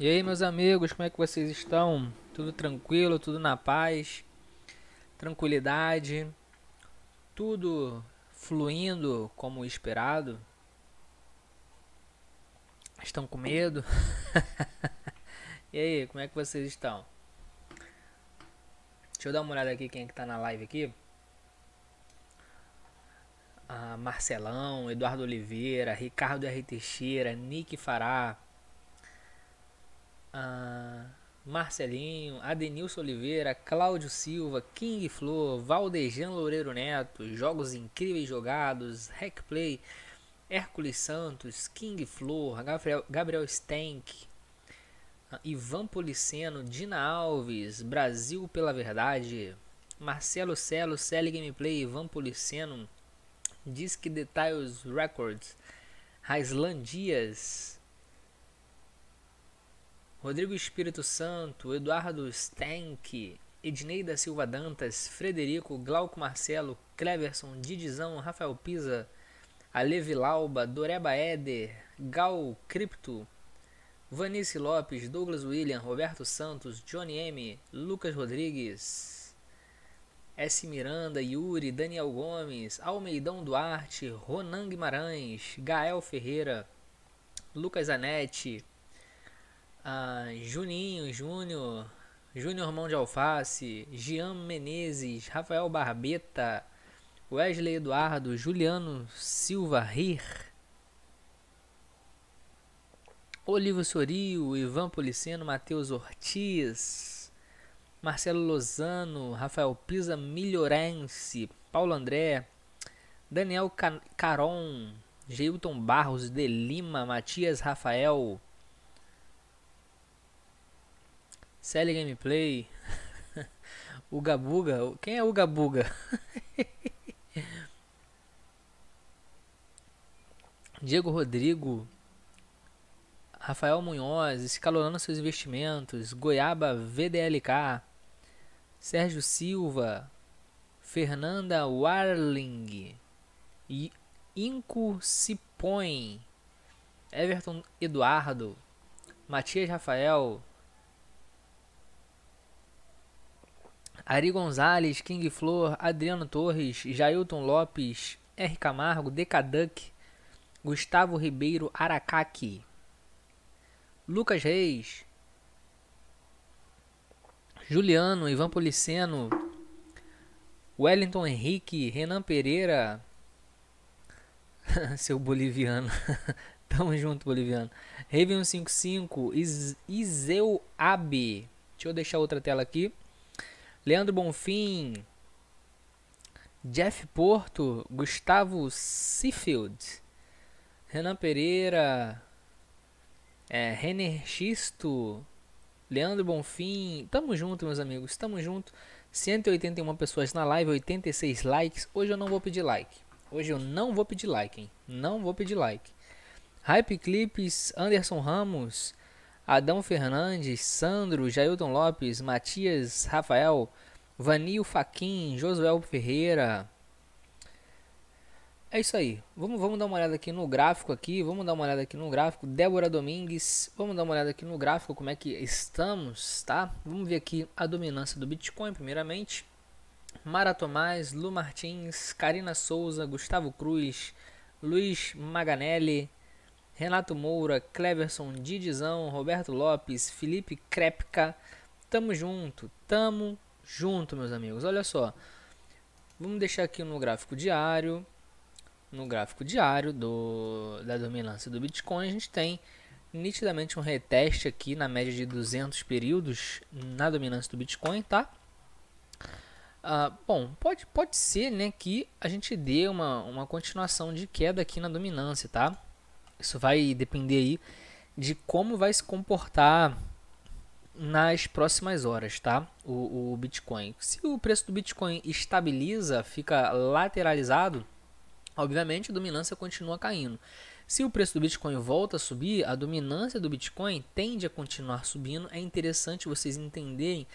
E aí, meus amigos, como é que vocês estão? Tudo tranquilo, tudo na paz, tranquilidade, tudo fluindo como esperado? Estão com medo? e aí, como é que vocês estão? Deixa eu dar uma olhada aqui quem é que tá na live aqui. Ah, Marcelão, Eduardo Oliveira, Ricardo R. Teixeira, Nick Fará, Marcelinho, Adenilson Oliveira, Cláudio Silva, King Flor, Valdejan Loureiro Neto, Jogos Incríveis Jogados, Play, Hércules Santos, King Flor, Gabriel, Gabriel Stenck, Ivan Policeno, Dina Alves, Brasil pela Verdade, Marcelo Celo, Celi Gameplay, Ivan Policeno, Disque Details Records, Raislan Dias, Rodrigo Espírito Santo, Eduardo Stenck, Edneida Silva Dantas, Frederico, Glauco Marcelo, Cleverson, Didizão, Rafael Pisa, Alevi Lauba, Doreba Eder, Gal Cripto, Vanice Lopes, Douglas William, Roberto Santos, Johnny M, Lucas Rodrigues, S. Miranda, Yuri, Daniel Gomes, Almeidão Duarte, Ronan Guimarães, Gael Ferreira, Lucas Anete, ah, Juninho, Júnior, Júnior Mão de Alface, Jean Menezes, Rafael Barbeta, Wesley Eduardo, Juliano Silva Rir, Olívio Sorio, Ivan Policeno, Matheus Ortiz, Marcelo Lozano, Rafael Pisa Milhorense, Paulo André, Daniel Caron, Geilton Barros de Lima, Matias Rafael, Celi Gameplay, Uga Buga, quem é Uga Buga? Diego Rodrigo, Rafael Munhoz, escalonando seus investimentos, Goiaba VDLK, Sérgio Silva, Fernanda Warling, Inco Cipõe, Everton Eduardo, Matias Rafael, Ari Gonzalez, King Flor, Adriano Torres, Jailton Lopes, R. Camargo, Decaduck, Gustavo Ribeiro Aracaki, Lucas Reis, Juliano, Ivan Policeno, Wellington Henrique, Renan Pereira, seu boliviano, tamo junto boliviano, Raven 55, Is Abe, deixa eu deixar outra tela aqui. Leandro Bonfim, Jeff Porto, Gustavo Seafield, Renan Pereira, é, Renner Xisto, Leandro Bonfim. Tamo junto, meus amigos, tamo junto. 181 pessoas na live, 86 likes. Hoje eu não vou pedir like. Hoje eu não vou pedir like, hein? Não vou pedir like. Hype Clips, Anderson Ramos, Adão Fernandes, Sandro, Jailton Lopes, Matias Rafael, Vanil Faquin, Josuel Ferreira. É isso aí. Vamos, vamos dar uma olhada aqui no gráfico aqui. Vamos dar uma olhada aqui no gráfico. Débora Domingues. Vamos dar uma olhada aqui no gráfico como é que estamos, tá? Vamos ver aqui a dominância do Bitcoin primeiramente. Mara Tomás, Lu Martins, Karina Souza, Gustavo Cruz, Luiz Maganelli, Renato Moura, Cleverson Didizão, Roberto Lopes, Felipe Krepka. Tamo junto, tamo junto, meus amigos. Olha só. Vamos deixar aqui no gráfico diário. No gráfico diário do, da dominância do Bitcoin, a gente tem nitidamente um reteste aqui na média de 200 períodos na dominância do Bitcoin, tá? Ah, bom, pode, pode ser né, que a gente dê uma, uma continuação de queda aqui na dominância, tá? Isso vai depender aí de como vai se comportar nas próximas horas, tá? O, o, Bitcoin. Se o preço do Bitcoin estabiliza, fica lateralizado, obviamente a dominância continua caindo. Se o preço do Bitcoin volta a subir, a dominância do Bitcoin tende a continuar subindo. É interessante vocês entenderem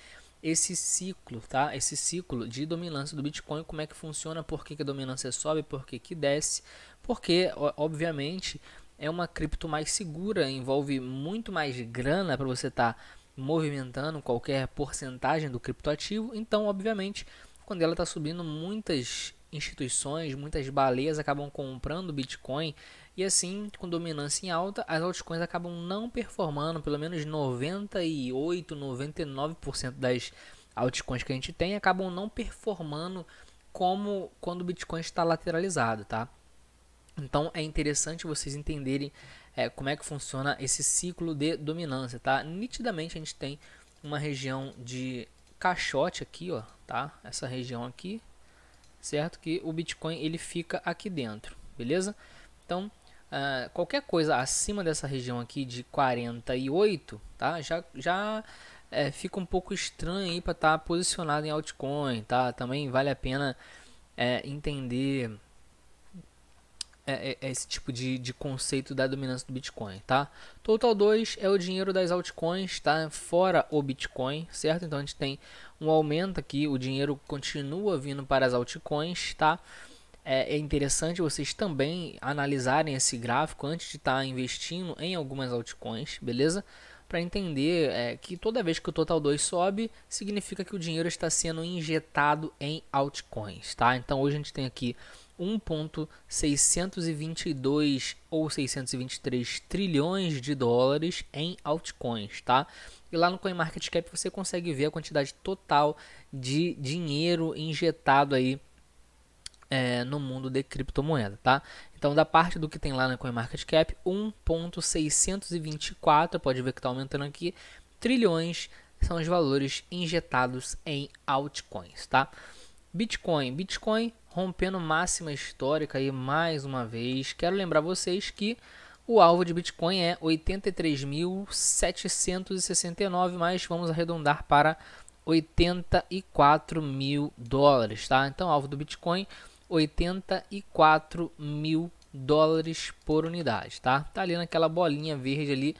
esse ciclo, tá? Esse ciclo de dominância do Bitcoin, como é que funciona, por que, que a dominância sobe, por que, que desce, porque, obviamente, é uma cripto mais segura, envolve muito mais grana para você estar tá movimentando qualquer porcentagem do criptoativo. Então, obviamente, quando ela está subindo, muitas instituições, muitas baleias acabam comprando Bitcoin e assim, com dominância em alta, as altcoins acabam não performando, pelo menos 98, 99% das altcoins que a gente tem acabam não performando como quando o Bitcoin está lateralizado, tá? Então é interessante vocês entenderem é, como é que funciona esse ciclo de dominância, tá? Nitidamente a gente tem uma região de caixote aqui, ó, tá? Essa região aqui, certo? Que o Bitcoin ele fica aqui dentro, beleza? Então Uh, qualquer coisa acima dessa região aqui de 48, tá? Já, já é, fica um pouco estranho aí para estar tá posicionado em altcoin, tá? Também vale a pena é, entender é, é, é esse tipo de, de conceito da dominância do Bitcoin, tá? Total 2 é o dinheiro das altcoins, tá? Fora o Bitcoin, certo? Então a gente tem um aumento aqui, o dinheiro continua vindo para as altcoins, tá? É, é interessante vocês também analisarem esse gráfico antes de estar tá investindo em algumas altcoins, beleza? Para entender é, que toda vez que o Total 2 sobe, significa que o dinheiro está sendo injetado em altcoins, tá? Então hoje a gente tem aqui 1.622 ou 623 trilhões de dólares em altcoins, tá? E lá no CoinMarketCap você consegue ver a quantidade total de dinheiro injetado aí é, no mundo de criptomoeda, tá? Então, da parte do que tem lá na CoinMarketCap, 1.624, pode ver que está aumentando aqui, trilhões são os valores injetados em altcoins, tá? Bitcoin. Bitcoin rompendo máxima histórica aí mais uma vez. Quero lembrar vocês que o alvo de Bitcoin é 83.769, mas vamos arredondar para 84 mil dólares, tá? Então, alvo do Bitcoin, 84 mil dólares por unidade, tá? Tá ali naquela bolinha verde ali,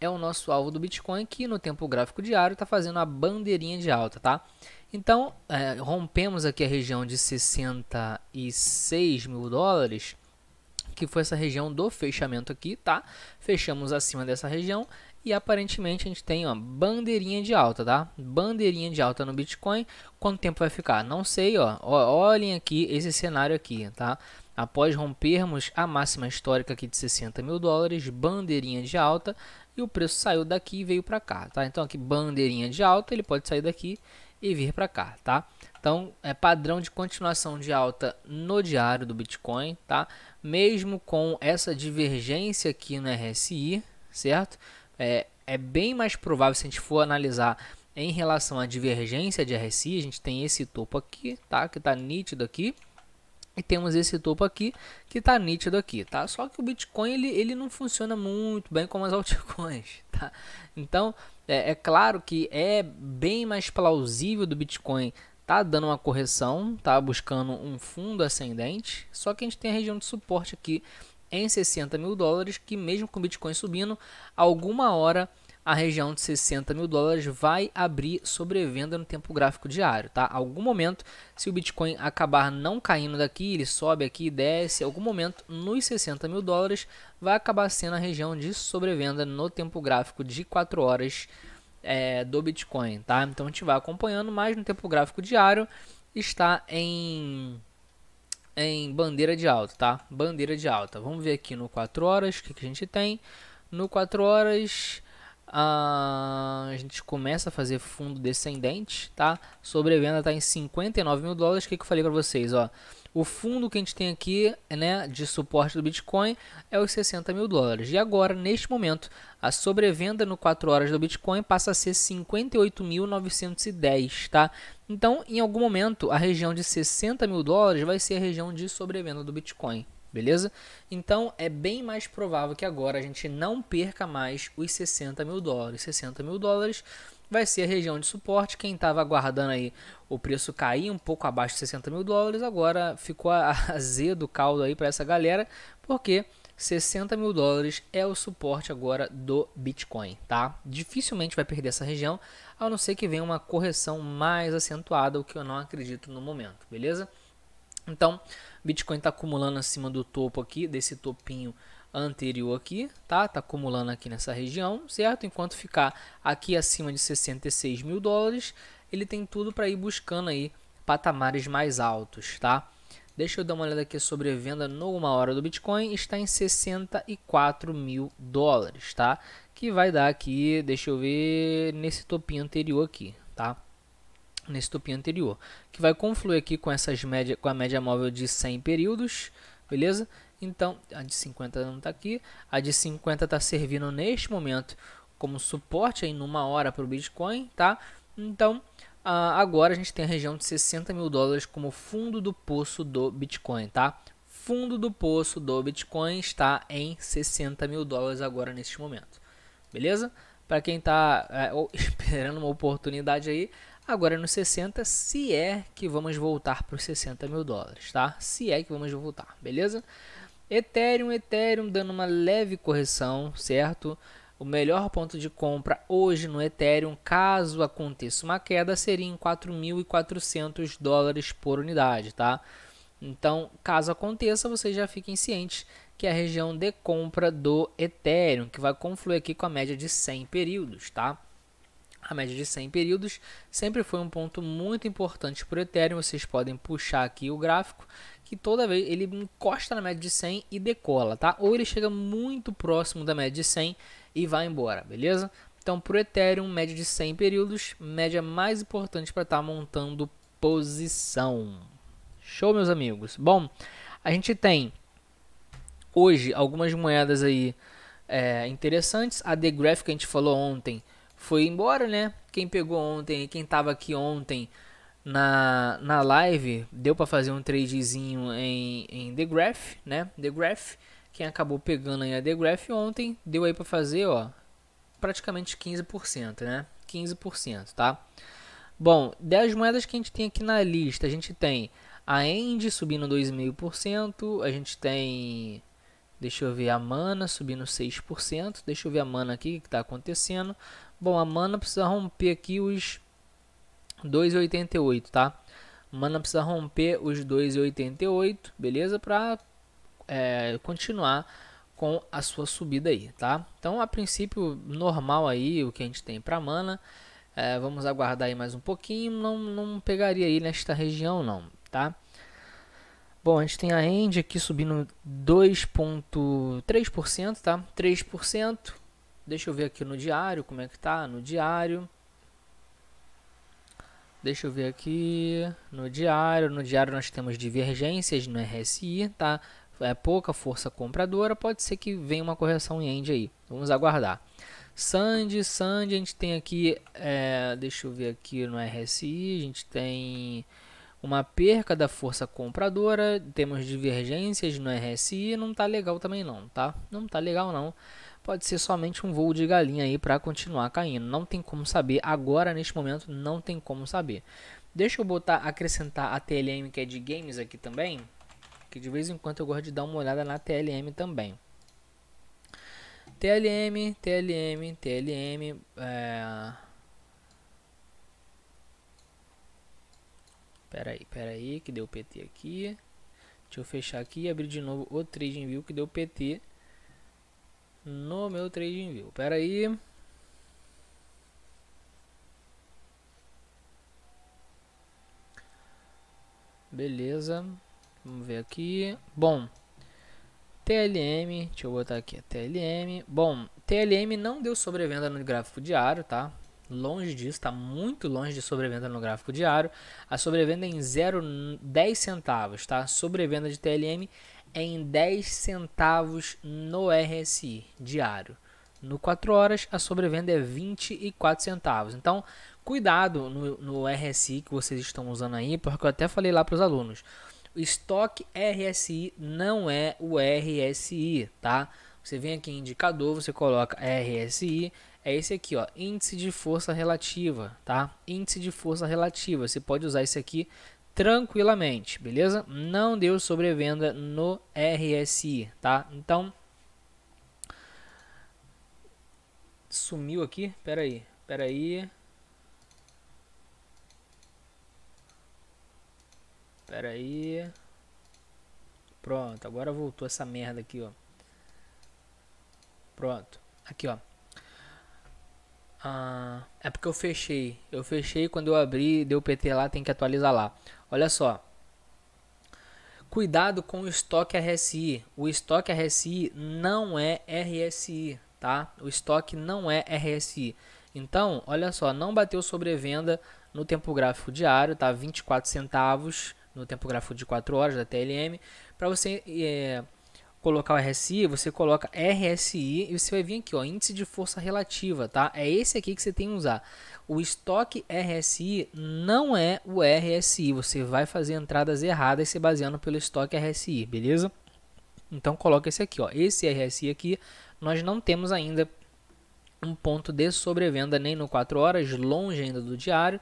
é o nosso alvo do Bitcoin, que no tempo gráfico diário está fazendo a bandeirinha de alta, tá? Então, é, rompemos aqui a região de 66 mil dólares, que foi essa região do fechamento aqui, tá? Fechamos acima dessa região e aparentemente a gente tem uma bandeirinha de alta, tá? Bandeirinha de alta no Bitcoin. Quanto tempo vai ficar? Não sei, ó. Olhem aqui esse cenário aqui, tá? Após rompermos a máxima histórica aqui de 60 mil dólares, bandeirinha de alta e o preço saiu daqui e veio para cá, tá? Então aqui bandeirinha de alta, ele pode sair daqui e vir para cá, tá? Então, é padrão de continuação de alta no diário do Bitcoin, tá? Mesmo com essa divergência aqui no RSI, certo? É, é bem mais provável, se a gente for analisar em relação à divergência de RSI, a gente tem esse topo aqui, tá? Que tá nítido aqui. E temos esse topo aqui, que tá nítido aqui, tá? Só que o Bitcoin, ele, ele não funciona muito bem como as altcoins, tá? Então, é, é claro que é bem mais plausível do Bitcoin tá dando uma correção, tá buscando um fundo ascendente, só que a gente tem a região de suporte aqui em 60 mil dólares, que mesmo com o Bitcoin subindo, alguma hora a região de 60 mil dólares vai abrir sobrevenda no tempo gráfico diário, tá? Algum momento, se o Bitcoin acabar não caindo daqui, ele sobe aqui e desce, algum momento nos 60 mil dólares vai acabar sendo a região de sobrevenda no tempo gráfico de 4 horas é, do Bitcoin, tá? Então a gente vai acompanhando, mas no tempo gráfico diário está em em bandeira de alta, tá? Bandeira de alta. Vamos ver aqui no 4 horas o que, que a gente tem. No 4 horas ah, a gente começa a fazer fundo descendente, tá? Sobrevenda está em 59 mil dólares. O que, que eu falei para vocês, ó? O fundo que a gente tem aqui, né, de suporte do Bitcoin é os 60 mil dólares. E agora, neste momento, a sobrevenda no 4 horas do Bitcoin passa a ser 58.910, tá? Então, em algum momento, a região de 60 mil dólares vai ser a região de sobrevenda do Bitcoin beleza? Então é bem mais provável que agora a gente não perca mais os 60 mil dólares. 60 mil dólares vai ser a região de suporte. Quem estava aguardando aí o preço cair um pouco abaixo de 60 mil dólares, agora ficou azedo o caldo aí para essa galera, porque 60 mil dólares é o suporte agora do Bitcoin, tá? Dificilmente vai perder essa região, a não ser que venha uma correção mais acentuada, o que eu não acredito no momento, beleza? Então, Bitcoin está acumulando acima do topo aqui, desse topinho anterior aqui, tá? Está acumulando aqui nessa região, certo? Enquanto ficar aqui acima de 66 mil dólares, ele tem tudo para ir buscando aí patamares mais altos, tá? Deixa eu dar uma olhada aqui sobre a venda numa hora do Bitcoin, está em 64 mil dólares, tá? Que vai dar aqui, deixa eu ver, nesse topinho anterior aqui, tá? nesse tupi anterior, que vai confluir aqui com essas média, com a média móvel de 100 períodos, beleza? Então, a de 50 não está aqui, a de 50 está servindo neste momento como suporte aí numa hora para o Bitcoin, tá? Então, agora a gente tem a região de 60 mil dólares como fundo do poço do Bitcoin, tá? Fundo do poço do Bitcoin está em 60 mil dólares agora neste momento, beleza? Para quem está é, esperando uma oportunidade aí, Agora nos 60, se é que vamos voltar para os 60 mil dólares, tá? Se é que vamos voltar, beleza? Ethereum, Ethereum dando uma leve correção, certo? O melhor ponto de compra hoje no Ethereum, caso aconteça uma queda, seria em 4.400 dólares por unidade, tá? Então, caso aconteça, vocês já fiquem cientes que é a região de compra do Ethereum, que vai confluir aqui com a média de 100 períodos, tá? A média de 100 períodos sempre foi um ponto muito importante para o Ethereum. Vocês podem puxar aqui o gráfico que toda vez ele encosta na média de 100 e decola, tá? Ou ele chega muito próximo da média de 100 e vai embora, beleza? Então, para o Ethereum, média de 100 períodos, média mais importante para estar tá montando posição. Show, meus amigos. Bom, a gente tem hoje algumas moedas aí é, interessantes. A The Graph que a gente falou ontem foi embora, né? Quem pegou ontem, quem tava aqui ontem na, na live, deu para fazer um tradezinho em, em The Graph, né? The Graph. Quem acabou pegando aí a The Graph ontem, deu aí para fazer, ó, praticamente 15%, né? 15%, tá? Bom, das moedas que a gente tem aqui na lista, a gente tem a End subindo 2,5%, a gente tem Deixa eu ver a mana subindo 6%. Deixa eu ver a mana aqui, o que está acontecendo. Bom, a mana precisa romper aqui os 2,88, tá? A mana precisa romper os 2,88, beleza? Para é, continuar com a sua subida aí, tá? Então, a princípio, normal aí o que a gente tem para mana. É, vamos aguardar aí mais um pouquinho. Não, não pegaria aí nesta região, não, tá? Bom, a gente tem a End aqui subindo 2,3%, tá? 3%. Deixa eu ver aqui no diário, como é que tá? No diário. Deixa eu ver aqui no diário. No diário nós temos divergências no RSI, tá? É pouca força compradora, pode ser que venha uma correção em end aí. Vamos aguardar. Sandy, Sandy, a gente tem aqui, é, deixa eu ver aqui no RSI, a gente tem uma perca da força compradora, temos divergências no RSI, não tá legal também não, tá? Não tá legal não pode ser somente um voo de galinha aí para continuar caindo. Não tem como saber agora neste momento, não tem como saber. Deixa eu botar acrescentar a TLM que é de games aqui também, que de vez em quando eu gosto de dar uma olhada na TLM também. TLM, TLM, TLM, é... Peraí, peraí, que deu PT aqui. Deixa eu fechar aqui e abrir de novo o TradingView que deu PT no meu trading view. Pera aí. Beleza. Vamos ver aqui. Bom. TLM, deixa eu botar aqui, TLM. Bom, TLM não deu sobrevenda no gráfico diário, tá? Longe disso, tá muito longe de sobrevenda no gráfico diário. A sobrevenda é em 0,10 centavos, tá? Sobrevenda de TLM em 10 centavos no RSI diário. No 4 horas, a sobrevenda é 24 centavos. Então, cuidado no, no RSI que vocês estão usando aí, porque eu até falei lá para os alunos. O estoque RSI não é o RSI, tá? Você vem aqui em indicador, você coloca RSI, é esse aqui, ó, índice de força relativa, tá? Índice de força relativa. Você pode usar esse aqui tranquilamente, beleza? Não deu sobrevenda no RSI, tá? Então sumiu aqui. Pera aí, pera aí. Pera aí. Pronto, agora voltou essa merda aqui, ó. Pronto. Aqui, ó. Ah, é porque eu fechei. Eu fechei quando eu abri, deu PT lá, tem que atualizar lá. Olha só. Cuidado com o estoque RSI. O estoque RSI não é RSI, tá? O estoque não é RSI. Então, olha só, não bateu sobrevenda no tempo gráfico diário, tá? 24 centavos no tempo gráfico de 4 horas da TLM, para você é, colocar o RSI, você coloca RSI e você vai vir aqui, ó, índice de força relativa, tá? É esse aqui que você tem que usar. O estoque RSI não é o RSI, você vai fazer entradas erradas se baseando pelo estoque RSI, beleza? Então coloca esse aqui, ó. Esse RSI aqui nós não temos ainda um ponto de sobrevenda nem no 4 horas, longe ainda do diário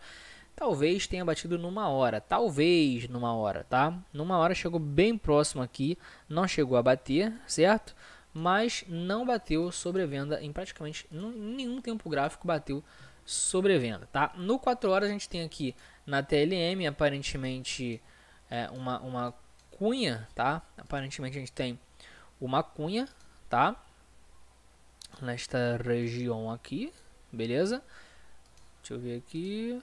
talvez tenha batido numa hora, talvez numa hora, tá? Numa hora chegou bem próximo aqui, não chegou a bater, certo? Mas não bateu sobrevenda em praticamente nenhum tempo gráfico bateu sobrevenda, tá? No 4 horas a gente tem aqui na TLM aparentemente é, uma, uma cunha, tá? Aparentemente a gente tem uma cunha, tá? Nesta região aqui, beleza? Deixa eu ver aqui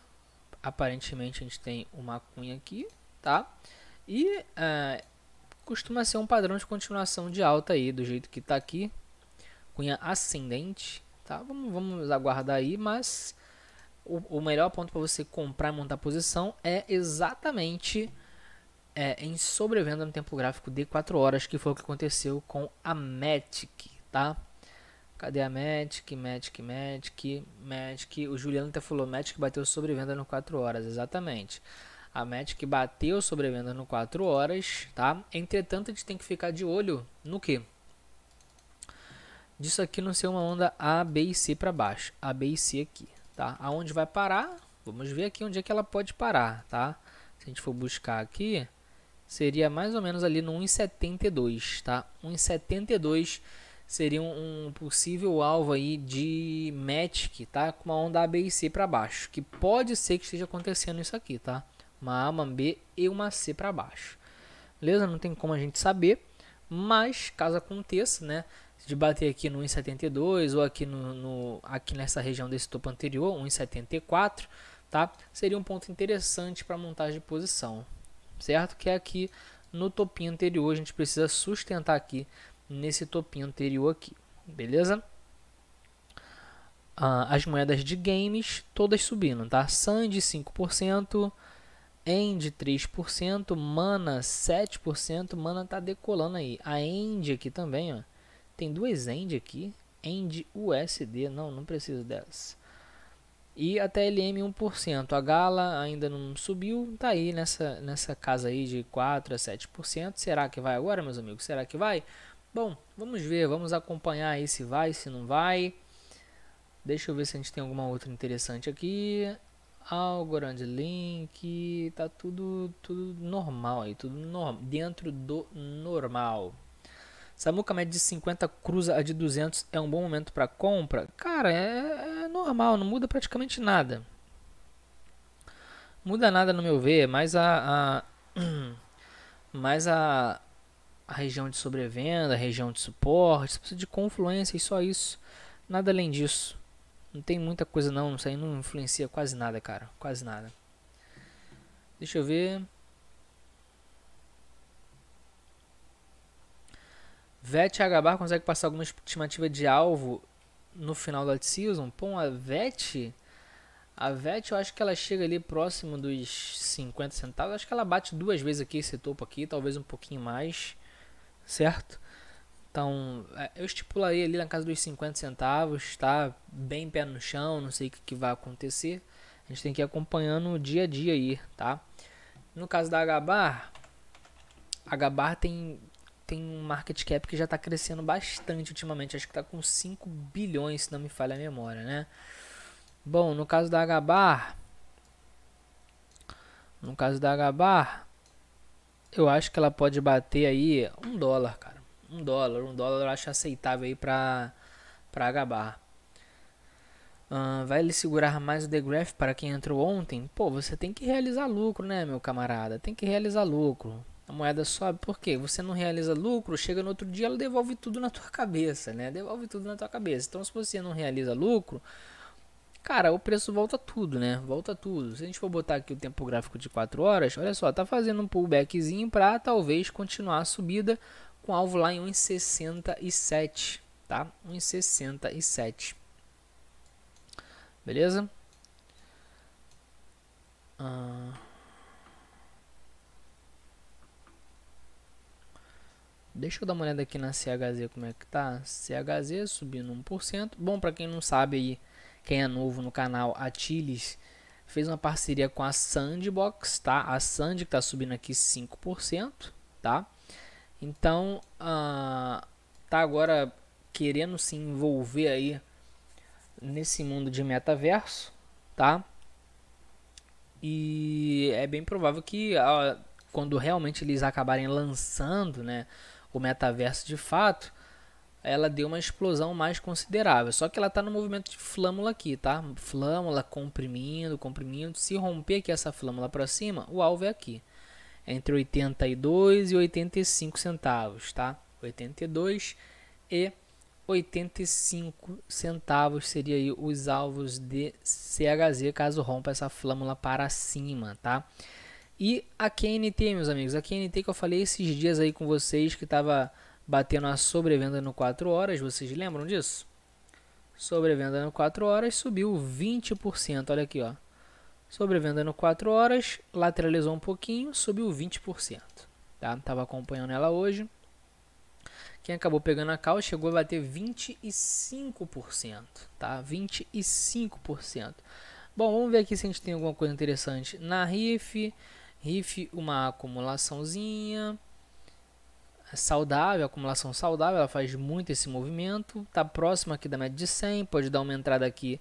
aparentemente a gente tem uma cunha aqui, tá? E é, costuma ser um padrão de continuação de alta aí, do jeito que está aqui, cunha ascendente, tá? Vamos, vamos aguardar aí, mas o, o melhor ponto para você comprar e montar posição é exatamente é, em sobrevenda no tempo gráfico de 4 horas, que foi o que aconteceu com a Matic, tá? Cadê a Magic, Magic, Magic, Magic? O Juliano até falou, Magic bateu sobrevenda no 4 horas, exatamente. A Magic bateu sobrevenda no 4 horas, tá? Entretanto, a gente tem que ficar de olho no que? Disso aqui não ser uma onda A, B e C para baixo. A, B e C aqui, tá? Aonde vai parar? Vamos ver aqui onde é que ela pode parar, tá? Se a gente for buscar aqui, seria mais ou menos ali no 1,72, tá? 1,72 seria um, um possível alvo aí de magic, tá com uma onda ABC para baixo, que pode ser que esteja acontecendo isso aqui, tá? Uma A, uma B e uma C para baixo. Beleza? Não tem como a gente saber, mas caso aconteça, né? de bater aqui no 1,72 ou aqui, no, no, aqui nessa região desse topo anterior, 1,74, tá? Seria um ponto interessante para montagem de posição, certo? Que é aqui no topinho anterior, a gente precisa sustentar aqui nesse topinho anterior aqui, beleza? Ah, as moedas de games todas subindo, tá? Sandy 5%, End 3%, Mana 7%, Mana tá decolando aí. A End aqui também, ó. Tem duas End aqui, End USD, não, não preciso dessa. E a TLM 1%, a Gala ainda não subiu, tá aí nessa, nessa casa aí de 4 a 7%. Será que vai agora, meus amigos? Será que vai? Bom, vamos ver, vamos acompanhar aí se vai, se não vai. Deixa eu ver se a gente tem alguma outra interessante aqui. Algorand Link, tá tudo, tudo normal aí, tudo norm dentro do normal. Samuca média de 50 cruza a de 200 é um bom momento para compra? Cara, é, é normal, não muda praticamente nada muda nada no meu ver, mas a, a mais a a região de sobrevenda, a região de suporte, você precisa de confluência e só isso, nada além disso. Não tem muita coisa não, isso aí não influencia quase nada, cara, quase nada. Deixa eu ver. VET e Agabar consegue passar alguma estimativa de alvo no final da season? Pô, a VET, a VET eu acho que ela chega ali próximo dos 50 centavos, acho que ela bate duas vezes aqui esse topo aqui, talvez um pouquinho mais certo? Então, é, eu estipularia ali na casa dos 50 centavos, tá? Bem pé no chão, não sei o que, que vai acontecer. A gente tem que ir acompanhando o dia a dia aí, tá? No caso da Agabar, a Agabar tem, tem um market cap que já está crescendo bastante ultimamente. Acho que está com 5 bilhões, se não me falha a memória, né? Bom, no caso da Agabar... No caso da Agabar, eu acho que ela pode bater aí um dólar, cara. Um dólar, um dólar eu acho aceitável aí pra, pra Agabar. Uh, vai ele segurar mais o The para quem entrou ontem? Pô, você tem que realizar lucro, né, meu camarada? Tem que realizar lucro. A moeda sobe, por quê? Você não realiza lucro, chega no outro dia, ela devolve tudo na tua cabeça, né? Devolve tudo na tua cabeça. Então, se você não realiza lucro, Cara, o preço volta tudo, né? Volta tudo. Se a gente for botar aqui o tempo gráfico de 4 horas, olha só, tá fazendo um pullbackzinho para talvez continuar a subida com alvo lá em 1,67, tá? 1,67. Beleza? Ah. Deixa eu dar uma olhada aqui na CHZ como é que tá. CHZ subindo 1%. Bom, para quem não sabe aí, quem é novo no canal, a Tilis fez uma parceria com a Sandbox, tá? A Sand está subindo aqui 5%, tá? Então, uh, tá agora querendo se envolver aí nesse mundo de metaverso, tá? E é bem provável que uh, quando realmente eles acabarem lançando, né, o metaverso de fato, ela deu uma explosão mais considerável. Só que ela está no movimento de flâmula aqui, tá? Flâmula comprimindo, comprimindo. Se romper aqui essa flâmula para cima, o alvo é aqui. Entre 82 e 85 centavos, tá? 82 e 85 centavos seria aí os alvos de CHZ caso rompa essa flâmula para cima, tá? E a QNT, meus amigos, a QNT que eu falei esses dias aí com vocês que estava batendo a sobrevenda no 4 horas, vocês lembram disso? Sobrevenda no 4 horas subiu 20%, olha aqui, ó. Sobrevenda no 4 horas, lateralizou um pouquinho, subiu 20%, tá? Tava acompanhando ela hoje. Quem acabou pegando a cal chegou a bater 25%, tá? 25%. Bom, vamos ver aqui se a gente tem alguma coisa interessante na RIF. RIF, uma acumulaçãozinha saudável, acumulação saudável, ela faz muito esse movimento, está próximo aqui da média de 100, pode dar uma entrada aqui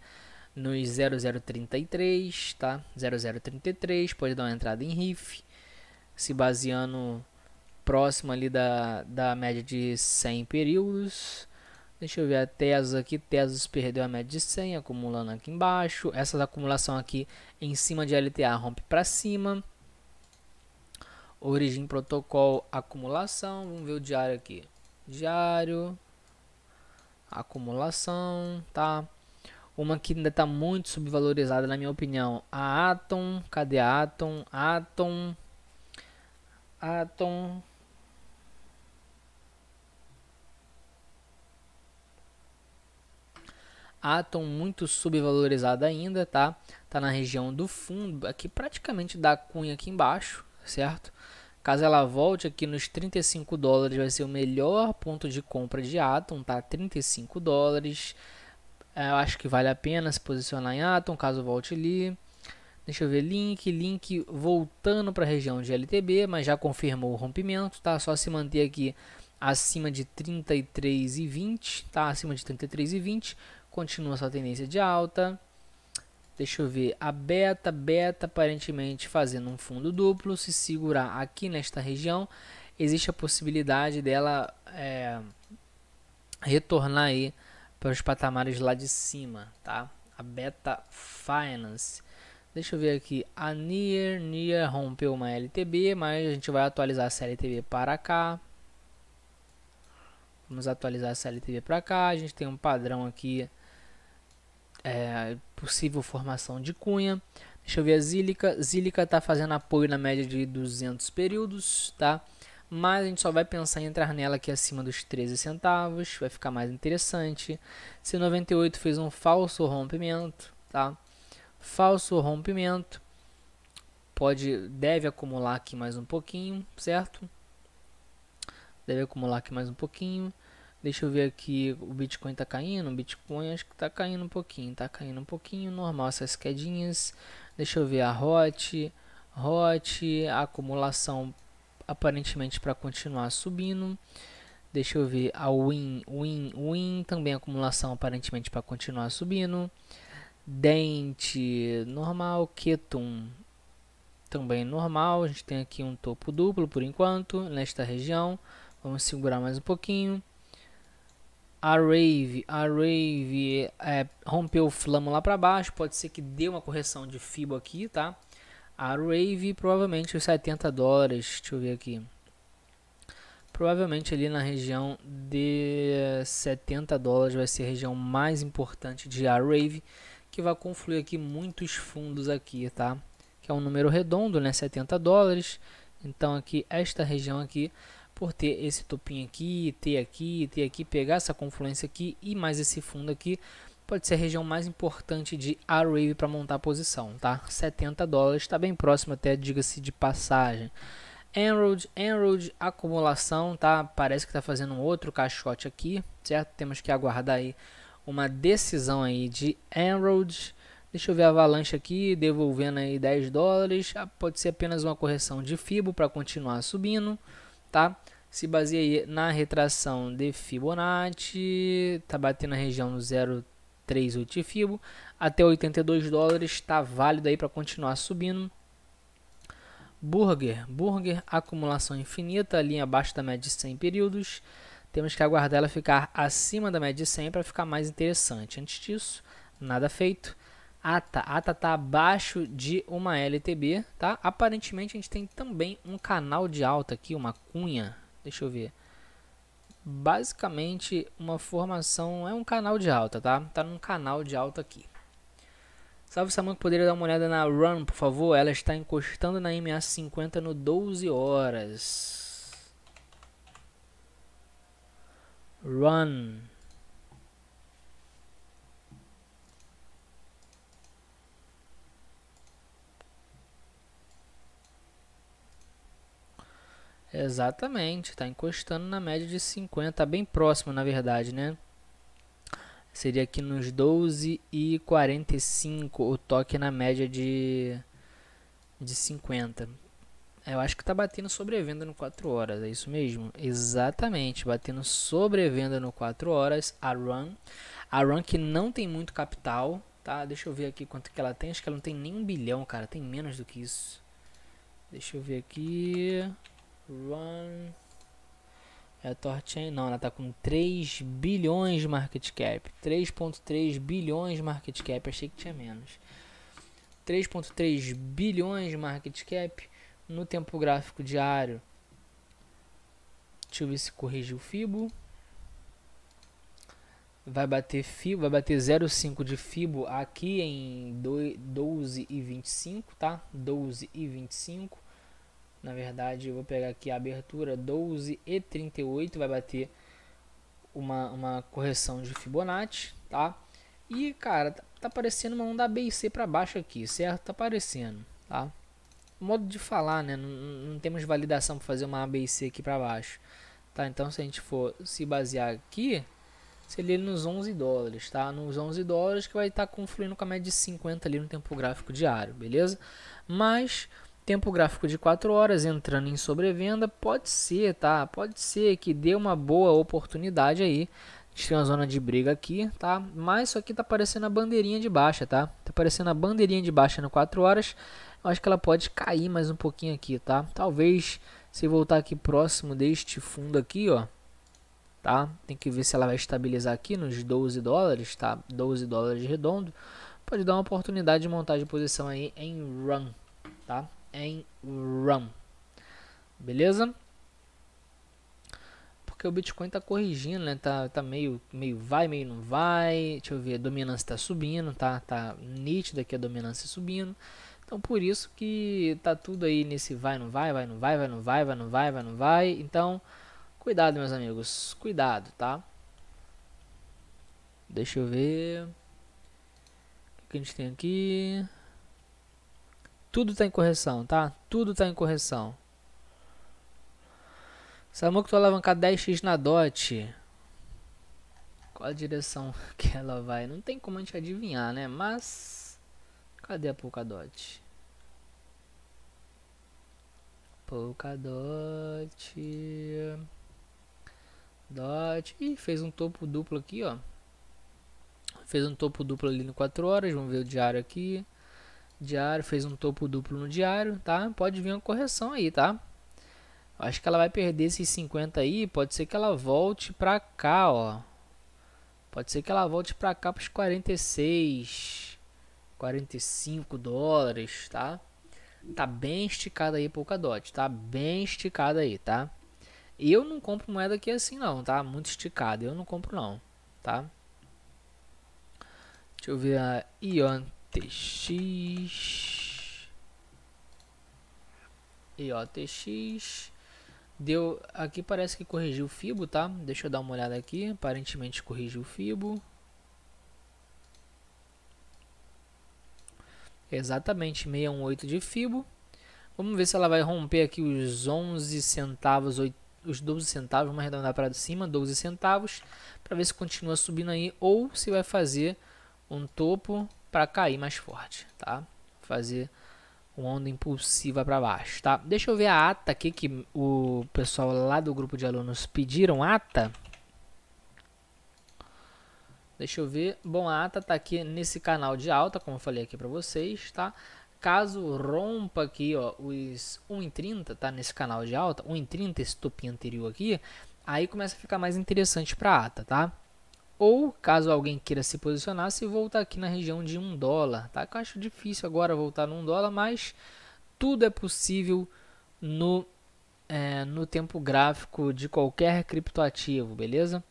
nos 0033, tá? 0033, pode dar uma entrada em RIF, se baseando próximo ali da, da média de 100 períodos. Deixa eu ver a Tesos aqui, Tesos perdeu a média de 100, acumulando aqui embaixo. Essa acumulação aqui em cima de LTA rompe para cima origem, protocolo, acumulação. Vamos ver o diário aqui. Diário, acumulação, tá? Uma que ainda está muito subvalorizada, na minha opinião. A Atom, cadê a Atom? Atom, Atom. Atom muito subvalorizada ainda, tá? Tá na região do fundo, aqui praticamente da cunha aqui embaixo, certo? Caso ela volte aqui nos 35 dólares, vai ser o melhor ponto de compra de Atom, tá? 35 dólares. É, eu acho que vale a pena se posicionar em Atom, caso volte ali. Deixa eu ver, Link, Link voltando para a região de LTB, mas já confirmou o rompimento, tá? Só se manter aqui acima de 33,20, tá? Acima de 33,20, continua sua tendência de alta. Deixa eu ver, a beta, beta aparentemente fazendo um fundo duplo, se segurar aqui nesta região, existe a possibilidade dela é, retornar aí para os patamares lá de cima, tá? A beta finance. Deixa eu ver aqui, a Near, Near rompeu uma LTB, mas a gente vai atualizar essa LTB para cá. Vamos atualizar essa LTB para cá, a gente tem um padrão aqui é, possível formação de cunha. Deixa eu ver a Zílica. Zílica está fazendo apoio na média de 200 períodos, tá? Mas a gente só vai pensar em entrar nela aqui acima dos 13 centavos, vai ficar mais interessante. C98 fez um falso rompimento, tá? Falso rompimento. Pode, deve acumular aqui mais um pouquinho, certo? Deve acumular aqui mais um pouquinho. Deixa eu ver aqui, o Bitcoin tá caindo, o Bitcoin acho que tá caindo um pouquinho, tá caindo um pouquinho, normal essas quedinhas. Deixa eu ver a hot, hot, a acumulação aparentemente para continuar subindo. Deixa eu ver a win, win, win, também acumulação aparentemente para continuar subindo. Dente, normal, ketum, também normal. A gente tem aqui um topo duplo por enquanto nesta região. Vamos segurar mais um pouquinho a Rave, a Rave é, rompeu o flamo lá para baixo, pode ser que dê uma correção de FIBO aqui, tá? A Rave provavelmente os 70 dólares, deixa eu ver aqui. Provavelmente ali na região de 70 dólares vai ser a região mais importante de a Rave, que vai confluir aqui muitos fundos aqui, tá? Que é um número redondo, né? 70 dólares. Então aqui esta região aqui por ter esse topinho aqui, ter aqui, ter aqui, pegar essa confluência aqui e mais esse fundo aqui, pode ser a região mais importante de A-Wave para montar a posição, tá? 70 dólares, está bem próximo até, diga-se de passagem. Enroad, Enroad, acumulação, tá? Parece que está fazendo um outro caixote aqui, certo? Temos que aguardar aí uma decisão aí de Enroad. Deixa eu ver a avalanche aqui, devolvendo aí 10 dólares. Ah, pode ser apenas uma correção de FIBO para continuar subindo tá? Se baseia na retração de Fibonacci, tá batendo a região 038 Fibo, até 82 dólares, está válido aí para continuar subindo. Burger, Burger, acumulação infinita, linha abaixo da média de 100 períodos. Temos que aguardar ela ficar acima da média de 100 para ficar mais interessante. Antes disso, nada feito. ATA. ATA está abaixo de uma LTB, tá? Aparentemente a gente tem também um canal de alta aqui, uma cunha. Deixa eu ver. Basicamente uma formação é um canal de alta, tá? Tá num canal de alta aqui. Salve que poderia dar uma olhada na Run, por favor? Ela está encostando na MA50 no 12 horas. Run. Exatamente, está encostando na média de 50, tá bem próximo na verdade, né? Seria aqui nos 12,45 e o toque na média de, de 50. É, eu acho que está batendo sobrevenda no 4 horas, é isso mesmo? Exatamente, batendo sobrevenda no 4 horas, a Run. A Run que não tem muito capital, tá? Deixa eu ver aqui quanto que ela tem, acho que ela não tem nem um bilhão, cara, tem menos do que isso. Deixa eu ver aqui... Run. É a Torchain? Não, ela tá com 3 bilhões de market cap. 3.3 bilhões de market cap. Achei que tinha menos. 3.3 bilhões de market cap no tempo gráfico diário. Deixa eu ver se corrigiu o FIBO. Vai bater FIBO, vai bater 0,5 de FIBO aqui em 12 e 25, tá? 12 e 25 na verdade, eu vou pegar aqui a abertura 12 e 38, vai bater uma, uma correção de Fibonacci, tá? E, cara, tá, tá aparecendo uma onda B para baixo aqui, certo? Tá aparecendo, tá? Modo de falar, né? Não, não temos validação para fazer uma ABC aqui para baixo, tá? Então, se a gente for se basear aqui, seria nos 11 dólares, tá? Nos 11 dólares que vai estar tá confluindo com a média de 50 ali no tempo gráfico diário, beleza? Mas Tempo gráfico de 4 horas entrando em sobrevenda, pode ser, tá? Pode ser que dê uma boa oportunidade aí. A gente tem uma zona de briga aqui, tá? Mas isso aqui tá aparecendo a bandeirinha de baixa, tá? Tá aparecendo a bandeirinha de baixa no 4 horas. Eu acho que ela pode cair mais um pouquinho aqui, tá? Talvez se voltar aqui próximo deste fundo aqui, ó, tá? Tem que ver se ela vai estabilizar aqui nos 12 dólares, tá? 12 dólares redondo. Pode dar uma oportunidade de montar de posição aí em run, tá? em RAM, Beleza? Porque o Bitcoin tá corrigindo, né? Tá, tá meio, meio vai, meio não vai. Deixa eu ver, a dominância está subindo, tá? Tá nítido aqui a dominância subindo. Então por isso que tá tudo aí nesse vai, não vai, vai, não vai, vai, não vai, vai, não vai, vai, não vai. Então, cuidado, meus amigos. Cuidado, tá? Deixa eu ver. O que a gente tem aqui? Tudo está em correção, tá? Tudo está em correção. Samuco, tu alavancar 10x na DOT. Qual a direção que ela vai? Não tem como a gente adivinhar, né? Mas... Cadê a Polkadot? Polkadot... Dot... Ih, fez um topo duplo aqui, ó. Fez um topo duplo ali no 4 horas. Vamos ver o diário aqui. Diário fez um topo duplo no diário, tá? Pode vir uma correção aí, tá? Acho que ela vai perder esses 50 aí, pode ser que ela volte pra cá, ó. Pode ser que ela volte pra cá pros 46, 45 dólares, tá? Tá bem esticada aí Polkadot, tá bem esticada aí, tá? Eu não compro moeda aqui assim não, tá? Muito esticada, eu não compro não, tá? Deixa eu ver a Ion TX e TX. deu aqui parece que corrigiu o fibo tá deixa eu dar uma olhada aqui aparentemente corrigiu o fibo exatamente 618 de fibo vamos ver se ela vai romper aqui os 11 centavos 8, os 12 centavos vamos arredondar para cima 12 centavos para ver se continua subindo aí ou se vai fazer um topo para cair mais forte, tá? Fazer uma onda impulsiva para baixo, tá? Deixa eu ver a ata aqui que o pessoal lá do grupo de alunos pediram ata. Deixa eu ver. Bom, a ata tá aqui nesse canal de alta, como eu falei aqui para vocês, tá? Caso rompa aqui, ó, os 1,30, tá? Nesse canal de alta, 1,30 esse topinho anterior aqui, aí começa a ficar mais interessante para ata, tá? Ou, caso alguém queira se posicionar, se voltar aqui na região de 1 dólar. Tá? Eu acho difícil agora voltar no 1 dólar, mas tudo é possível no, é, no tempo gráfico de qualquer criptoativo, beleza?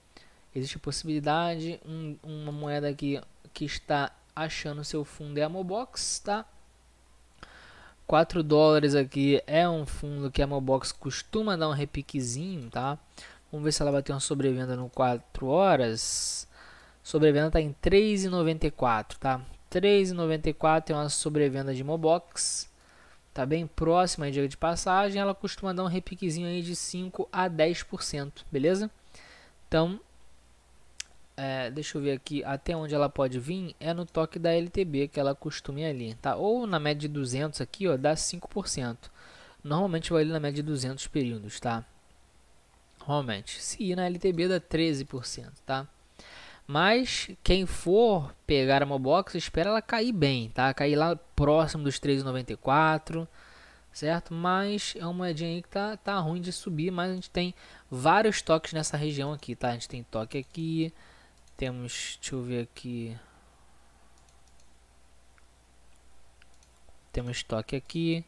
Existe possibilidade, um, uma moeda aqui que está achando seu fundo é a Mobox, tá? 4 dólares aqui é um fundo que a Mobox costuma dar um repiquezinho, tá? Vamos ver se ela bateu uma sobrevenda no 4 horas. Sobrevenda está em 3,94, tá? 3,94 é uma sobrevenda de Mobox. Tá bem próxima aí, diga de passagem. Ela costuma dar um repiquezinho aí de 5 a 10%, beleza? Então, é, deixa eu ver aqui até onde ela pode vir. É no toque da LTB que ela costuma ir ali, tá? Ou na média de 200 aqui, ó, dá 5%. Normalmente vai ali na média de 200 períodos, tá? Homet. Se ir na LTB dá 13%, tá? Mas quem for pegar a Mobox, espera ela cair bem, tá? Cair lá próximo dos 3,94, certo? Mas é uma moedinha aí que tá, tá ruim de subir, mas a gente tem vários toques nessa região aqui, tá? A gente tem toque aqui, temos, deixa eu ver aqui... Temos toque aqui,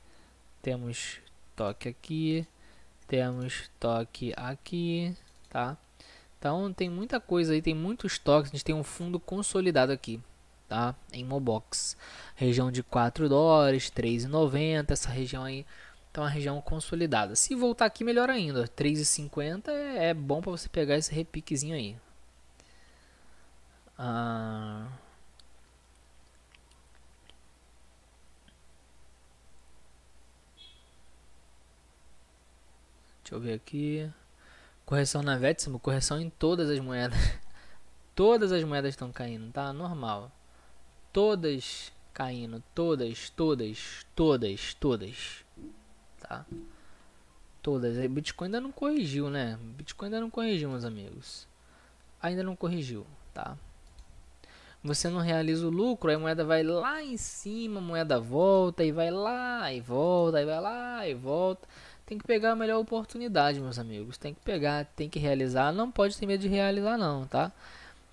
temos toque aqui, temos toque aqui, tá? Então tem muita coisa aí, tem muitos toques. A gente tem um fundo consolidado aqui, tá? Em Mobox. Região de 4 dólares, 3,90. Essa região aí então, a região consolidada. Se voltar aqui, melhor ainda. 3,50 é, é bom para você pegar esse repiquezinho aí. Ah. Deixa eu ver aqui. Correção na Vetsimo, correção em todas as moedas. todas as moedas estão caindo, tá? Normal. Todas caindo, todas, todas, todas, todas. Tá? Todas. o Bitcoin ainda não corrigiu, né? Bitcoin ainda não corrigiu, meus amigos. Ainda não corrigiu, tá? você não realiza o lucro, a moeda vai lá em cima, a moeda volta e vai lá e volta e vai lá e volta. Tem que pegar a melhor oportunidade, meus amigos. Tem que pegar, tem que realizar. Não pode ter medo de realizar, não, tá?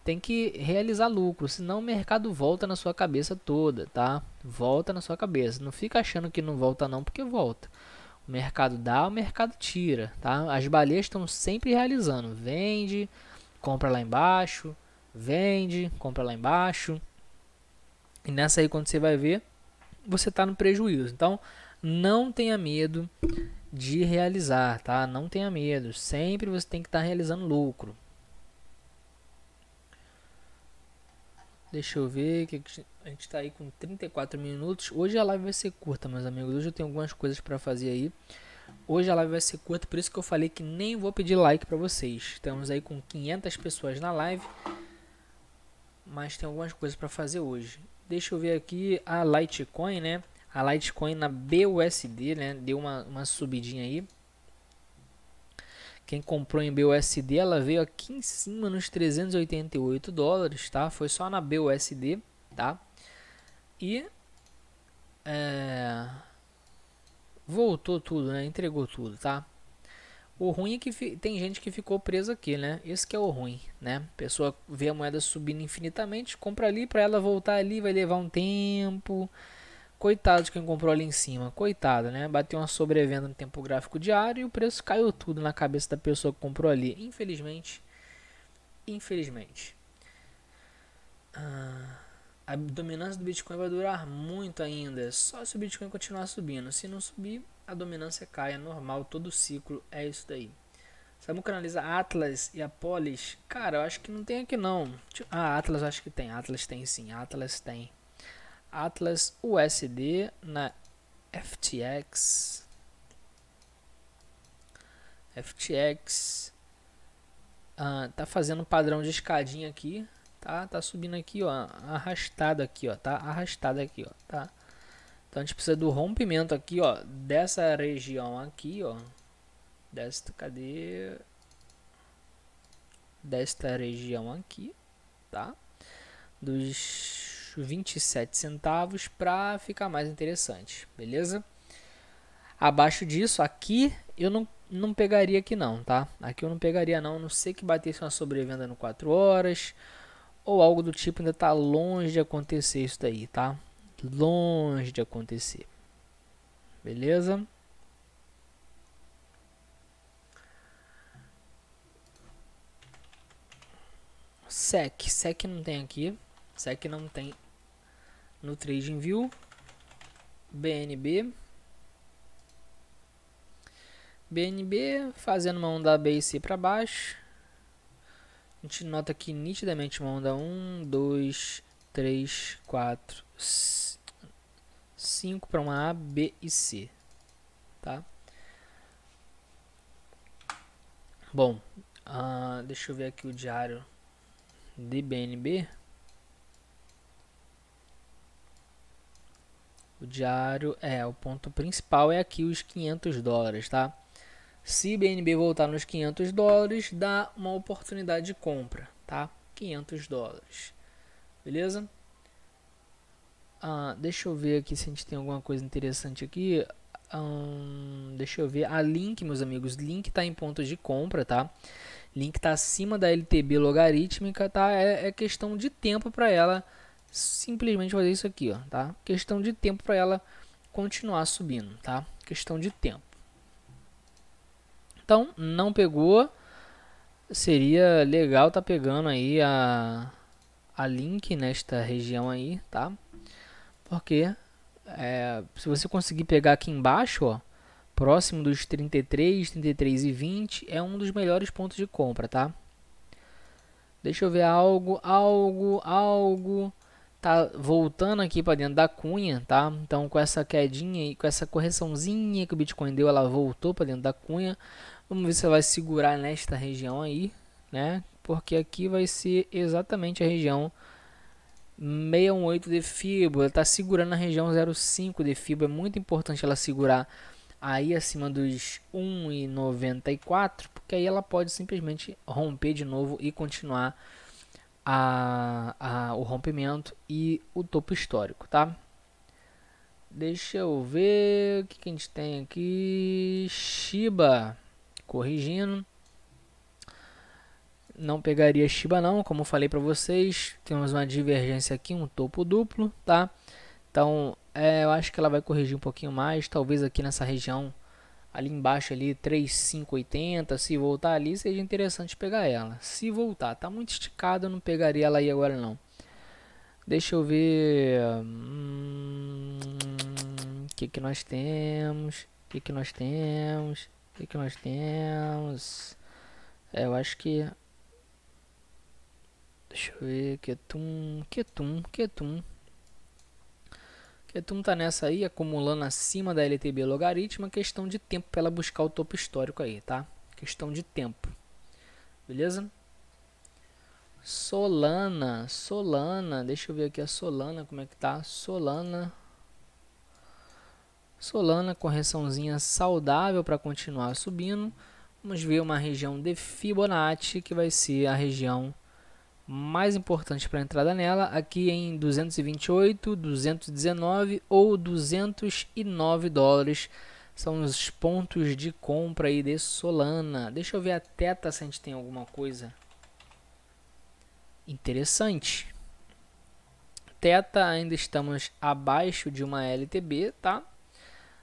Tem que realizar lucro, senão o mercado volta na sua cabeça toda, tá? Volta na sua cabeça. Não fica achando que não volta, não, porque volta. O mercado dá, o mercado tira, tá? As baleias estão sempre realizando. Vende, compra lá embaixo, vende, compra lá embaixo. E nessa aí, quando você vai ver, você está no prejuízo. Então, não tenha medo de realizar, tá? Não tenha medo. Sempre você tem que estar tá realizando lucro. Deixa eu ver que a gente está aí com 34 minutos. Hoje a live vai ser curta, meus amigos. Hoje eu tenho algumas coisas para fazer aí. Hoje a live vai ser curta, por isso que eu falei que nem vou pedir like para vocês. Estamos aí com 500 pessoas na live, mas tem algumas coisas para fazer hoje. Deixa eu ver aqui a Litecoin, né? A Litecoin na BUSD, né? Deu uma, uma subidinha aí. Quem comprou em BUSD, ela veio aqui em cima nos 388 dólares, tá? Foi só na BUSD, tá? E é, voltou tudo, né? Entregou tudo, tá? O ruim é que tem gente que ficou presa aqui, né? Esse que é o ruim, né? A pessoa vê a moeda subindo infinitamente, compra ali para ela voltar ali, vai levar um tempo. Coitado de quem comprou ali em cima, coitado, né? Bateu uma sobrevenda no tempo gráfico diário e o preço caiu tudo na cabeça da pessoa que comprou ali. Infelizmente, infelizmente. Ah, a dominância do Bitcoin vai durar muito ainda, só se o Bitcoin continuar subindo. Se não subir, a dominância cai, é normal, todo ciclo é isso daí. que analisa Atlas e Apolis. Cara, eu acho que não tem aqui não. Ah, Atlas acho que tem. Atlas tem sim. Atlas tem. Atlas USD na FTX. FTX ah, tá fazendo um padrão de escadinha aqui, tá? Tá subindo aqui, ó, arrastado aqui, ó, tá? Arrastado aqui, ó, tá? Então a gente precisa do rompimento aqui, ó, dessa região aqui, ó. Desta, cadê? Desta região aqui, tá? Dos 27 centavos para ficar mais interessante, beleza? Abaixo disso, aqui eu não, não pegaria aqui não, tá? Aqui eu não pegaria não, não sei que batesse uma sobrevenda no 4 horas ou algo do tipo, ainda tá longe de acontecer isso daí, tá? Longe de acontecer. Beleza? SEC, SEC não tem aqui, SEC não tem no TradingView, BNB, BNB fazendo uma onda ABC para baixo. A gente nota aqui nitidamente uma onda 1, 2, 3, 4, 5 para uma A, B e C. Tá? Bom, uh, deixa eu ver aqui o diário de BNB. O diário é o ponto principal é aqui os 500 dólares, tá? Se BNB voltar nos 500 dólares, dá uma oportunidade de compra, tá? 500 dólares, beleza? Ah, deixa eu ver aqui se a gente tem alguma coisa interessante aqui. Hum, deixa eu ver. A Link, meus amigos, Link está em pontos de compra, tá? Link está acima da LTB logarítmica, tá? É, é questão de tempo para ela simplesmente fazer isso aqui, ó, tá? Questão de tempo para ela continuar subindo, tá? Questão de tempo. Então, não pegou. Seria legal tá pegando aí a, a link nesta região aí, tá? Porque é, se você conseguir pegar aqui embaixo, ó, próximo dos 33, 33 e 20, é um dos melhores pontos de compra, tá? Deixa eu ver algo, algo, algo tá voltando aqui para dentro da cunha, tá? Então com essa quedinha e com essa correçãozinha que o Bitcoin deu, ela voltou para dentro da cunha. Vamos ver se ela vai segurar nesta região aí, né? Porque aqui vai ser exatamente a região 618 de fibra, ela está segurando a região 05 de fibra, é muito importante ela segurar aí acima dos 1,94, porque aí ela pode simplesmente romper de novo e continuar a, a, o rompimento e o topo histórico, tá? Deixa eu ver o que, que a gente tem aqui. Shiba corrigindo. Não pegaria Shiba não, como falei para vocês, temos uma divergência aqui, um topo duplo, tá? Então, é, eu acho que ela vai corrigir um pouquinho mais, talvez aqui nessa região ali embaixo ali 3580, se voltar ali seria interessante pegar ela. Se voltar, tá muito esticado, eu não pegaria ela aí agora não. Deixa eu ver o hum, que que nós temos? O que que nós temos? O que que nós temos? É, eu acho que Deixa eu ver, tum que tum tu não tá nessa aí, acumulando acima da LTB logaritmo, é questão de tempo para ela buscar o topo histórico aí, tá? Questão de tempo. Beleza? Solana, Solana, deixa eu ver aqui a Solana, como é que tá? Solana. Solana, correçãozinha saudável para continuar subindo. Vamos ver uma região de Fibonacci, que vai ser a região mais importante para a entrada nela aqui em 228, 219 ou 209 dólares. São os pontos de compra aí de Solana. Deixa eu ver a Teta se a gente tem alguma coisa interessante. Teta ainda estamos abaixo de uma LTB, tá?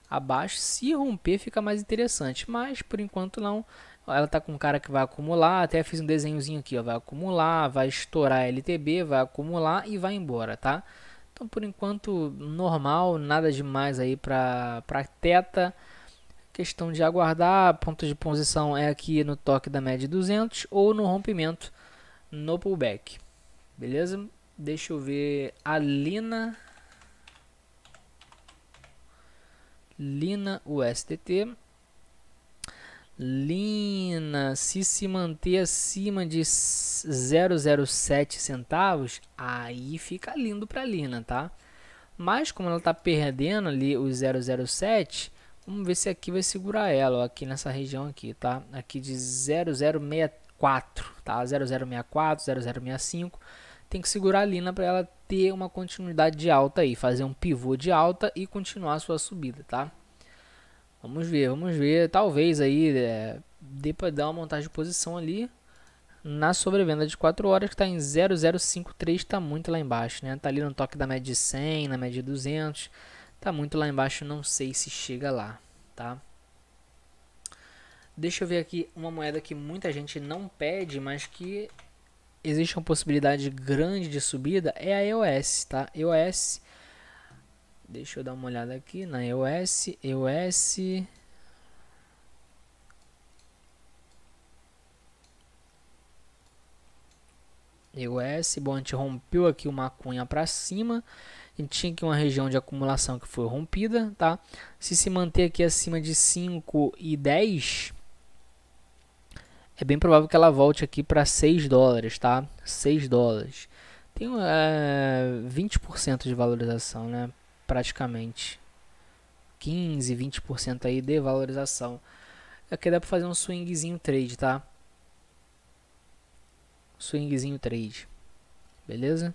Abaixo, se romper fica mais interessante, mas por enquanto não ela tá com um cara que vai acumular, até fiz um desenhozinho aqui, ó, vai acumular, vai estourar LTB, vai acumular e vai embora, tá? Então, por enquanto, normal, nada demais aí para pra teta. Questão de aguardar, ponto de posição é aqui no toque da média 200 ou no rompimento no pullback. Beleza? Deixa eu ver a Lina. Lina USDT. Lina, se se manter acima de 007 centavos, aí fica lindo para Lina, tá? Mas como ela tá perdendo ali os 007, vamos ver se aqui vai segurar ela, ó, aqui nessa região aqui, tá? Aqui de 0064, tá? 0064, 0065, tem que segurar a Lina para ela ter uma continuidade de alta aí, fazer um pivô de alta e continuar a sua subida, tá? Vamos ver, vamos ver. Talvez aí é, dê para dar uma montagem de posição ali na sobrevenda de 4 horas que está em 0053, está muito lá embaixo, né? Está ali no toque da média de 100, na média de 200, está muito lá embaixo, não sei se chega lá, tá? Deixa eu ver aqui uma moeda que muita gente não pede, mas que existe uma possibilidade grande de subida, é a EOS, tá? EOS Deixa eu dar uma olhada aqui na iOS, iOS iOS, bom, a gente rompeu aqui uma cunha para cima, a gente tinha aqui uma região de acumulação que foi rompida, tá? Se se manter aqui acima de 5 e 10, é bem provável que ela volte aqui para 6 dólares, tá? 6 dólares. Tem é, 20% de valorização, né? praticamente 15, 20% aí de valorização. Aqui dá para fazer um swingzinho trade, tá? Swingzinho trade. Beleza?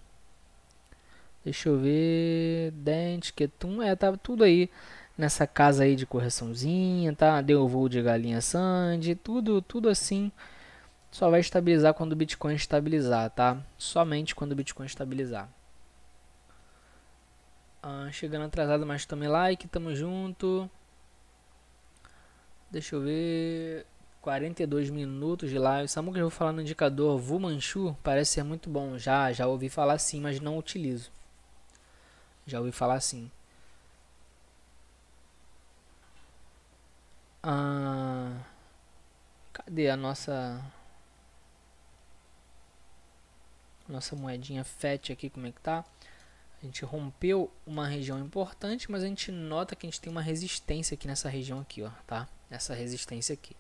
Deixa eu ver. Dente, Ketum. É, tá tudo aí nessa casa aí de correçãozinha, tá? Deu voo de galinha Sandy. Tudo, tudo assim. Só vai estabilizar quando o Bitcoin estabilizar, tá? Somente quando o Bitcoin estabilizar. Ah, chegando atrasado, mas tome like, tamo junto. Deixa eu ver. 42 minutos de live. Sabe o que eu vou falar no indicador Manchu. Parece ser muito bom. Já, já ouvi falar sim, mas não utilizo. Já ouvi falar sim. Ah, cadê a nossa nossa moedinha FET aqui, como é que tá? A gente rompeu uma região importante, mas a gente nota que a gente tem uma resistência aqui nessa região aqui, ó, tá? Essa resistência aqui.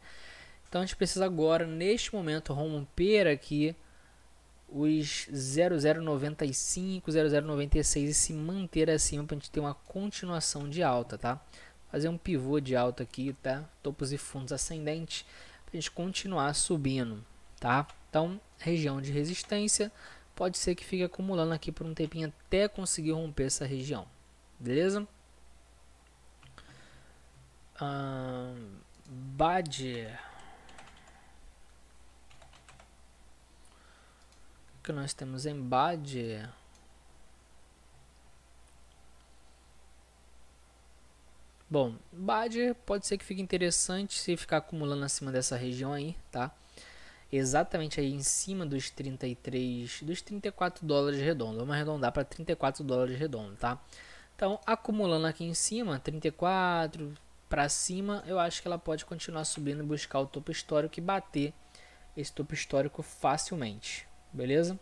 Então a gente precisa agora, neste momento, romper aqui os 0095, 0096 e se manter acima para a gente ter uma continuação de alta, tá? Fazer um pivô de alta aqui, tá? Topos e fundos ascendentes para a gente continuar subindo, tá? Então, região de resistência, pode ser que fique acumulando aqui por um tempinho até conseguir romper essa região. Beleza? Ah, O que nós temos em Bad. Bom, Bad pode ser que fique interessante se ficar acumulando acima dessa região aí, tá? exatamente aí em cima dos 33, dos 34 dólares redondos. Vamos arredondar para 34 dólares redondo, tá? Então, acumulando aqui em cima, 34 para cima, eu acho que ela pode continuar subindo e buscar o topo histórico e bater esse topo histórico facilmente, beleza?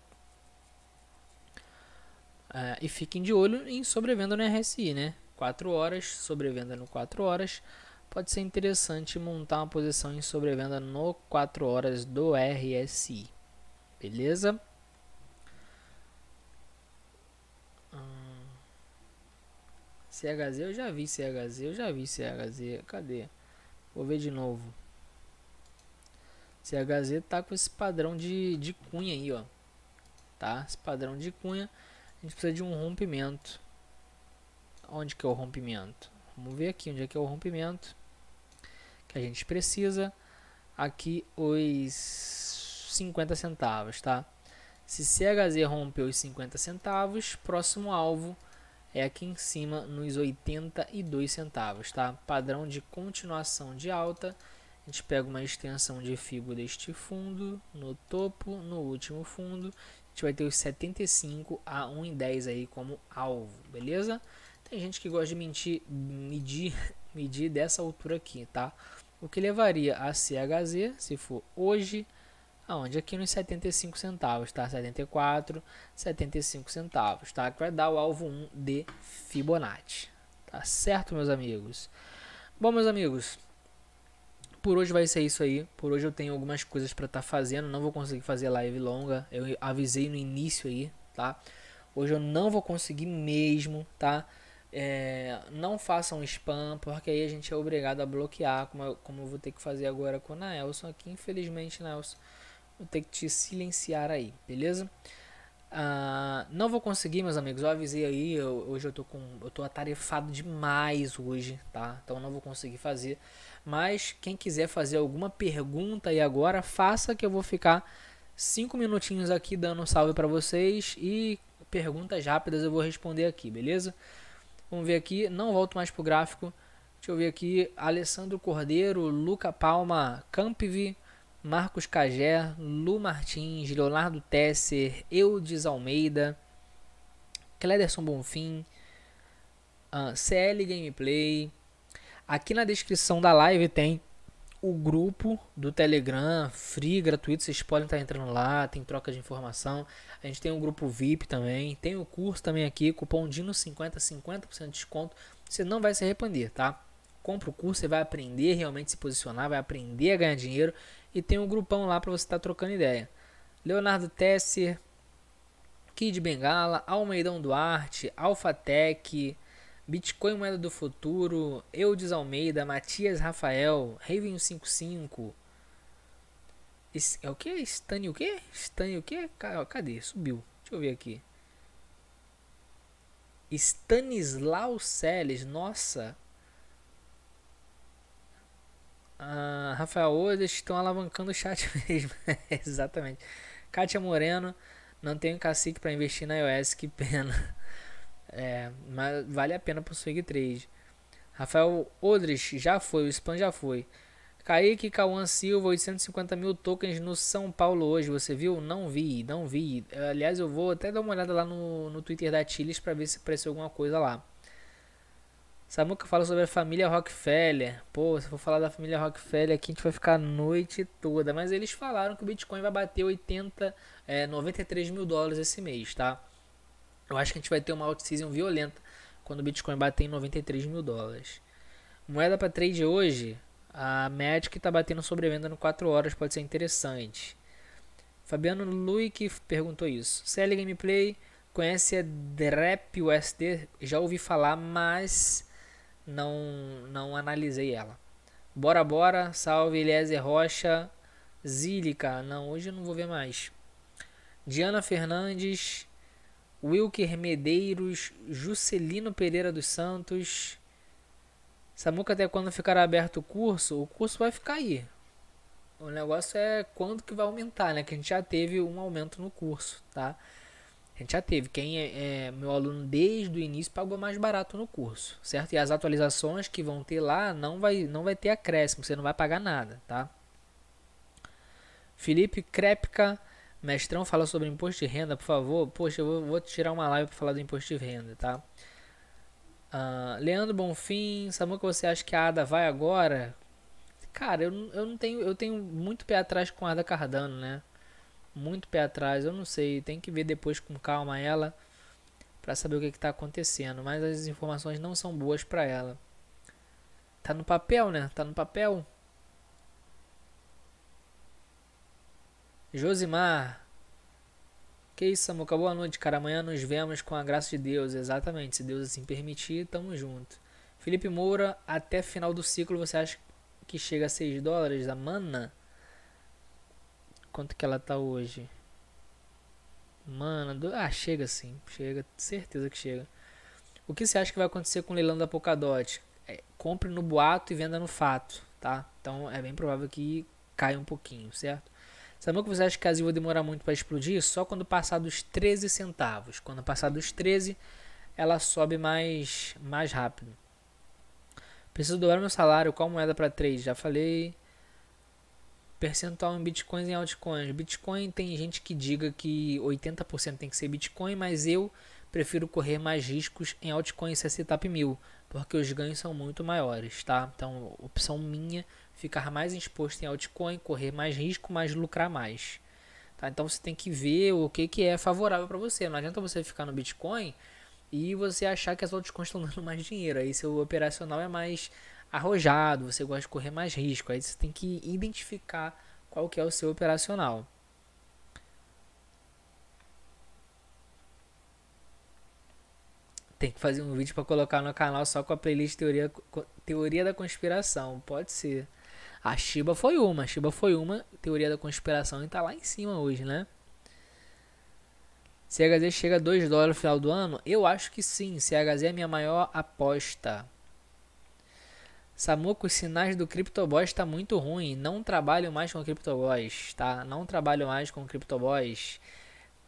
É, e fiquem de olho em sobrevenda no RSI, né? 4 horas, sobrevenda no 4 horas pode ser interessante montar uma posição em sobrevenda no 4 horas do RSI. Beleza? Ah, CHZ eu já vi CHZ, eu já vi CHZ. Cadê? Vou ver de novo. CHZ tá com esse padrão de, de cunha aí, ó. Tá? Esse padrão de cunha. A gente precisa de um rompimento. Onde que é o rompimento? Vamos ver aqui onde é que é o rompimento a gente precisa. Aqui os 50 centavos, tá? Se CHZ rompeu os 50 centavos, próximo alvo é aqui em cima nos 82 centavos, tá? Padrão de continuação de alta. A gente pega uma extensão de fibo deste fundo, no topo, no último fundo, a gente vai ter os 75 a 1,10 aí como alvo, beleza? Tem gente que gosta de mentir, medir, medir dessa altura aqui, tá? o que levaria a CHZ, se for hoje, aonde aqui nos 75 centavos, tá? 74, 75 centavos, tá? Que vai dar o alvo 1 de Fibonacci. Tá certo, meus amigos? Bom, meus amigos, por hoje vai ser isso aí. Por hoje eu tenho algumas coisas para estar tá fazendo, não vou conseguir fazer live longa. Eu avisei no início aí, tá? Hoje eu não vou conseguir mesmo, tá? É, não façam spam, porque aí a gente é obrigado a bloquear, como eu, como eu vou ter que fazer agora com a Naelson aqui. Infelizmente, Naelson, vou ter que te silenciar aí, beleza? Ah, não vou conseguir, meus amigos, eu avisei aí, eu, hoje eu tô com. Eu tô atarefado demais hoje, tá? Então não vou conseguir fazer. Mas quem quiser fazer alguma pergunta aí agora, faça que eu vou ficar cinco minutinhos aqui dando um salve para vocês e perguntas rápidas eu vou responder aqui, beleza? Vamos ver aqui, não volto mais para o gráfico. Deixa eu ver aqui, Alessandro Cordeiro, Luca Palma, Campvi, Marcos Cagé, Lu Martins, Leonardo Tesser, Eudes Almeida, Clederson Bonfim, ah, CL Gameplay. Aqui na descrição da live tem o grupo do Telegram, free, gratuito, vocês podem estar entrando lá, tem troca de informação. A gente tem um grupo VIP também, tem o curso também aqui, cupom DINO50, 50% de desconto. Você não vai se arrepender, tá? Compra o curso, você vai aprender realmente se posicionar, vai aprender a ganhar dinheiro e tem um grupão lá para você estar tá trocando ideia. Leonardo Tesser, Kid Bengala, Almeidão Duarte, Alfa Tech Bitcoin Moeda do Futuro, Eudes Almeida, Matias Rafael, Raven55. É o que? Stani o que? Stani o que? Cadê? Subiu. Deixa eu ver aqui. Stanislau Seles, nossa. Ah, Rafael Odas estão alavancando o chat mesmo. Exatamente. Kátia Moreno, não tenho cacique para investir na iOS, que pena. É, mas vale a pena prosseguir trade. Rafael Odres já foi, o Spam já foi. Kaique Kawan Silva, 850 mil tokens no São Paulo hoje, você viu? Não vi, não vi. Aliás, eu vou até dar uma olhada lá no, no Twitter da Tilis para ver se apareceu alguma coisa lá. Samuca fala sobre a família Rockefeller. Pô, se for falar da família Rockefeller aqui, a gente vai ficar a noite toda. Mas eles falaram que o Bitcoin vai bater 80, é, 93 mil dólares esse mês, tá? Eu acho que a gente vai ter uma out-season violenta quando o Bitcoin bater em 93 mil dólares. Moeda para trade hoje, a Magic está batendo sobrevenda no 4 horas, pode ser interessante. Fabiano Luiz perguntou isso. CL Gameplay conhece a DREP USD? Já ouvi falar, mas não, não analisei ela. Bora, bora. Salve, Eliezer Rocha. Zílica. Não, hoje eu não vou ver mais. Diana Fernandes. Wilker Medeiros, Juscelino Pereira dos Santos. Samuca, até quando ficará aberto o curso? O curso vai ficar aí. O negócio é quando que vai aumentar, né? Que a gente já teve um aumento no curso, tá? A gente já teve. Quem é, é meu aluno desde o início pagou mais barato no curso, certo? E as atualizações que vão ter lá não vai, não vai ter acréscimo, você não vai pagar nada, tá? Felipe Krepka Mestrão, fala sobre imposto de renda, por favor. Poxa, eu vou, tirar uma live para falar do imposto de renda, tá? Uh, Leandro Bonfim, que você acha que a ADA vai agora? Cara, eu, eu não tenho. Eu tenho muito pé atrás com a ADA Cardano, né? Muito pé atrás, eu não sei. Tem que ver depois com calma ela para saber o que é está acontecendo. Mas as informações não são boas para ela. Tá no papel, né? Tá no papel. Josimar. Que isso, Samuca? Boa noite, cara. Amanhã nos vemos com a graça de Deus. Exatamente. Se Deus assim permitir, tamo junto. Felipe Moura, até final do ciclo você acha que chega a 6 dólares a mana? Quanto que ela tá hoje? Mana, do... ah, chega sim, chega, certeza que chega. O que você acha que vai acontecer com o leilão da Polkadot? É, compre no boato e venda no fato, tá? Então é bem provável que caia um pouquinho, certo? Sabe o que você acha que a Zil vai demorar muito para explodir? Só quando passar dos 13 centavos. Quando passar dos 13, ela sobe mais, mais rápido. Preciso dobrar meu salário. Qual moeda para 3? Já falei. Percentual em bitcoins e altcoins. Bitcoin tem gente que diga que 80% tem que ser bitcoin, mas eu prefiro correr mais riscos em altcoins e setup mil, porque os ganhos são muito maiores, tá? Então, opção minha ficar mais exposto em altcoin, correr mais risco, mas lucrar mais. Tá? Então você tem que ver o que, que é favorável para você. Não adianta você ficar no Bitcoin e você achar que as altcoins estão dando mais dinheiro. Aí seu operacional é mais arrojado, você gosta de correr mais risco. Aí você tem que identificar qual que é o seu operacional. Tem que fazer um vídeo para colocar no canal só com a playlist teoria, teoria da conspiração. Pode ser. A Shiba foi uma, a Shiba foi uma teoria da conspiração e tá lá em cima hoje, né? CHZ chega a 2 dólares no final do ano? Eu acho que sim, CHZ é a minha maior aposta. Samuco, os sinais do CryptoBoys tá muito ruim. Não trabalho mais com CryptoBoys, tá? Não trabalho mais com CryptoBoys.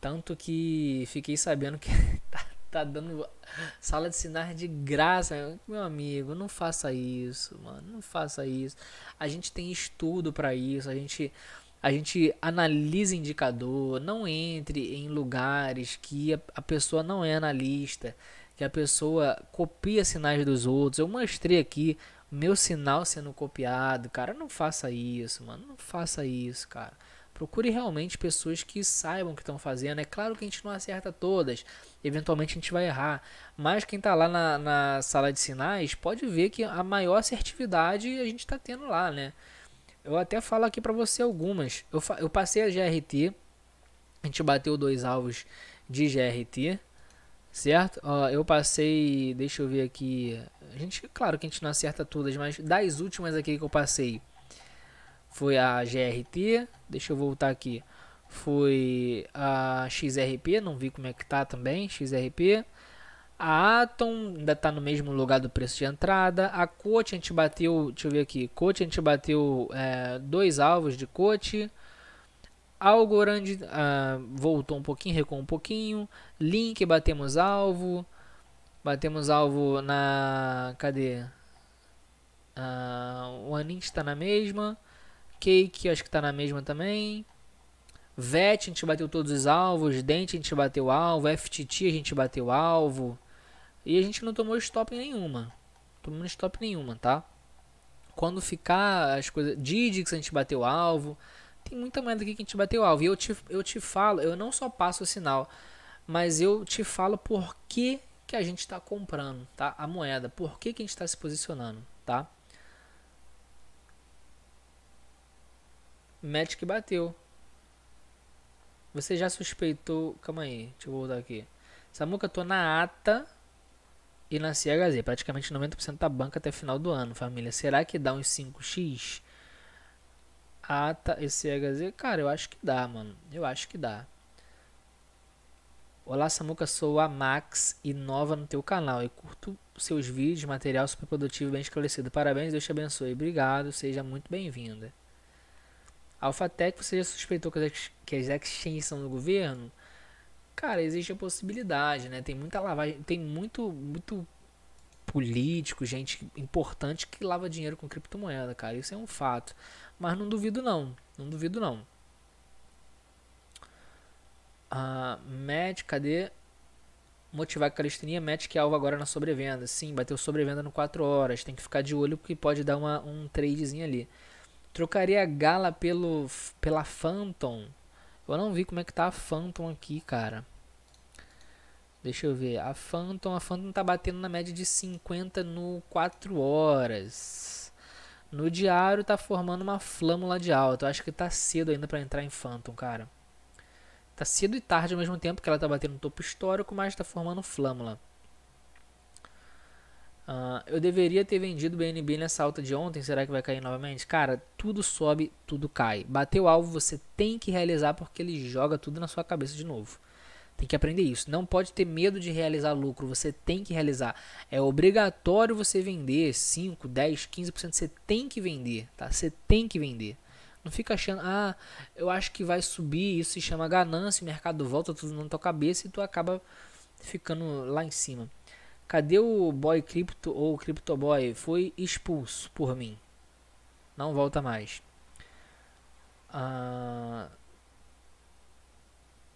Tanto que fiquei sabendo que tá tá dando sala de sinais de graça. Meu amigo, não faça isso, mano. Não faça isso. A gente tem estudo para isso, a gente a gente analisa indicador, não entre em lugares que a, a pessoa não é analista, que a pessoa copia sinais dos outros. Eu mostrei aqui meu sinal sendo copiado, cara, não faça isso, mano, não faça isso, cara. Procure realmente pessoas que saibam o que estão fazendo. É claro que a gente não acerta todas, eventualmente a gente vai errar. Mas quem está lá na, na, sala de sinais pode ver que a maior assertividade a gente está tendo lá, né? Eu até falo aqui para você algumas. Eu, eu passei a GRT, a gente bateu dois alvos de GRT, certo? Ó, eu passei, deixa eu ver aqui. A gente, claro que a gente não acerta todas, mas das últimas aqui que eu passei, foi a GRT, deixa eu voltar aqui, foi a XRP, não vi como é que tá também, XRP. A Atom ainda está no mesmo lugar do preço de entrada. A Coach a gente bateu, deixa eu ver aqui, Coach a gente bateu é, dois alvos de Coach. Algorand ah, voltou um pouquinho, recuou um pouquinho. Link batemos alvo. Batemos alvo na. Cadê? Ah, o Anin está na mesma. Cake, acho que tá na mesma também. Vet, a gente bateu todos os alvos. Dente, a gente bateu alvo. FTT, a gente bateu alvo. E a gente não tomou stop nenhuma. Tomou stop nenhuma, tá? Quando ficar as coisas... Didix, a gente bateu alvo. Tem muita merda aqui que a gente bateu alvo. E eu te, eu te falo, eu não só passo o sinal, mas eu te falo por que, que a gente está comprando, tá? A moeda. Por que, que a gente está se posicionando, tá? Magic bateu. Você já suspeitou. Calma aí, deixa eu voltar aqui. Samuca, tô na ata e na CHZ. Praticamente 90% da banca até final do ano, família. Será que dá uns 5x? Ata e CHZ? Cara, eu acho que dá, mano. Eu acho que dá. Olá, Samuca, sou a Max e nova no teu canal e curto seus vídeos, material super produtivo, bem esclarecido. Parabéns, Deus te abençoe. Obrigado, seja muito bem-vinda. A você já suspeitou que as, que as exchanges são do governo? Cara, existe a possibilidade, né? Tem muita lavagem, tem muito, muito político, gente importante que lava dinheiro com criptomoeda, cara. Isso é um fato. Mas não duvido não, não duvido não. Uh, Matt, cadê? Motivar a calistenia, Matt que é alvo agora na sobrevenda. Sim, bateu sobrevenda no 4 horas. Tem que ficar de olho porque pode dar uma, um tradezinho ali. Trocaria a Gala pelo, pela Phantom. Eu não vi como é que tá a Phantom aqui, cara. Deixa eu ver. A Phantom, a Phantom tá batendo na média de 50 no 4 horas. No diário tá formando uma flâmula de alta. Eu acho que tá cedo ainda para entrar em Phantom, cara. Tá cedo e tarde ao mesmo tempo que ela tá batendo no topo histórico, mas tá formando flâmula. Uh, eu deveria ter vendido o BNB nessa alta de ontem. Será que vai cair novamente? Cara, tudo sobe, tudo cai. Bateu o alvo, você tem que realizar porque ele joga tudo na sua cabeça de novo. Tem que aprender isso. Não pode ter medo de realizar lucro. Você tem que realizar. É obrigatório você vender 5, 10, 15%. Você tem que vender, tá? Você tem que vender. Não fica achando, ah, eu acho que vai subir. Isso se chama ganância. O mercado volta tudo na tua cabeça e tu acaba ficando lá em cima. Cadê o boy cripto ou criptoboy? Foi expulso por mim. Não volta mais. Ah,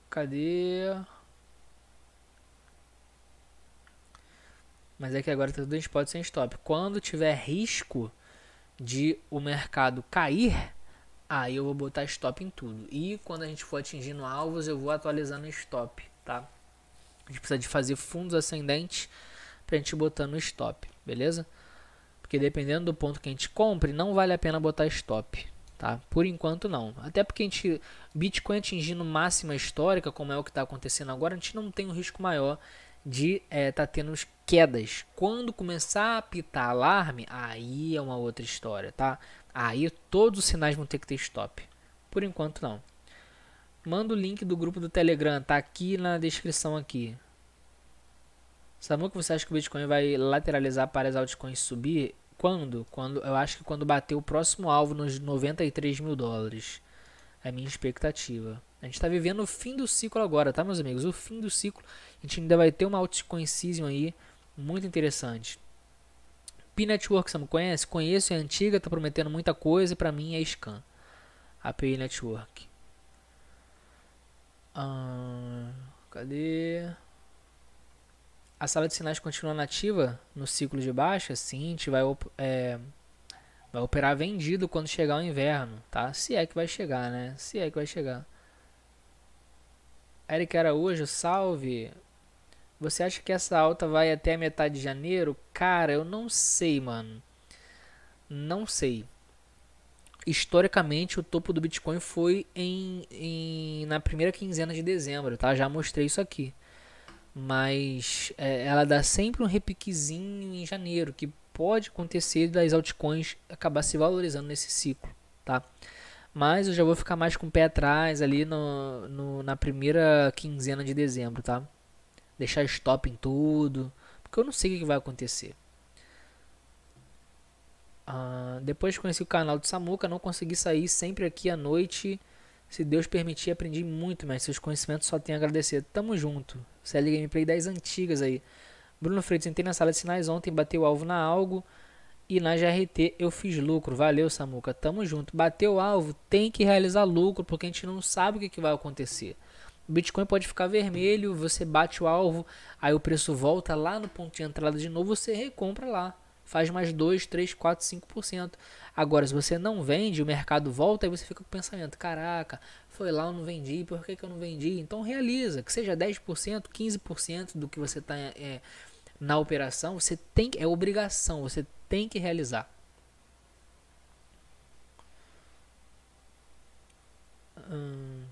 cadê? Mas é que agora tá tudo tudo gente pode sem stop. Quando tiver risco de o mercado cair, aí eu vou botar stop em tudo. E quando a gente for atingindo alvos, eu vou atualizando stop, tá? A gente precisa de fazer fundos ascendentes para a gente botar no stop, beleza? Porque dependendo do ponto que a gente compre, não vale a pena botar stop, tá? Por enquanto não. Até porque a gente, Bitcoin atingindo máxima histórica, como é o que está acontecendo agora, a gente não tem um risco maior de estar é, tá tendo quedas. Quando começar a apitar alarme, aí é uma outra história, tá? Aí todos os sinais vão ter que ter stop. Por enquanto não. Manda o link do grupo do Telegram, tá aqui na descrição aqui. Samu, que você acha que o Bitcoin vai lateralizar para as altcoins subir? Quando? quando? Eu acho que quando bater o próximo alvo nos 93 mil dólares. É a minha expectativa. A gente está vivendo o fim do ciclo agora, tá, meus amigos? O fim do ciclo. A gente ainda vai ter uma altcoin season aí muito interessante. P Network, você não conhece? Conheço, é antiga, está prometendo muita coisa e para mim é scan. A P Network. Ah, cadê? a sala de sinais continua ativa no ciclo de baixa, sim, a gente vai, é, vai operar vendido quando chegar o inverno, tá? Se é que vai chegar, né? Se é que vai chegar. Eric Araújo, salve! Você acha que essa alta vai até a metade de janeiro? Cara, eu não sei, mano. Não sei. Historicamente, o topo do Bitcoin foi em, em na primeira quinzena de dezembro, tá? Já mostrei isso aqui mas é, ela dá sempre um repiquezinho em janeiro, que pode acontecer das altcoins acabar se valorizando nesse ciclo, tá? Mas eu já vou ficar mais com o pé atrás ali no, no na primeira quinzena de dezembro, tá? Deixar stop em tudo, porque eu não sei o que vai acontecer. Uh, depois conheci o canal do Samuca, não consegui sair sempre aqui à noite se Deus permitir, aprendi muito, mas seus conhecimentos só tem a agradecer. Tamo junto. CL é Gameplay das antigas aí. Bruno Freitas, entrei na sala de sinais ontem, bateu o alvo na algo e na GRT eu fiz lucro. Valeu, Samuca. Tamo junto. Bateu o alvo, tem que realizar lucro, porque a gente não sabe o que, que vai acontecer. O Bitcoin pode ficar vermelho, você bate o alvo, aí o preço volta lá no ponto de entrada de novo, você recompra lá faz mais 2, 3, 4, 5%. Agora, se você não vende, o mercado volta e você fica com o pensamento: caraca, foi lá, eu não vendi, por que, que eu não vendi? Então, realiza, que seja 10%, 15% do que você está é, na operação, você tem é obrigação, você tem que realizar. Hum.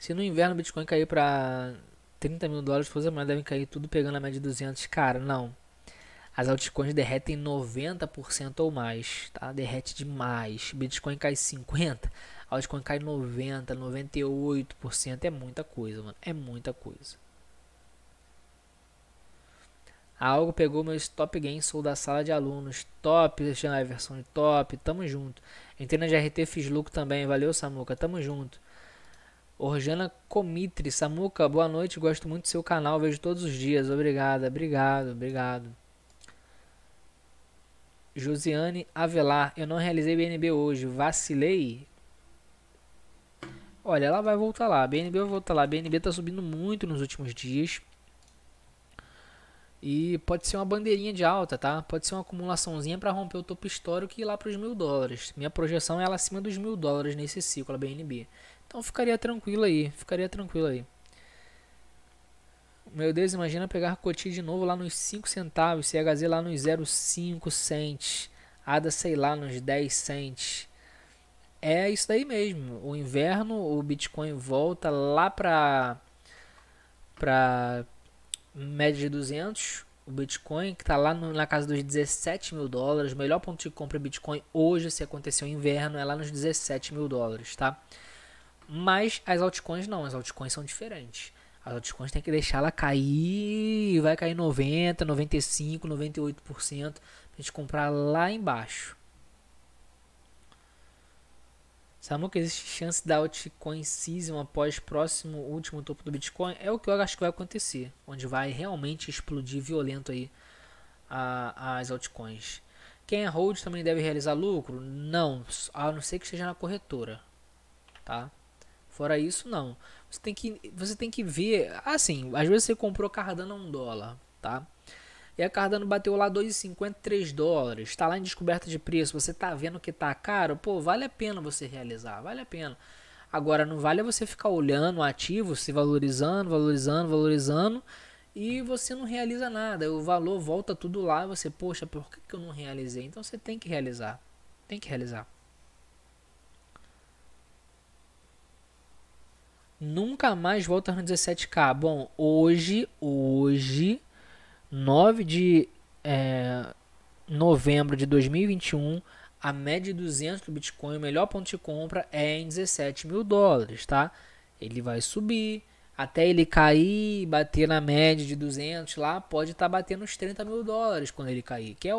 Se no inverno o Bitcoin cair para 30 mil dólares, as coisas devem cair tudo pegando a média de 200. Cara, não. As altcoins derretem 90% ou mais, tá? Derrete demais. Bitcoin cai 50, altcoin cai 90, 98%, é muita coisa, mano. É muita coisa. Algo pegou meu stop gain, sou da sala de alunos. Top, Christian Everson, top, tamo junto. Entrei na GRT, fiz lucro também, valeu Samuca, tamo junto. Orjana Comitri, Samuca, boa noite, gosto muito do seu canal, vejo todos os dias, obrigada, obrigado, obrigado. Josiane Avelar, eu não realizei BNB hoje, vacilei. Olha, ela vai voltar lá, BNB vai voltar lá, BNB tá subindo muito nos últimos dias. E pode ser uma bandeirinha de alta, tá? Pode ser uma acumulaçãozinha para romper o topo histórico e ir lá para os mil dólares. Minha projeção é ela acima dos mil dólares nesse ciclo, a BNB. Então ficaria tranquilo aí, ficaria tranquilo aí. Meu Deus, imagina pegar Coti de novo lá nos 5 centavos, CHZ lá nos 0,5 cents, ADA sei lá nos 10 cents. É isso aí mesmo. O inverno, o Bitcoin volta lá para para média de 200. O Bitcoin que tá lá no, na casa dos 17 mil dólares. O melhor ponto de compra é Bitcoin hoje, se acontecer o inverno, é lá nos 17 mil dólares, tá? Mas as altcoins não, as altcoins são diferentes. As altcoins tem que deixar ela cair, vai cair 90, 95, 98% a gente comprar lá embaixo. Samu que existe chance da altcoin season após próximo último topo do Bitcoin? É o que eu acho que vai acontecer, onde vai realmente explodir violento aí a, as altcoins. Quem é hold também deve realizar lucro? Não, a não ser que esteja na corretora, tá? Fora isso, não. Você tem que, você tem que ver. Assim, às vezes você comprou Cardano a um dólar, tá? E a Cardano bateu lá 2,53 dólares. Está lá em descoberta de preço. Você tá vendo que tá caro? Pô, vale a pena você realizar, vale a pena. Agora, não vale você ficar olhando o ativo, se valorizando, valorizando, valorizando e você não realiza nada. O valor volta tudo lá e você, poxa, por que, que eu não realizei? Então você tem que realizar. Tem que realizar. nunca mais volta no 17K. Bom, hoje, hoje, 9 de é, novembro de 2021, a média de 200 do Bitcoin, o melhor ponto de compra é em 17 mil dólares, tá? Ele vai subir até ele cair bater na média de 200 lá, pode estar tá batendo os 30 mil dólares quando ele cair, que é,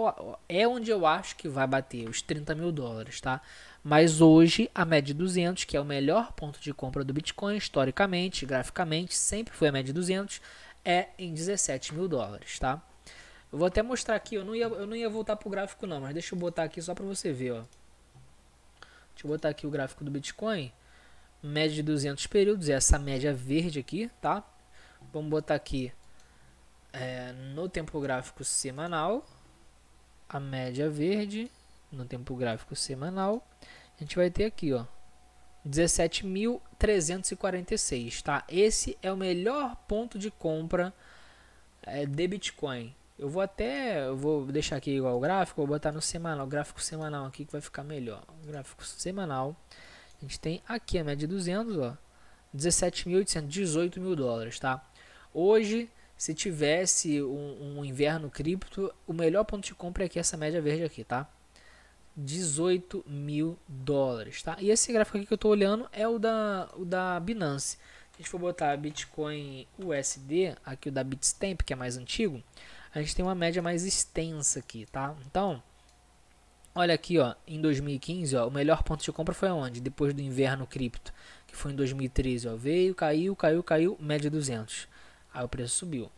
é onde eu acho que vai bater, os 30 mil dólares, tá? Mas hoje a média 200, que é o melhor ponto de compra do Bitcoin historicamente, graficamente, sempre foi a média 200, é em 17 mil dólares, tá? Eu vou até mostrar aqui, eu não ia, eu não ia voltar pro gráfico não, mas deixa eu botar aqui só para você ver, ó. Deixa eu botar aqui o gráfico do Bitcoin, média de 200 períodos, é essa média verde aqui, tá? Vamos botar aqui é, no tempo gráfico semanal, a média verde no tempo gráfico semanal, a gente vai ter aqui, ó, 17.346, tá? Esse é o melhor ponto de compra é, de Bitcoin. Eu vou até, eu vou deixar aqui igual o gráfico, vou botar no semanal, gráfico semanal aqui que vai ficar melhor. Gráfico semanal, a gente tem aqui a média de 200, ó, 17.818 mil dólares, tá? Hoje, se tivesse um, um inverno cripto, o melhor ponto de compra é aqui essa média verde aqui, tá? 18 mil dólares, tá? E esse gráfico aqui que eu estou olhando é o da, o da Binance. Se a gente for botar Bitcoin USD, aqui o da Bitstamp, que é mais antigo, a gente tem uma média mais extensa aqui, tá? Então, olha aqui, ó, em 2015, ó, o melhor ponto de compra foi onde? Depois do inverno cripto, que foi em 2013, ó, veio, caiu, caiu, caiu, média 200. Aí o preço subiu.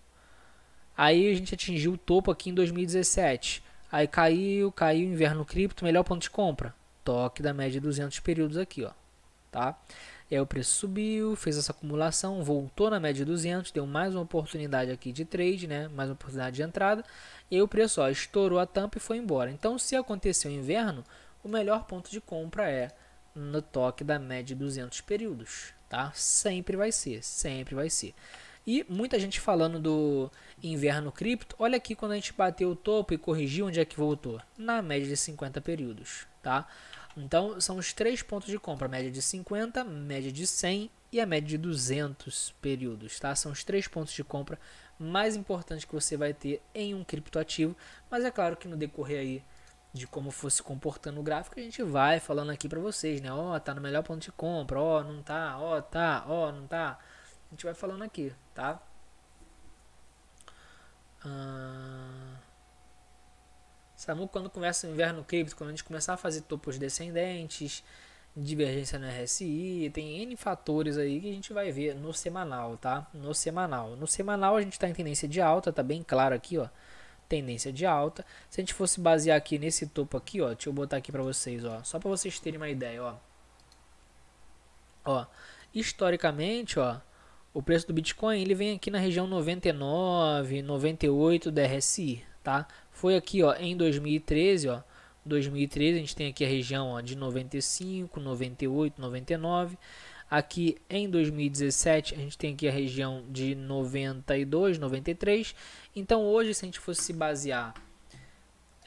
Aí a gente atingiu o topo aqui em 2017 Aí caiu, caiu, inverno cripto, melhor ponto de compra. Toque da média de 200 períodos aqui, ó. Tá? E é, aí o preço subiu, fez essa acumulação, voltou na média de 200, deu mais uma oportunidade aqui de trade, né? Mais uma oportunidade de entrada. E aí o preço, ó, estourou a tampa e foi embora. Então, se aconteceu inverno, o melhor ponto de compra é no toque da média de 200 períodos, tá? Sempre vai ser, sempre vai ser. E muita gente falando do Inverno cripto, olha aqui quando a gente bateu o topo e corrigiu onde é que voltou, na média de 50 períodos, tá? Então são os três pontos de compra, média de 50, média de 100 e a média de 200 períodos, tá? São os três pontos de compra mais importantes que você vai ter em um criptoativo, mas é claro que no decorrer aí de como fosse comportando o gráfico, a gente vai falando aqui para vocês, né? Ó, oh, tá no melhor ponto de compra, ó, oh, não tá, ó, oh, tá, ó, não tá. A gente vai falando aqui, tá? Ah, Samu, quando começa o inverno cripto, quando a gente começar a fazer topos descendentes, divergência no RSI, tem N fatores aí que a gente vai ver no semanal, tá? No semanal. No semanal a gente está em tendência de alta, tá bem claro aqui, ó. Tendência de alta. Se a gente fosse basear aqui nesse topo aqui, ó, deixa eu botar aqui para vocês, ó, só para vocês terem uma ideia, ó. Ó, historicamente, ó, o preço do Bitcoin ele vem aqui na região 99, 98 da RSI, tá? Foi aqui, ó, em 2013, ó. 2013 a gente tem aqui a região ó, de 95, 98, 99. Aqui em 2017 a gente tem aqui a região de 92, 93. Então hoje se a gente fosse se basear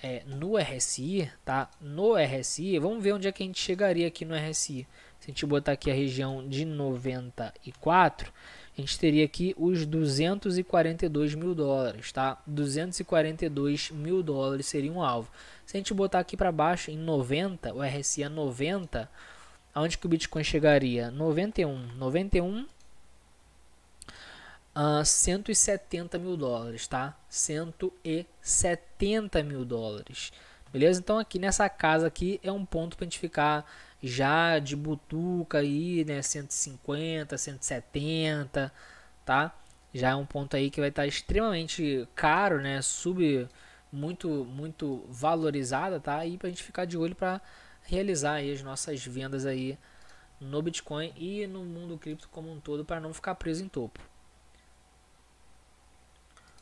é, no RSI, tá? No RSI, vamos ver onde é que a gente chegaria aqui no RSI. Se a gente botar aqui a região de 94, a gente teria aqui os 242 mil dólares, tá? 242 mil dólares seria um alvo. Se a gente botar aqui para baixo em 90, o RSI a 90, é aonde que o Bitcoin chegaria? 91, 91, uh, 170 mil dólares, tá? 170 mil dólares, beleza? Então aqui nessa casa aqui é um ponto para a gente ficar já de butuca aí, né, 150, 170, tá? Já é um ponto aí que vai estar tá extremamente caro, né, sub muito muito valorizada, tá? Aí pra gente ficar de olho para realizar aí as nossas vendas aí no Bitcoin e no mundo cripto como um todo para não ficar preso em topo.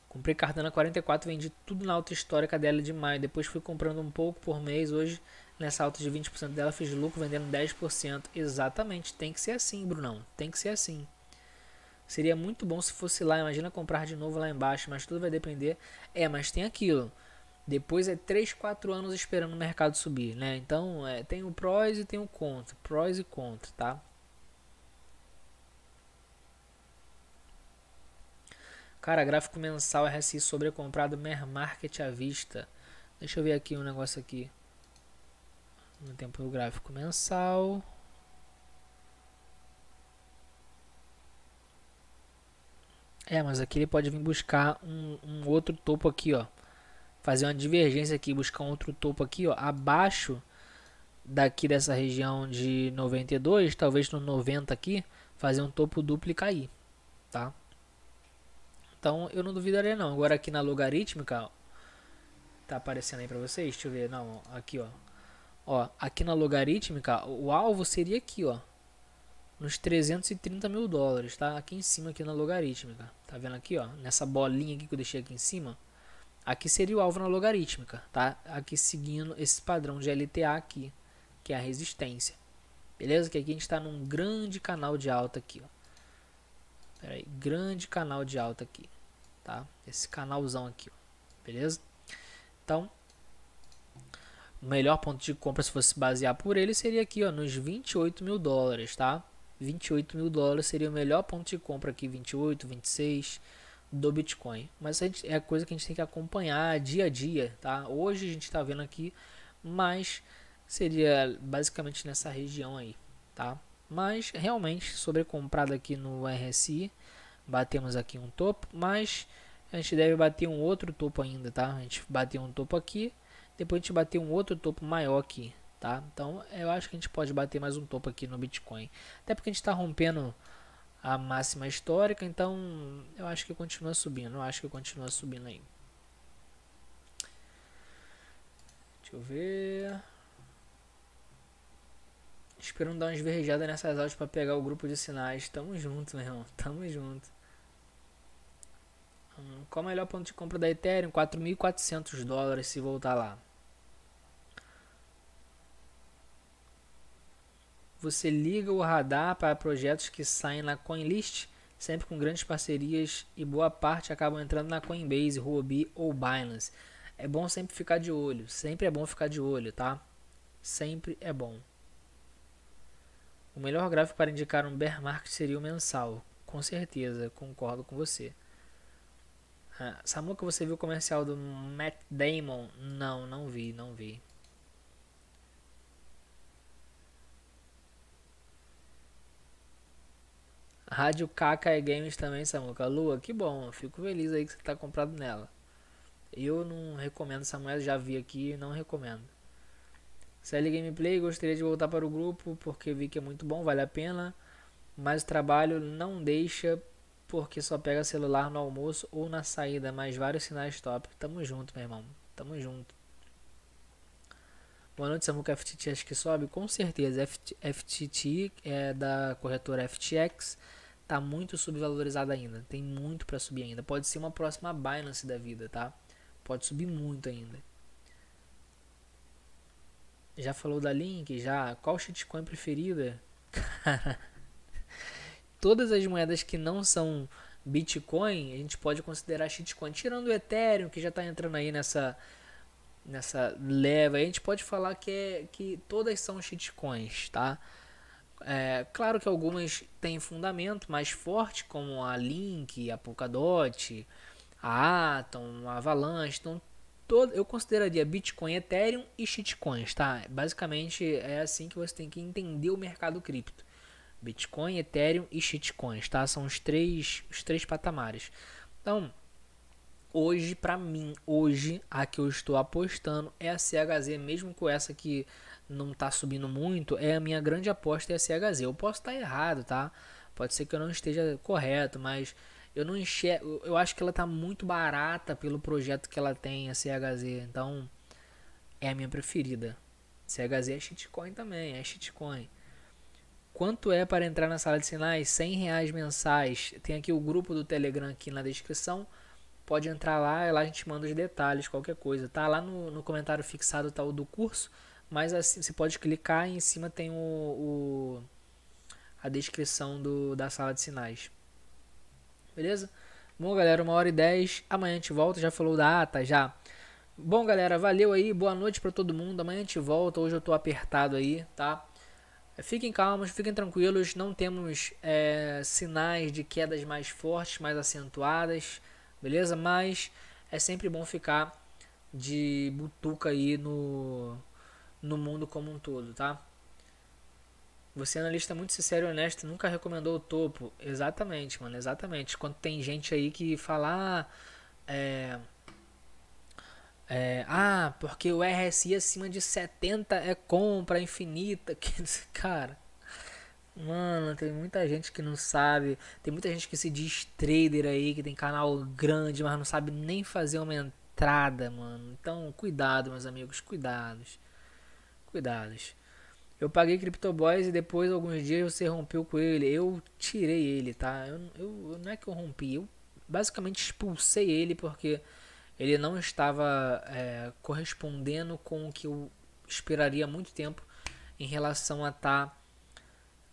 Comprei Cardano 44, vendi tudo na alta histórica dela de maio, depois fui comprando um pouco por mês, hoje Nessa alta de 20% dela fez lucro vendendo 10%. Exatamente, tem que ser assim, Brunão. Tem que ser assim. Seria muito bom se fosse lá, imagina comprar de novo lá embaixo, mas tudo vai depender. É, mas tem aquilo. Depois é 3, 4 anos esperando o mercado subir, né? Então, é, tem o prós e tem o contra, prós e contra, tá? Cara, gráfico mensal RSI sobrecomprado, mer market à vista. Deixa eu ver aqui um negócio aqui no tempo gráfico mensal. É, mas aqui ele pode vir buscar um, um outro topo aqui, ó. Fazer uma divergência aqui, buscar um outro topo aqui, ó. Abaixo daqui dessa região de 92, talvez no 90 aqui, fazer um topo duplo e cair, tá? Então eu não duvidaria não. Agora aqui na logarítmica, ó, tá aparecendo aí pra vocês, deixa eu ver, não, aqui ó, Ó, aqui na logarítmica, o alvo seria aqui, ó. Nos 330 mil dólares, tá? Aqui em cima, aqui na logarítmica. Tá vendo aqui, ó? Nessa bolinha aqui que eu deixei aqui em cima. Aqui seria o alvo na logarítmica, tá? Aqui seguindo esse padrão de LTA aqui, que é a resistência. Beleza? Que aqui a gente está num grande canal de alta aqui, ó. Pera aí, grande canal de alta aqui, tá? Esse canalzão aqui, ó. Beleza? Então, o melhor ponto de compra, se fosse basear por ele, seria aqui ó, nos 28 mil dólares, tá? 28 mil dólares seria o melhor ponto de compra aqui, 28, 26 do Bitcoin. Mas a gente, é a coisa que a gente tem que acompanhar dia a dia, tá? Hoje a gente está vendo aqui, mas seria basicamente nessa região aí, tá? Mas realmente sobrecomprado aqui no RSI, batemos aqui um topo, mas a gente deve bater um outro topo ainda, tá? A gente bateu um topo aqui, depois a gente bater um outro topo maior aqui, tá? Então eu acho que a gente pode bater mais um topo aqui no Bitcoin. Até porque a gente está rompendo a máxima histórica, então eu acho que continua subindo, eu acho que continua subindo aí. Deixa eu ver. Esperando dar uma esverjada nessas aulas para pegar o grupo de sinais. Tamo junto, meu irmão. Tamo junto. Qual o melhor ponto de compra da Ethereum? 4.400 dólares se voltar lá. Você liga o radar para projetos que saem na CoinList, sempre com grandes parcerias e boa parte acabam entrando na Coinbase, Huobi ou Binance. É bom sempre ficar de olho, sempre é bom ficar de olho, tá? Sempre é bom. O melhor gráfico para indicar um bear market seria o mensal. Com certeza, concordo com você. Samu, ah, Samuca, você viu o comercial do Matt Damon? Não, não vi, não vi. Rádio KKE é Games também, Samuca. Lua, que bom, fico feliz aí que você tá comprado nela. Eu não recomendo essa moeda, já vi aqui, não recomendo. CL Gameplay, gostaria de voltar para o grupo porque vi que é muito bom, vale a pena, mas o trabalho não deixa porque só pega celular no almoço ou na saída, mas vários sinais top. Tamo junto, meu irmão. Tamo junto. Boa noite, Samuca FTT, acho que sobe? Com certeza, FTT é da corretora FTX, tá muito subvalorizada ainda, tem muito para subir ainda. Pode ser uma próxima Binance da vida, tá? Pode subir muito ainda. Já falou da Link? Já? Qual shitcoin preferida? Cara todas as moedas que não são Bitcoin, a gente pode considerar shitcoin, tirando o Ethereum, que já está entrando aí nessa nessa leva, a gente pode falar que é, que todas são shitcoins, tá? É, claro que algumas têm fundamento mais forte, como a Link, a Polkadot, a Atom, a Avalanche, então todo, eu consideraria Bitcoin, Ethereum e shitcoins, tá? Basicamente é assim que você tem que entender o mercado cripto. Bitcoin, Ethereum e shitcoins, tá? São os três, os três patamares. Então, hoje, para mim, hoje, a que eu estou apostando é a CHZ, mesmo com essa que não está subindo muito, é a minha grande aposta é a CHZ. Eu posso estar tá errado, tá? Pode ser que eu não esteja correto, mas eu não enxergo. Eu acho que ela está muito barata pelo projeto que ela tem, a CHZ. Então, é a minha preferida. CHZ é shitcoin também, é shitcoin. Quanto é para entrar na sala de sinais? 100 reais mensais. Tem aqui o grupo do Telegram aqui na descrição. Pode entrar lá, lá a gente manda os detalhes, qualquer coisa. Tá lá no, no comentário fixado tá o do curso, mas assim, você pode clicar e em cima tem o, o a descrição do, da sala de sinais. Beleza? Bom, galera, uma hora e dez. Amanhã a gente volta. Já falou da ata, já. Bom, galera, valeu aí. Boa noite para todo mundo. Amanhã a gente volta. Hoje eu tô apertado aí, tá? Fiquem calmos, fiquem tranquilos, não temos é, sinais de quedas mais fortes, mais acentuadas, beleza? Mas é sempre bom ficar de butuca aí no, no mundo como um todo, tá? Você é analista muito sincero e honesto, nunca recomendou o topo. Exatamente, mano, exatamente. Quando tem gente aí que fala, ah, é, é, ah, porque o RSI acima de 70 é compra infinita. Cara, mano, tem muita gente que não sabe. Tem muita gente que se diz trader aí, que tem canal grande, mas não sabe nem fazer uma entrada, mano. Então, cuidado, meus amigos, cuidados. Cuidados. Eu paguei CryptoBoys e depois, alguns dias, você rompeu com ele. Eu tirei ele, tá? Eu, eu, não é que eu rompi, eu basicamente expulsei ele porque ele não estava é, correspondendo com o que eu esperaria há muito tempo em relação a estar, tá,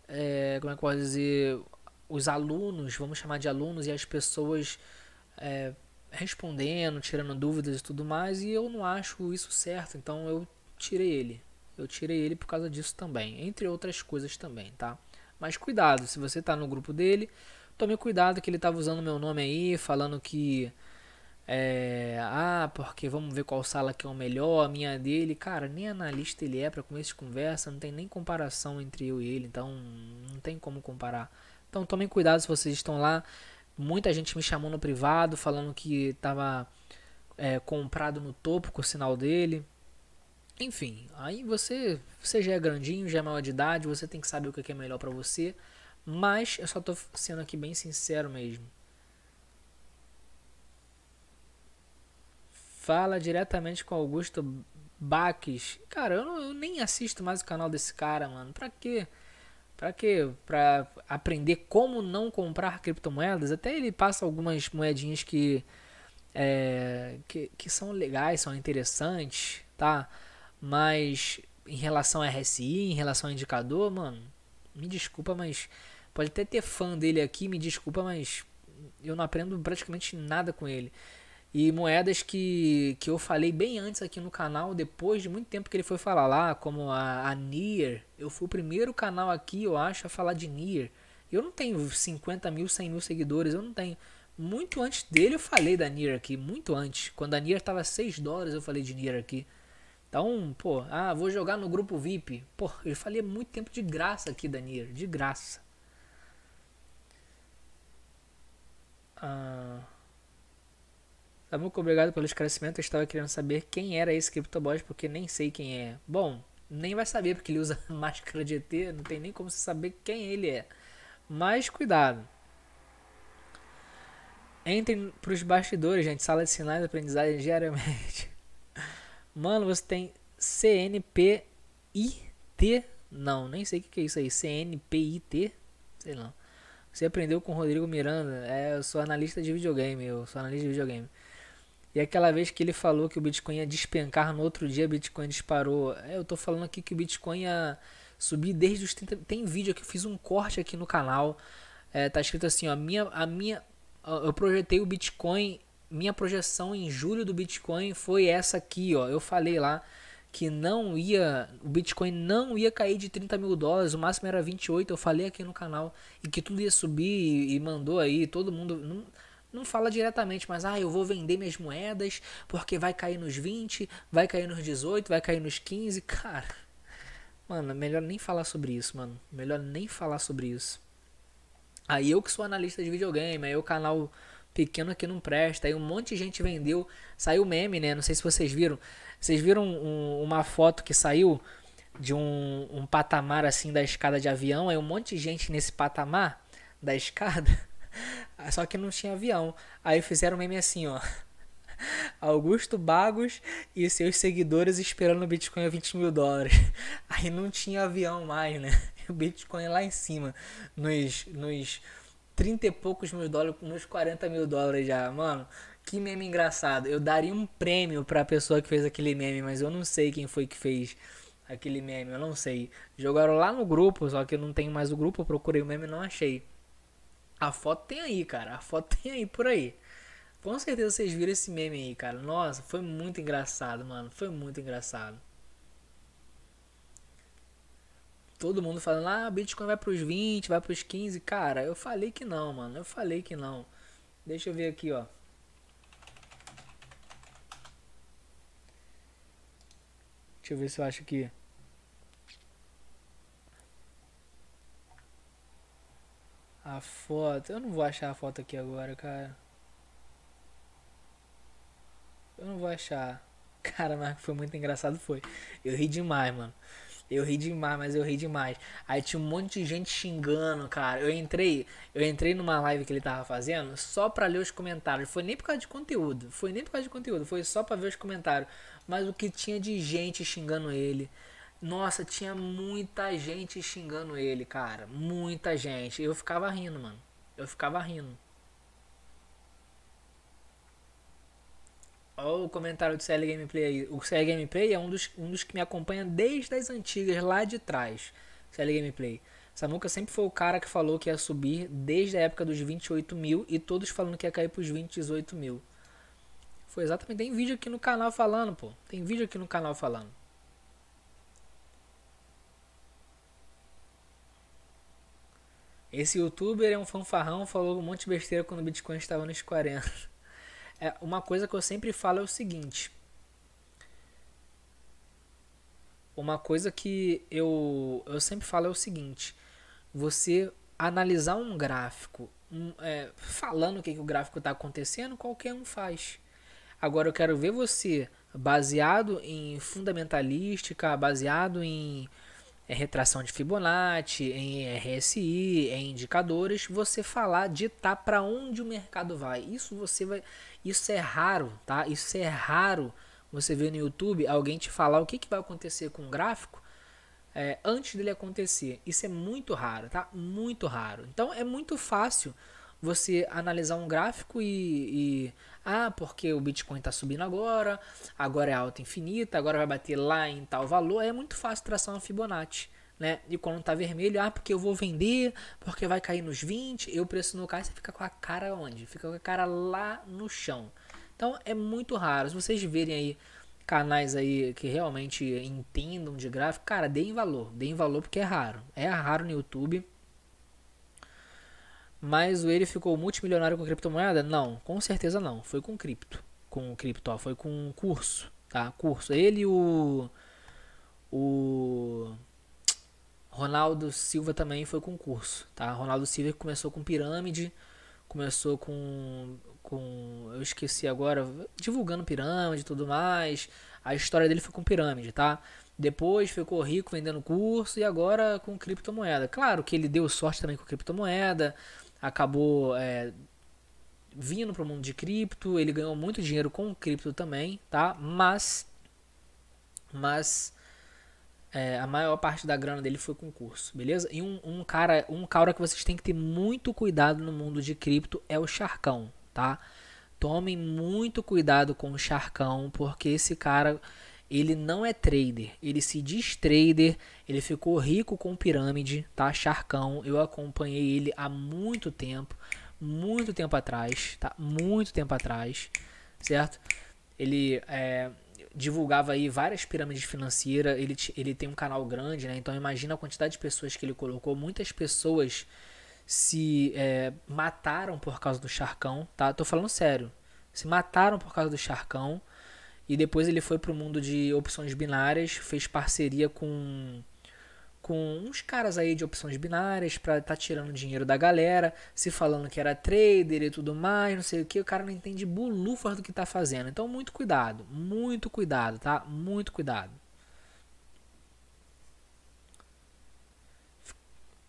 é, como é que eu posso dizer, os alunos, vamos chamar de alunos, e as pessoas é, respondendo, tirando dúvidas e tudo mais, e eu não acho isso certo, então eu tirei ele. Eu tirei ele por causa disso também, entre outras coisas também, tá? Mas cuidado, se você está no grupo dele, tome cuidado que ele estava usando meu nome aí, falando que é, ah, porque vamos ver qual sala que é o melhor, a minha dele. Cara, nem analista ele é para começo de conversa, não tem nem comparação entre eu e ele, então não tem como comparar. Então tomem cuidado se vocês estão lá. Muita gente me chamou no privado falando que tava é, comprado no topo com o sinal dele. Enfim, aí você, você já é grandinho, já é maior de idade, você tem que saber o que é, é melhor para você. Mas eu só tô sendo aqui bem sincero mesmo. fala diretamente com Augusto Baques. Cara, eu, não, eu, nem assisto mais o canal desse cara, mano. Pra quê? Pra quê? Pra aprender como não comprar criptomoedas? Até ele passa algumas moedinhas que, é, que, que são legais, são interessantes, tá? Mas em relação a RSI, em relação a indicador, mano, me desculpa, mas pode até ter fã dele aqui, me desculpa, mas eu não aprendo praticamente nada com ele. E moedas que, que eu falei bem antes aqui no canal, depois de muito tempo que ele foi falar lá, como a, a Nier. Eu fui o primeiro canal aqui, eu acho, a falar de Nier. Eu não tenho 50 mil, 100 mil seguidores, eu não tenho. Muito antes dele eu falei da Nier aqui, muito antes. Quando a Nier tava 6 dólares eu falei de Nier aqui. Então, pô, ah, vou jogar no grupo VIP. Pô, eu falei muito tempo de graça aqui da Nier, de graça. Ah muito obrigado pelo esclarecimento. Eu estava querendo saber quem era esse CryptoBot, porque nem sei quem é. Bom, nem vai saber, porque ele usa máscara de ET, não tem nem como você saber quem ele é. Mas cuidado. Entrem para os bastidores, gente. Sala de sinais de aprendizagem diariamente. Mano, você tem CNPIT. Não, nem sei o que é isso aí. CNPIT? Sei lá. Você aprendeu com o Rodrigo Miranda. É, eu sou analista de videogame. Eu sou analista de videogame. E aquela vez que ele falou que o Bitcoin ia despencar, no outro dia o Bitcoin disparou. É, eu tô falando aqui que o Bitcoin ia subir desde os 30. Tem vídeo que eu fiz um corte aqui no canal. É, tá escrito assim, ó, minha, a minha, eu projetei o Bitcoin, minha projeção em julho do Bitcoin foi essa aqui, ó. Eu falei lá que não ia, o Bitcoin não ia cair de 30 mil dólares, o máximo era 28, eu falei aqui no canal, e que tudo ia subir e, e mandou aí, todo mundo... Não, não fala diretamente, mas ah, eu vou vender minhas moedas porque vai cair nos 20, vai cair nos 18, vai cair nos 15, cara. Mano, melhor nem falar sobre isso, mano. Melhor nem falar sobre isso. Aí eu que sou analista de videogame, aí o canal pequeno aqui não presta, aí um monte de gente vendeu, saiu meme, né? Não sei se vocês viram. Vocês viram um, uma foto que saiu de um, um patamar assim da escada de avião, aí um monte de gente nesse patamar da escada Só que não tinha avião. Aí fizeram meme assim, ó. Augusto Bagos e seus seguidores esperando o Bitcoin a 20 mil dólares. Aí não tinha avião mais, né? O Bitcoin lá em cima, nos, nos 30 e poucos mil dólares, nos 40 mil dólares já. Mano, que meme engraçado. Eu daria um prêmio pra pessoa que fez aquele meme, mas eu não sei quem foi que fez aquele meme, eu não sei. Jogaram lá no grupo, só que eu não tenho mais o grupo, eu procurei o meme e não achei. A foto tem aí, cara. A foto tem aí por aí. Com certeza vocês viram esse meme aí, cara. Nossa, foi muito engraçado, mano. Foi muito engraçado. Todo mundo falando, ah, Bitcoin vai pros 20, vai pros 15. Cara, eu falei que não, mano. Eu falei que não. Deixa eu ver aqui, ó. Deixa eu ver se eu acho que. A foto. Eu não vou achar a foto aqui agora, cara. Eu não vou achar. Cara, mas foi muito engraçado, foi. Eu ri demais, mano. Eu ri demais, mas eu ri demais. Aí tinha um monte de gente xingando, cara. Eu entrei, eu entrei numa live que ele tava fazendo só pra ler os comentários. Foi nem por causa de conteúdo. Foi nem por causa de conteúdo. Foi só pra ver os comentários. Mas o que tinha de gente xingando ele. Nossa, tinha muita gente xingando ele, cara. Muita gente. Eu ficava rindo, mano. Eu ficava rindo. Olha o comentário do CL Gameplay aí. O CL Gameplay é um dos, um dos que me acompanha desde as antigas, lá de trás. CL Gameplay. Samuca sempre foi o cara que falou que ia subir desde a época dos 28 mil e todos falando que ia cair para os 28 mil. Foi exatamente. Tem vídeo aqui no canal falando, pô. Tem vídeo aqui no canal falando. Esse youtuber é um fanfarrão, falou um monte de besteira quando o Bitcoin estava nos 40. É, uma coisa que eu sempre falo é o seguinte. Uma coisa que eu, eu sempre falo é o seguinte. Você analisar um gráfico, um, é, falando o que, que o gráfico está acontecendo, qualquer um faz. Agora eu quero ver você baseado em fundamentalística, baseado em é retração de Fibonacci, em RSI, em é indicadores, você falar, ditar para onde o mercado vai. Isso você vai, isso é raro, tá? Isso é raro. Você vê no YouTube alguém te falar o que, que vai acontecer com o gráfico é, antes dele acontecer. Isso é muito raro, tá? Muito raro. Então é muito fácil você analisar um gráfico e, e ah, porque o Bitcoin está subindo agora, agora é alta infinita, agora vai bater lá em tal valor. é muito fácil traçar uma Fibonacci. Né? E quando está vermelho, ah, porque eu vou vender, porque vai cair nos 20, e o preço não cai, você fica com a cara onde? Fica com a cara lá no chão. Então é muito raro. Se vocês verem aí canais aí que realmente entendam de gráfico, cara, deem valor, deem valor porque é raro. É raro no YouTube. Mas o ele ficou multimilionário com criptomoeda? Não, com certeza não. Foi com cripto. Com cripto, ó, foi com curso, tá? Curso. Ele e o o Ronaldo Silva também foi com curso, tá? Ronaldo Silva começou com pirâmide, começou com com eu esqueci agora, divulgando pirâmide e tudo mais. A história dele foi com pirâmide, tá? Depois ficou rico vendendo curso e agora com criptomoeda. Claro que ele deu sorte também com criptomoeda, acabou é, vindo para o mundo de cripto, ele ganhou muito dinheiro com cripto também, tá? Mas, mas é, a maior parte da grana dele foi com curso, beleza? E um, um cara, um cara que vocês têm que ter muito cuidado no mundo de cripto é o Charcão, tá? Tomem muito cuidado com o Charcão, porque esse cara ele não é trader, ele se diz trader, ele ficou rico com pirâmide, tá? Charcão, eu acompanhei ele há muito tempo, muito tempo atrás, tá? Muito tempo atrás, certo? Ele é, divulgava aí várias pirâmides financeiras, ele, ele tem um canal grande, né? Então imagina a quantidade de pessoas que ele colocou, muitas pessoas se é, mataram por causa do Charcão, tá? Tô falando sério, se mataram por causa do Charcão, e depois ele foi pro mundo de opções binárias, fez parceria com com uns caras aí de opções binárias para tá tirando dinheiro da galera, se falando que era trader e tudo mais, não sei o que, o cara não entende bulufas do que tá fazendo. Então muito cuidado, muito cuidado, tá? Muito cuidado.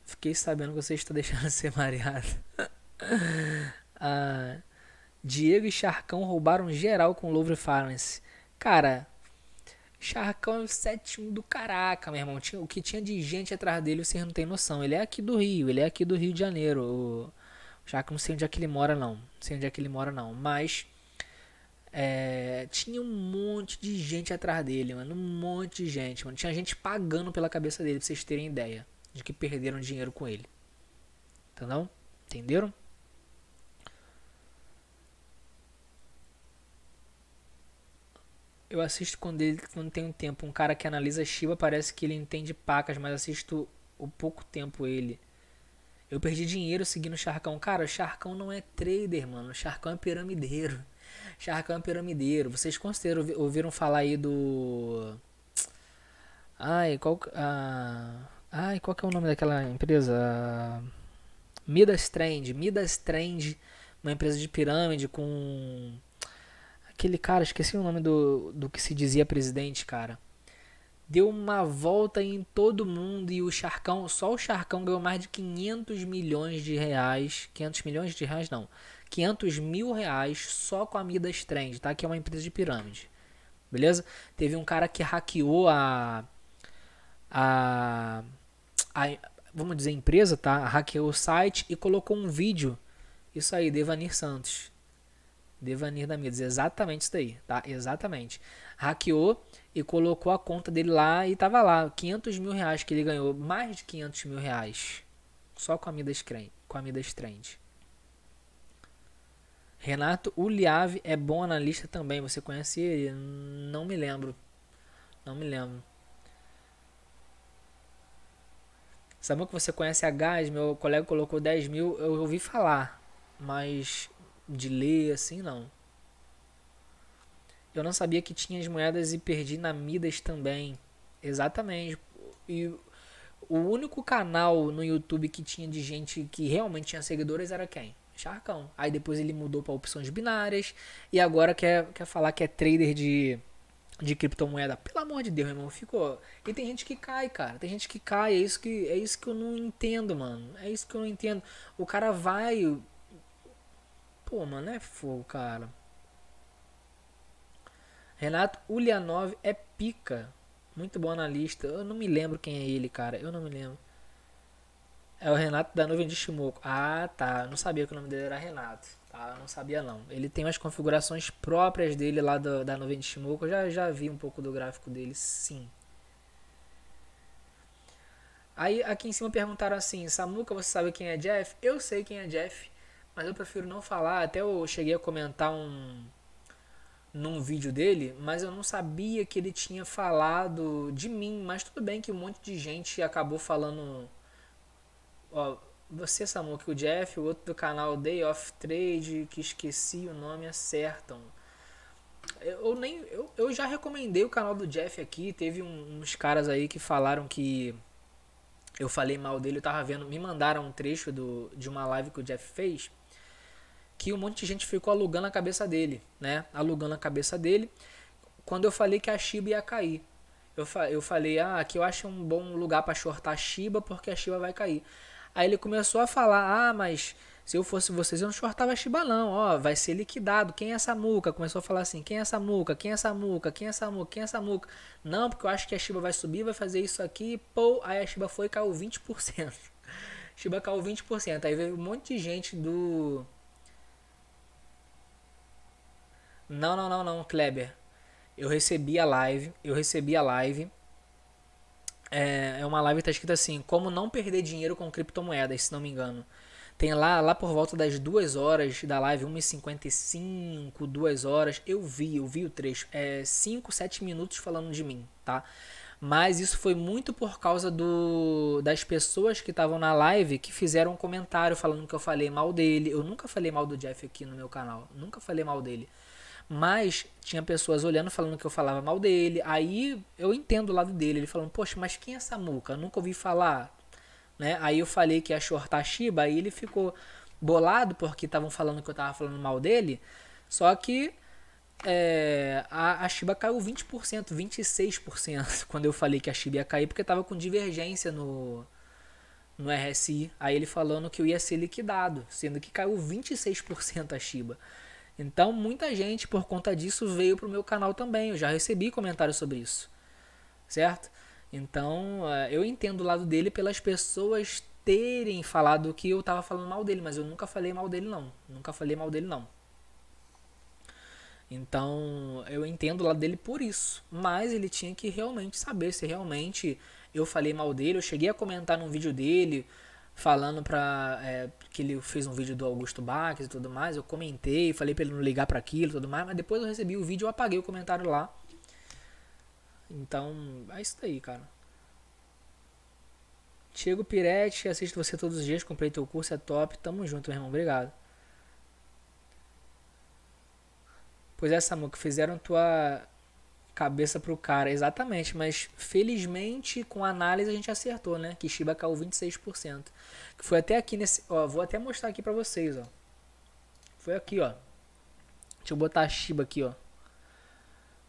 Fiquei sabendo que você está deixando ser mareado. ah, Diego e Charcão roubaram geral com Louvre Finance. Cara, Charcão é o sétimo do caraca, meu irmão. o que tinha de gente atrás dele, vocês não tem noção. Ele é aqui do Rio, ele é aqui do Rio de Janeiro. O Charcão não sei onde é que ele mora, não. Não sei onde é que ele mora, não. Mas. É, tinha um monte de gente atrás dele, mano. Um monte de gente, mano. Tinha gente pagando pela cabeça dele, pra vocês terem ideia de que perderam dinheiro com ele. Entendeu? Entenderam? Eu assisto quando, ele, quando tem um tempo. Um cara que analisa Shiba parece que ele entende pacas, mas assisto o pouco tempo ele. Eu perdi dinheiro seguindo o Charcão. Cara, o Charcão não é trader, mano. O Charcão é piramideiro. Charcão é piramideiro. Vocês consideram, ouviram falar aí do. Ai, qual. Ah... Ai, qual que é o nome daquela empresa? Midas Trend. Midas Trend, uma empresa de pirâmide com Aquele cara, esqueci o nome do, do que se dizia presidente, cara. Deu uma volta em todo mundo e o Charcão, só o Charcão ganhou mais de 500 milhões de reais. 500 milhões de reais não. 500 mil reais só com a Midas Trend, tá? Que é uma empresa de pirâmide. Beleza? Teve um cara que hackeou a. A. a vamos dizer, empresa, tá? Hackeou o site e colocou um vídeo. Isso aí, Devanir Santos. Devanir da Midas, exatamente isso daí, tá? Exatamente. Hackeou e colocou a conta dele lá e tava lá, 500 mil reais que ele ganhou, mais de 500 mil reais, só com a Midas, com a Midas Trend. Renato Uliave é bom analista também, você conhece ele? Não me lembro, não me lembro. Sabe que você conhece a Gás? Meu colega colocou 10 mil, eu ouvi falar, mas de ler assim, não. Eu não sabia que tinha as moedas e perdi na Midas também. Exatamente. E o único canal no YouTube que tinha de gente que realmente tinha seguidores era quem? Charcão. Aí depois ele mudou para opções binárias e agora quer, quer falar que é trader de, de criptomoeda. Pelo amor de Deus, irmão, ficou. E tem gente que cai, cara. Tem gente que cai. É isso que, é isso que eu não entendo, mano. É isso que eu não entendo. O cara vai, Pô, mano, é fogo, cara. Renato Ulianov é pica. Muito bom analista. Eu não me lembro quem é ele, cara. Eu não me lembro. É o Renato da nuvem de Shimoku. Ah, tá. Eu não sabia que o nome dele era Renato. Tá, eu não sabia não. Ele tem umas configurações próprias dele lá do, da nuvem de Shimoku. Eu já, já vi um pouco do gráfico dele, sim. Aí aqui em cima perguntaram assim, Samuka, você sabe quem é Jeff? Eu sei quem é Jeff mas eu prefiro não falar. Até eu cheguei a comentar um num vídeo dele, mas eu não sabia que ele tinha falado de mim. Mas tudo bem que um monte de gente acabou falando. Ó, você, que o Jeff, o outro do canal Day of Trade, que esqueci o nome, acertam. Eu, nem, eu, eu já recomendei o canal do Jeff aqui. Teve um, uns caras aí que falaram que eu falei mal dele. Eu tava vendo, me mandaram um trecho do, de uma live que o Jeff fez que um monte de gente ficou alugando a cabeça dele, né? Alugando a cabeça dele. Quando eu falei que a Shiba ia cair, eu, fa eu falei, ah, aqui eu acho um bom lugar para shortar a Shiba porque a Shiba vai cair. Aí ele começou a falar, ah, mas se eu fosse vocês, eu não shortava a Shiba não, ó, vai ser liquidado. Quem é essa muca? Começou a falar assim, quem é essa muca? Quem é essa muca? Quem é essa muca? Quem é essa muca? Não, porque eu acho que a Shiba vai subir, vai fazer isso aqui, pô, aí a Shiba foi e caiu 20%. Shiba caiu 20%. Aí veio um monte de gente do Não, não, não, não, Kleber. Eu recebi a live. Eu recebi a live. É, é uma live que tá escrita assim: Como não perder dinheiro com criptomoedas, se não me engano. Tem lá, lá por volta das 2 horas da live, 1h55, 2 horas. Eu vi, eu vi o trecho. É 5, 7 minutos falando de mim, tá? Mas isso foi muito por causa do, das pessoas que estavam na live que fizeram um comentário falando que eu falei mal dele. Eu nunca falei mal do Jeff aqui no meu canal. Nunca falei mal dele. Mas tinha pessoas olhando, falando que eu falava mal dele. Aí eu entendo o lado dele. Ele falando, poxa, mas quem é essa muca? Nunca ouvi falar. Né? Aí eu falei que ia shortar Shiba. Aí ele ficou bolado porque estavam falando que eu tava falando mal dele. Só que é, a, a Shiba caiu 20%, 26% quando eu falei que a Shiba ia cair, porque tava com divergência no, no RSI. Aí ele falando que eu ia ser liquidado, sendo que caiu 26% a Shiba. Então, muita gente por conta disso veio para o meu canal também. Eu já recebi comentários sobre isso, certo? Então, eh, eu entendo o lado dele pelas pessoas terem falado que eu estava falando mal dele, mas eu nunca falei mal dele, não. Nunca falei mal dele, não. Então, eu entendo o lado dele por isso. Mas ele tinha que realmente saber se realmente eu falei mal dele. Eu cheguei a comentar num vídeo dele falando pra. É, que ele fez um vídeo do Augusto Baques e tudo mais. Eu comentei, falei pra ele não ligar para aquilo e tudo mais, mas depois eu recebi o vídeo e apaguei o comentário lá. Então, é isso daí, cara. Diego Pirete, assisto você todos os dias, comprei teu curso, é top. Tamo junto, meu irmão, obrigado. Pois é, Samu, que fizeram tua cabeça pro cara, exatamente, mas felizmente com a análise a gente acertou, né? Que Shiba caiu 26%. Que foi até aqui nesse, ó, vou até mostrar aqui para vocês, ó. Foi aqui, ó. Deixa eu botar a Shiba aqui, ó.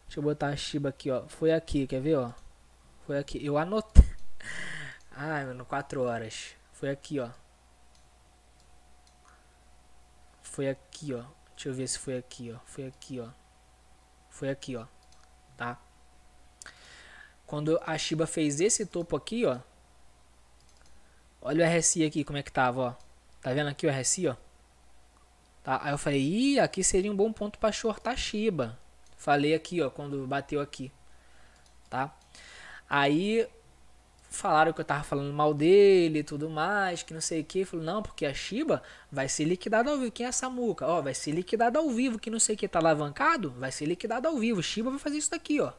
Deixa eu botar a Shiba aqui, ó. Foi aqui, quer ver, ó? Foi aqui. Eu anotei. Ai, mano, 4 horas. Foi aqui, ó. Foi aqui, ó. Deixa eu ver se foi aqui, ó. Foi aqui, ó. Foi aqui, ó tá? Quando a Shiba fez esse topo aqui, ó. Olha o RSI aqui, como é que tava, ó. Tá vendo aqui o RSI, ó? Tá? Aí eu falei, Ih, aqui seria um bom ponto para shortar Shiba. Falei aqui, ó, quando bateu aqui, tá? Aí falaram que eu tava falando mal dele e tudo mais, que não sei o que. Falou, não, porque a Shiba vai ser liquidada ao vivo. Quem é essa muca? Ó, vai ser liquidada ao vivo, que não sei o que, tá alavancado? Vai ser liquidada ao vivo. Shiba vai fazer isso daqui, ó.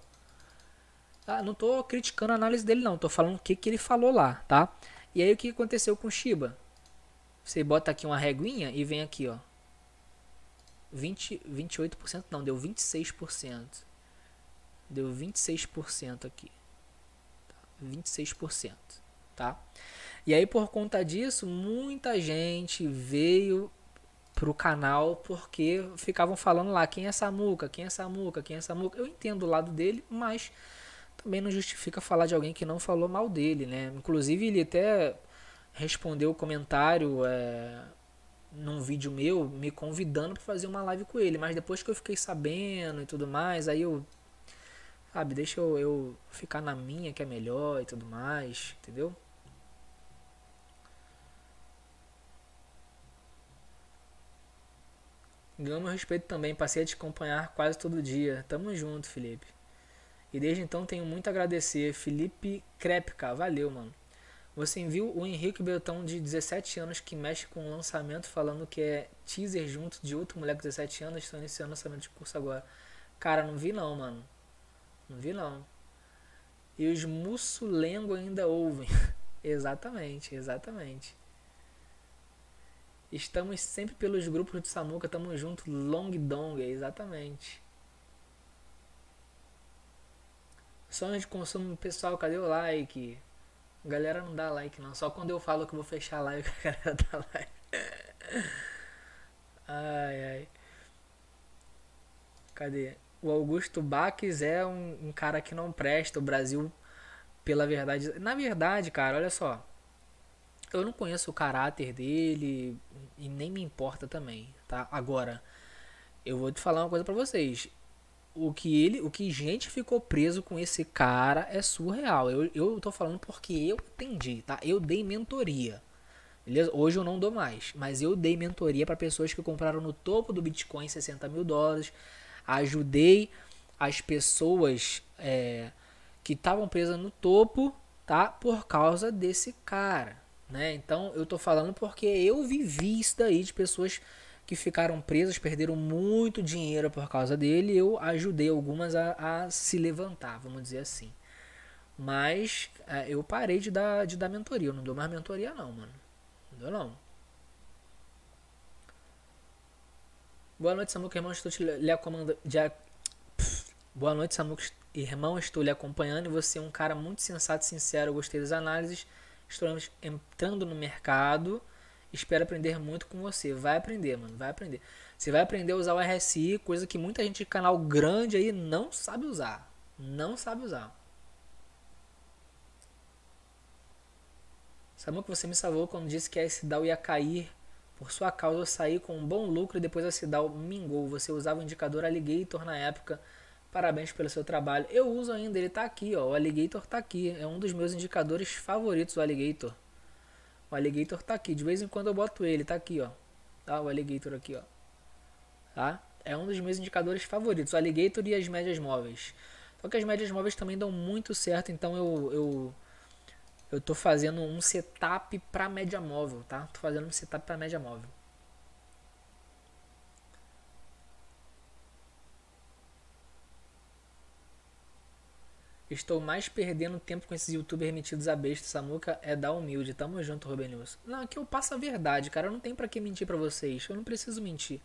Tá? Não tô criticando a análise dele, não. Tô falando o que, que ele falou lá, tá? E aí o que aconteceu com Shiba? Você bota aqui uma reguinha e vem aqui, ó. 20, 28% não, deu 26%. Deu 26% aqui. 26%, tá? E aí por conta disso, muita gente veio pro canal porque ficavam falando lá quem é Samuca, quem é Samuca, quem é Samuca. Eu entendo o lado dele, mas também não justifica falar de alguém que não falou mal dele, né? Inclusive ele até respondeu o comentário é, num vídeo meu me convidando para fazer uma live com ele, mas depois que eu fiquei sabendo e tudo mais, aí eu sabe? Deixa eu, eu ficar na minha que é melhor e tudo mais, entendeu? Ganho meu respeito também, passei a te acompanhar quase todo dia. Tamo junto, Felipe. E desde então tenho muito a agradecer. Felipe Krepka, valeu, mano. Você enviou o Henrique Beltão de 17 anos que mexe com o lançamento falando que é teaser junto de outro moleque de 17 anos, estão iniciando o lançamento de curso agora. Cara, não vi não, mano. Não vi não. E os mussulengo ainda ouvem. exatamente, exatamente. Estamos sempre pelos grupos do Samuca, tamo junto, Long Dong, exatamente. Sonhos de consumo pessoal, cadê o like? galera não dá like não, só quando eu falo que vou fechar a live a galera dá like. Ai ai. Cadê? o Augusto Baques é um, um cara que não presta. O Brasil, pela verdade. Na verdade, cara, olha só. Eu não conheço o caráter dele e nem me importa também, tá? Agora, eu vou te falar uma coisa para vocês o que ele, o que gente ficou preso com esse cara é surreal. Eu, eu tô falando porque eu entendi, tá? Eu dei mentoria. Beleza? Hoje eu não dou mais, mas eu dei mentoria para pessoas que compraram no topo do Bitcoin 60 mil dólares, Ajudei as pessoas é, que estavam presas no topo, tá? Por causa desse cara, né? Então eu tô falando porque eu vivi isso daí de pessoas que ficaram presas, perderam muito dinheiro por causa dele. Eu ajudei algumas a, a se levantar, vamos dizer assim. Mas é, eu parei de dar, de dar mentoria. Eu não dou mais mentoria, não, mano. Não dou, não. Boa noite, Samuca, irmão. Estou te lhe acomandando. Boa noite, Samuca. Irmão, estou lhe acompanhando. Você é um cara muito sensato e sincero. gostei das análises. estou entrando no mercado. Espero aprender muito com você. Vai aprender, mano. Vai aprender. Você vai aprender a usar o RSI, coisa que muita gente de canal grande aí não sabe usar. Não sabe usar. Samuca, você me salvou quando disse que a S-DAO ia cair por sua causa, eu saí com um bom lucro e depois a Cidal mingou. Você usava o indicador Alligator na época. Parabéns pelo seu trabalho. Eu uso ainda, ele está aqui, ó. O Alligator está aqui. É um dos meus indicadores favoritos, o Alligator. O Alligator está aqui. De vez em quando eu boto ele, está aqui, ó. Tá? O Alligator aqui, ó. Tá? É um dos meus indicadores favoritos, o Alligator e as médias móveis. Só que as médias móveis também dão muito certo, então eu, eu eu tô fazendo um setup para média móvel, tá? Tô fazendo um setup para média móvel. Estou mais perdendo tempo com esses youtubers metidos a besta. Samuca é da humilde. Tamo junto, Ruben Lewis. Não, aqui é eu passo a verdade, cara. Eu não tenho para que mentir para vocês. Eu não preciso mentir.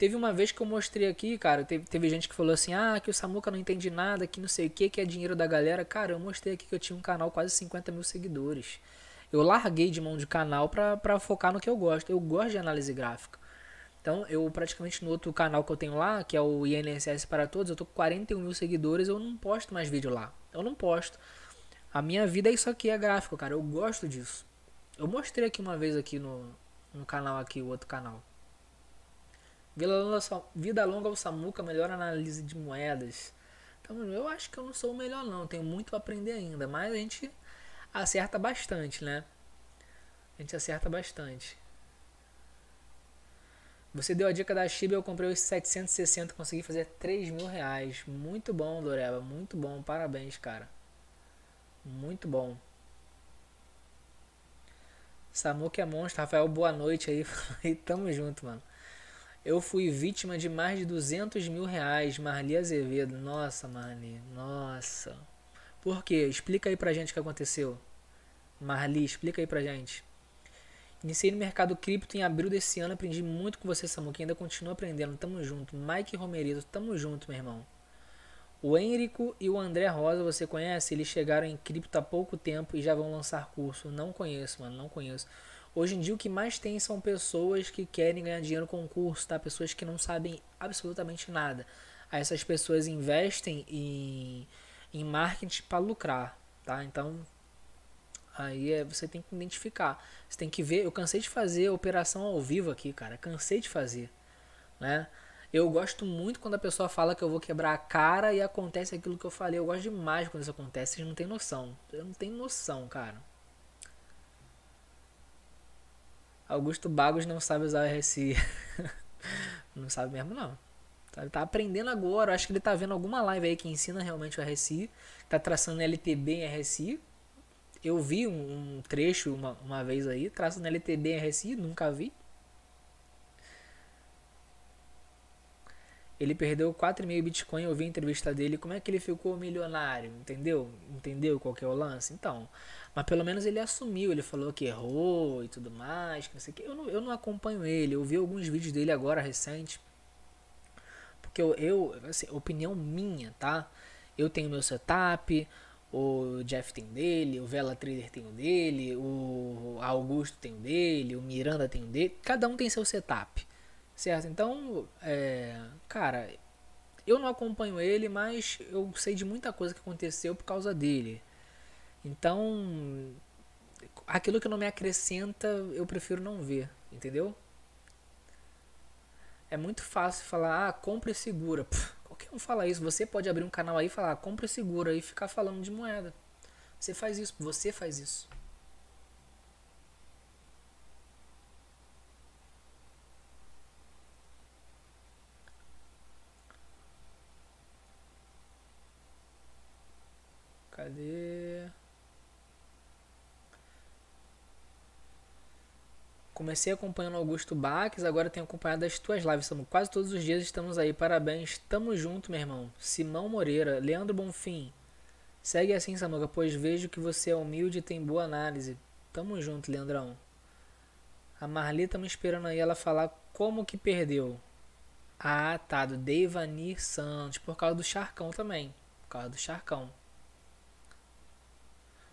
Teve uma vez que eu mostrei aqui, cara, teve, teve gente que falou assim, ah, que o Samuca não entende nada, que não sei o que, que é dinheiro da galera. Cara, eu mostrei aqui que eu tinha um canal quase 50 mil seguidores. Eu larguei de mão de canal pra, pra focar no que eu gosto. Eu gosto de análise gráfica. Então, eu praticamente no outro canal que eu tenho lá, que é o INSS para Todos, eu tô com 41 mil seguidores, eu não posto mais vídeo lá. Eu não posto. A minha vida é isso aqui, é gráfico, cara. Eu gosto disso. Eu mostrei aqui uma vez aqui no, no canal aqui, o outro canal. Vida longa ao Samuca, melhor análise de moedas. Então, eu acho que eu não sou o melhor, não. Tenho muito a aprender ainda. Mas a gente acerta bastante, né? A gente acerta bastante. Você deu a dica da Shiba, eu comprei os 760, consegui fazer 3 mil reais. Muito bom, Doreba, muito bom, parabéns, cara. Muito bom. Samu que é monstro, Rafael, boa noite aí. e tamo junto, mano. Eu fui vítima de mais de 200 mil reais, Marli Azevedo. Nossa, Marli, nossa. Por quê? Explica aí pra gente o que aconteceu. Marli, explica aí pra gente. Iniciei no mercado cripto em abril desse ano, aprendi muito com você, Samu. Que ainda continuo aprendendo. Tamo junto. Mike Romerito, tamo junto, meu irmão. O Enrico e o André Rosa, você conhece? Eles chegaram em cripto há pouco tempo e já vão lançar curso. Não conheço, mano, não conheço. Hoje em dia o que mais tem são pessoas que querem ganhar dinheiro com o curso, tá? Pessoas que não sabem absolutamente nada. Aí essas pessoas investem em, em marketing para lucrar, tá? Então aí é, você tem que identificar. Você tem que ver, eu cansei de fazer operação ao vivo aqui, cara. Cansei de fazer, né? Eu gosto muito quando a pessoa fala que eu vou quebrar a cara e acontece aquilo que eu falei. Eu gosto demais quando isso acontece, vocês não têm noção. Eu não tenho noção, cara. Augusto Bagos não sabe usar o RSI. não sabe mesmo, não. Tá, ele tá aprendendo agora. Eu acho que ele tá vendo alguma live aí que ensina realmente o RSI. Tá traçando LTB em RSI. Eu vi um, um trecho uma, uma vez aí, traçando LTB em RSI, nunca vi. Ele perdeu 4,5 Bitcoin, eu vi a entrevista dele, como é que ele ficou milionário, entendeu? Entendeu qual que é o lance? Então, mas pelo menos ele assumiu, ele falou que errou e tudo mais, que não sei o que. Eu não, eu não acompanho ele, eu vi alguns vídeos dele agora recente. Porque eu, eu assim, opinião minha, tá? Eu tenho meu setup, o Jeff tem dele, o Vela Trader tem o dele, o Augusto tem o dele, o Miranda tem o dele. Cada um tem seu setup, certo? Então, é, cara, eu não acompanho ele, mas eu sei de muita coisa que aconteceu por causa dele. Então, aquilo que não me acrescenta, eu prefiro não ver, entendeu? É muito fácil falar, ah, compra e segura. Puxa, qualquer um fala isso. Você pode abrir um canal aí e falar, ah, compra e segura e ficar falando de moeda. Você faz isso, você faz isso. comecei acompanhando Augusto Baques, agora tenho acompanhado as tuas lives. Estamos quase todos os dias, estamos aí. Parabéns, tamo junto, meu irmão. Simão Moreira, Leandro Bonfim. Segue assim, Samuca, pois vejo que você é humilde e tem boa análise. Tamo junto, Leandrão. A Marli tá me esperando aí ela falar como que perdeu. Ah, tá, do Devanir Santos, por causa do Charcão também. Por causa do Charcão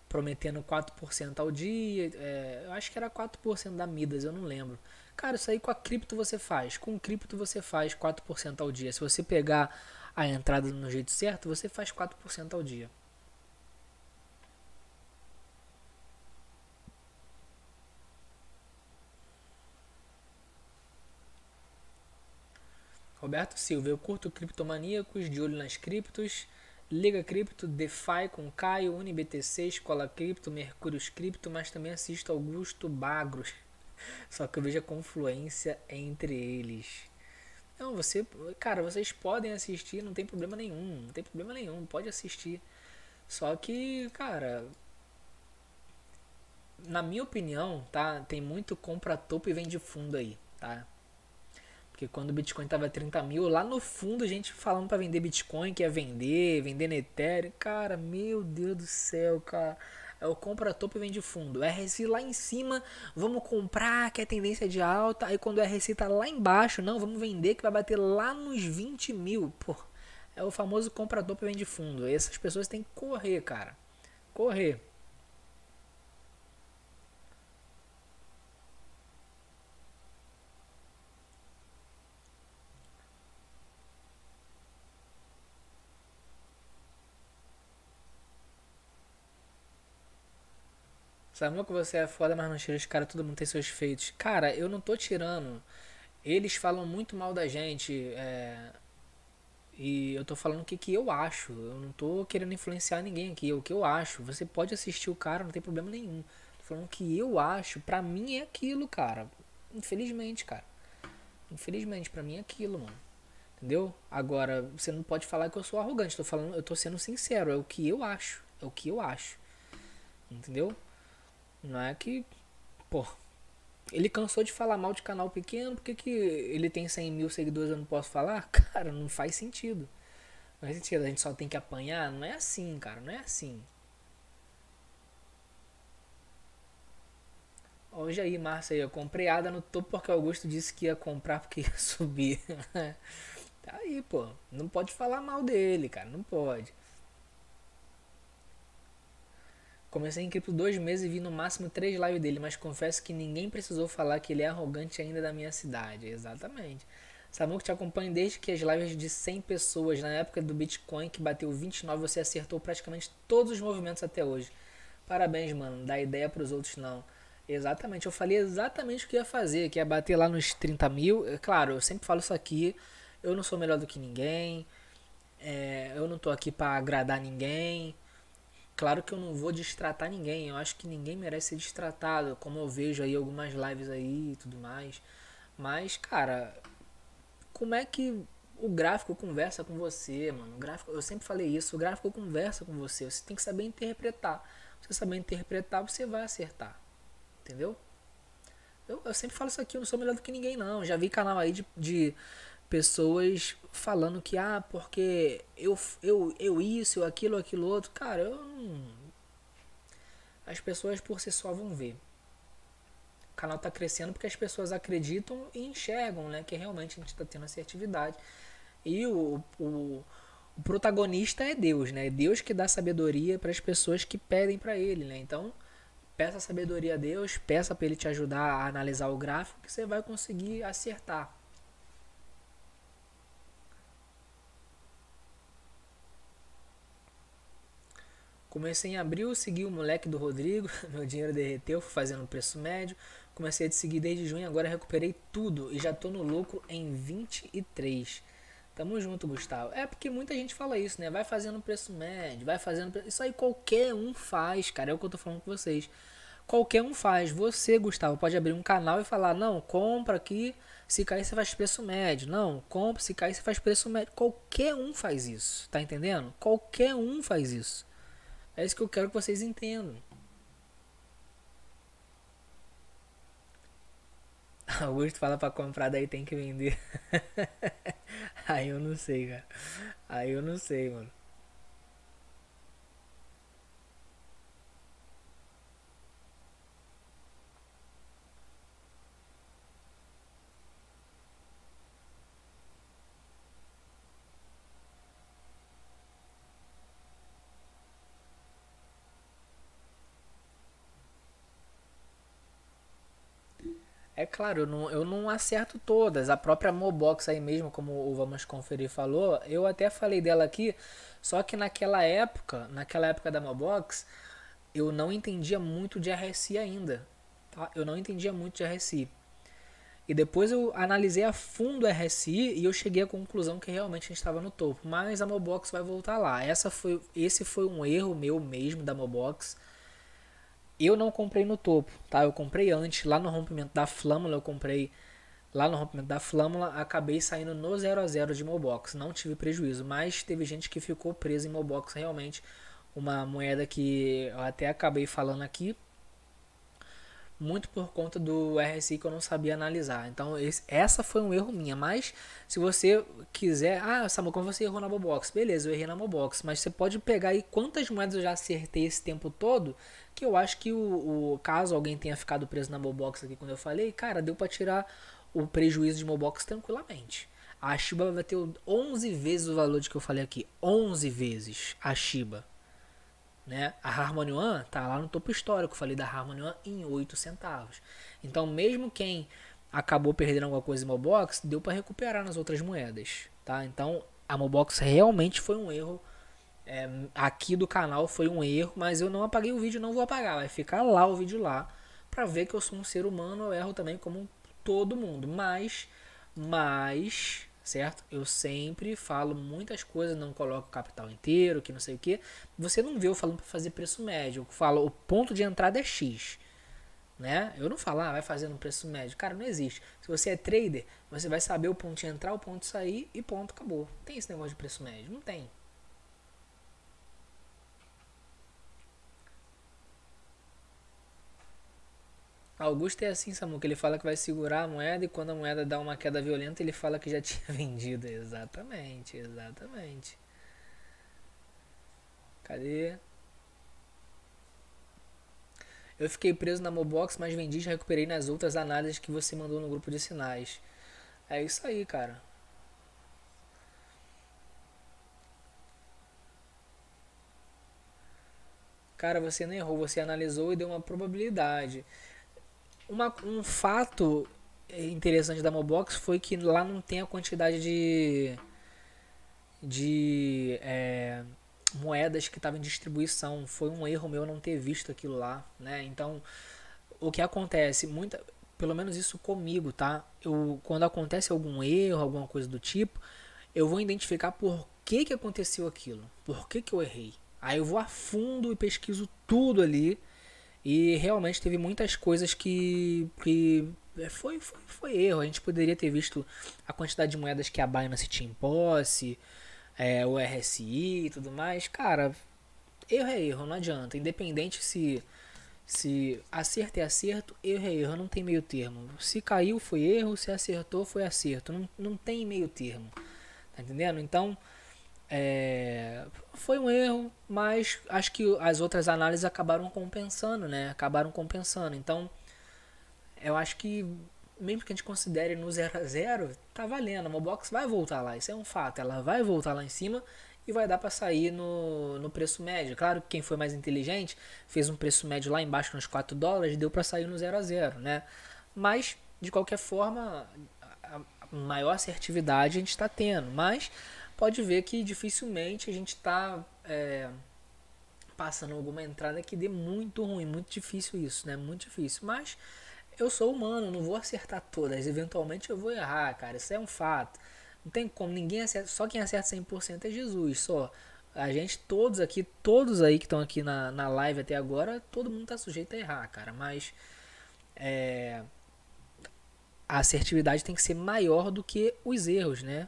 prometendo 4% ao dia, é, eu acho que era 4% da Midas, eu não lembro. Cara, isso aí com a cripto você faz, com cripto você faz 4% ao dia. Se você pegar a entrada no jeito certo, você faz 4% ao dia. Roberto Silva, eu curto criptomaníacos, de olho nas criptos. Liga Cripto, DeFi com Caio, UniBTC, Escola Cripto, Mercúrios Cripto, mas também assisto Augusto Bagros. Só que eu vejo a confluência entre eles. Não, você, cara, vocês podem assistir, não tem problema nenhum, não tem problema nenhum, pode assistir. Só que, cara, na minha opinião, tá, tem muito compra topo e vende fundo aí, tá? Porque quando o Bitcoin tava 30 mil, lá no fundo a gente falando para vender Bitcoin, que ia vender, vender Ethereum. Cara, meu Deus do céu, cara. É o compra topo e vende fundo. RSI lá em cima, vamos comprar, que é tendência de alta. Aí quando o RSI tá lá embaixo, não, vamos vender, que vai bater lá nos 20 mil. Pô, é o famoso compra topo e vende fundo. Essas pessoas têm que correr, cara. Correr. Samu que você é foda, mas não tira os caras, todo mundo tem seus feitos. Cara, eu não tô tirando. Eles falam muito mal da gente. É... E eu tô falando o que, que eu acho. Eu não tô querendo influenciar ninguém aqui. É o que eu acho. Você pode assistir o cara, não tem problema nenhum. Tô falando o que eu acho. Pra mim é aquilo, cara. Infelizmente, cara. Infelizmente, pra mim é aquilo, mano. Entendeu? Agora, você não pode falar que eu sou arrogante. Tô falando, eu tô sendo sincero. É o que eu acho. É o que eu acho. Entendeu? Não é que. Pô. Ele cansou de falar mal de canal pequeno, por que, que ele tem 100 mil seguidores e eu não posso falar? Cara, não faz sentido. Não faz sentido, a gente só tem que apanhar? Não é assim, cara, não é assim. Hoje aí, Márcia, eu comprei ADA no topo porque Augusto disse que ia comprar porque ia subir. tá aí, pô. Não pode falar mal dele, cara, não pode. Comecei em cripto dois meses e vi no máximo três lives dele, mas confesso que ninguém precisou falar que ele é arrogante ainda da minha cidade. Exatamente. que te acompanha desde que as lives de 100 pessoas na época do Bitcoin que bateu 29, você acertou praticamente todos os movimentos até hoje. Parabéns, mano. Dá ideia para os outros não. Exatamente, eu falei exatamente o que ia fazer, que ia bater lá nos 30 mil. É claro, eu sempre falo isso aqui. Eu não sou melhor do que ninguém. É, eu não tô aqui para agradar ninguém. Claro que eu não vou destratar ninguém, eu acho que ninguém merece ser destratado, como eu vejo aí algumas lives aí e tudo mais. Mas, cara, como é que o gráfico conversa com você, mano? O gráfico, eu sempre falei isso, o gráfico conversa com você, você tem que saber interpretar. Se você saber interpretar, você vai acertar. Entendeu? Eu, eu sempre falo isso aqui, eu não sou melhor do que ninguém, não. Já vi canal aí de, de pessoas falando que, ah, porque eu, eu, eu isso, eu aquilo, aquilo outro. Cara, eu não. As pessoas por si só vão ver. O canal tá crescendo porque as pessoas acreditam e enxergam, né? Que realmente a gente tá tendo assertividade. E o, o, o, protagonista é Deus, né? É Deus que dá sabedoria para as pessoas que pedem para ele, né? Então, peça sabedoria a Deus, peça para ele te ajudar a analisar o gráfico que você vai conseguir acertar. Comecei em abril, segui o moleque do Rodrigo, meu dinheiro derreteu, fui fazendo preço médio. Comecei a seguir desde junho, agora recuperei tudo e já tô no lucro em 23. Tamo junto, Gustavo. É porque muita gente fala isso, né? Vai fazendo preço médio, vai fazendo. Preço... Isso aí qualquer um faz, cara. É o que eu tô falando com vocês. Qualquer um faz. Você, Gustavo, pode abrir um canal e falar: não, compra aqui, se cair você faz preço médio. Não, compra, se cair você faz preço médio. Qualquer um faz isso, tá entendendo? Qualquer um faz isso. É isso que eu quero que vocês entendam. Augusto fala pra comprar, daí tem que vender. Aí eu não sei, cara. Aí eu não sei, mano. É claro, eu não, eu não acerto todas. A própria Mobox aí mesmo, como o Vamos Conferir falou, eu até falei dela aqui, só que naquela época, naquela época da Mobox, eu não entendia muito de RSI ainda. Tá? Eu não entendia muito de RSI. E depois eu analisei a fundo o RSI e eu cheguei à conclusão que realmente a gente estava no topo. Mas a Mobox vai voltar lá. Essa foi, esse foi um erro meu mesmo da Mobox. Eu não comprei no topo, tá? Eu comprei antes, lá no rompimento da flâmula, eu comprei lá no rompimento da flâmula, acabei saindo no 0 a 0 de Mobox. Não tive prejuízo, mas teve gente que ficou presa em Mobox realmente. Uma moeda que eu até acabei falando aqui, muito por conta do RSI que eu não sabia analisar. Então, esse, essa foi um erro minha. Mas, se você quiser, ah, Samuel, como você errou na Mobox? Beleza, eu errei na Mobox. Mas você pode pegar aí quantas moedas eu já acertei esse tempo todo que eu acho que o, o caso alguém tenha ficado preso na Mobox aqui quando eu falei, cara, deu para tirar o prejuízo de Mobox tranquilamente. A Shiba ter 11 vezes o valor de que eu falei aqui. 11 vezes a Shiba. Né? A Harmony One tá lá no topo histórico. Falei da Harmony One em 8 centavos. Então, mesmo quem acabou perdendo alguma coisa em Mobox, deu para recuperar nas outras moedas. Tá? Então, a Mobox realmente foi um erro é, aqui do canal foi um erro, mas eu não apaguei o vídeo, não vou apagar. Vai ficar lá o vídeo lá para ver que eu sou um ser humano, eu erro também como todo mundo. Mas, mas, certo? Eu sempre falo muitas coisas, não coloco capital inteiro, que não sei o que. Você não vê eu falando para fazer preço médio. Eu falo, o ponto de entrada é X. Né? Eu não falo, ah, vai fazendo preço médio. Cara, não existe. Se você é trader, você vai saber o ponto de entrar, o ponto de sair e ponto, acabou. Não tem esse negócio de preço médio, não tem. Augusto é assim, Samu, que ele fala que vai segurar a moeda e quando a moeda dá uma queda violenta, ele fala que já tinha vendido. Exatamente, exatamente. Cadê? Eu fiquei preso na Mobox, mas vendi e já recuperei nas outras análises que você mandou no grupo de sinais. É isso aí, cara. Cara, você não errou, você analisou e deu uma probabilidade. Uma, um fato eh, interessante da Mobox foi que lá não tem a quantidade de de é, moedas que estavam em distribuição. Foi um erro meu não ter visto aquilo lá, né? Então, o que acontece, muita, pelo menos isso comigo, tá? Eu, quando acontece algum erro, alguma coisa do tipo, eu vou identificar por que que aconteceu aquilo, por que que eu errei. Aí eu vou a fundo e pesquiso tudo ali e realmente teve muitas coisas que, que é, foi, foi, foi erro. A gente poderia ter visto a quantidade de moedas que a Binance tinha em posse, é, o RSI e tudo mais. Cara, erro é erro, não adianta. Independente se, se acerto é acerto, erro é erro, não tem meio termo. Se caiu foi erro, se acertou foi acerto. Não, não tem meio termo. Tá entendendo? Então é, foi um erro, mas acho que as outras análises acabaram compensando, né? Acabaram compensando. Então, eu acho que mesmo que a gente considere no 0 a 0 tá valendo. A box vai voltar lá, isso é um fato. Ela vai voltar lá em cima e vai dar para sair no, no preço médio. Claro que quem foi mais inteligente fez um preço médio lá embaixo nos 4 dólares, deu para sair no 0 a 0 né? Mas de qualquer forma, a maior assertividade a gente está tendo, mas pode ver que dificilmente a gente está é, passando alguma entrada que dê muito ruim, muito difícil isso, né? Muito difícil. Mas eu sou humano, não vou acertar todas. Eventualmente eu vou errar, cara. Isso é um fato. Não tem como, ninguém acerta, só quem acerta 100% é Jesus, só. A gente, todos aqui, todos aí que estão aqui na, na live até agora, todo mundo tá sujeito a errar, cara. Mas é, a assertividade tem que ser maior do que os erros, né?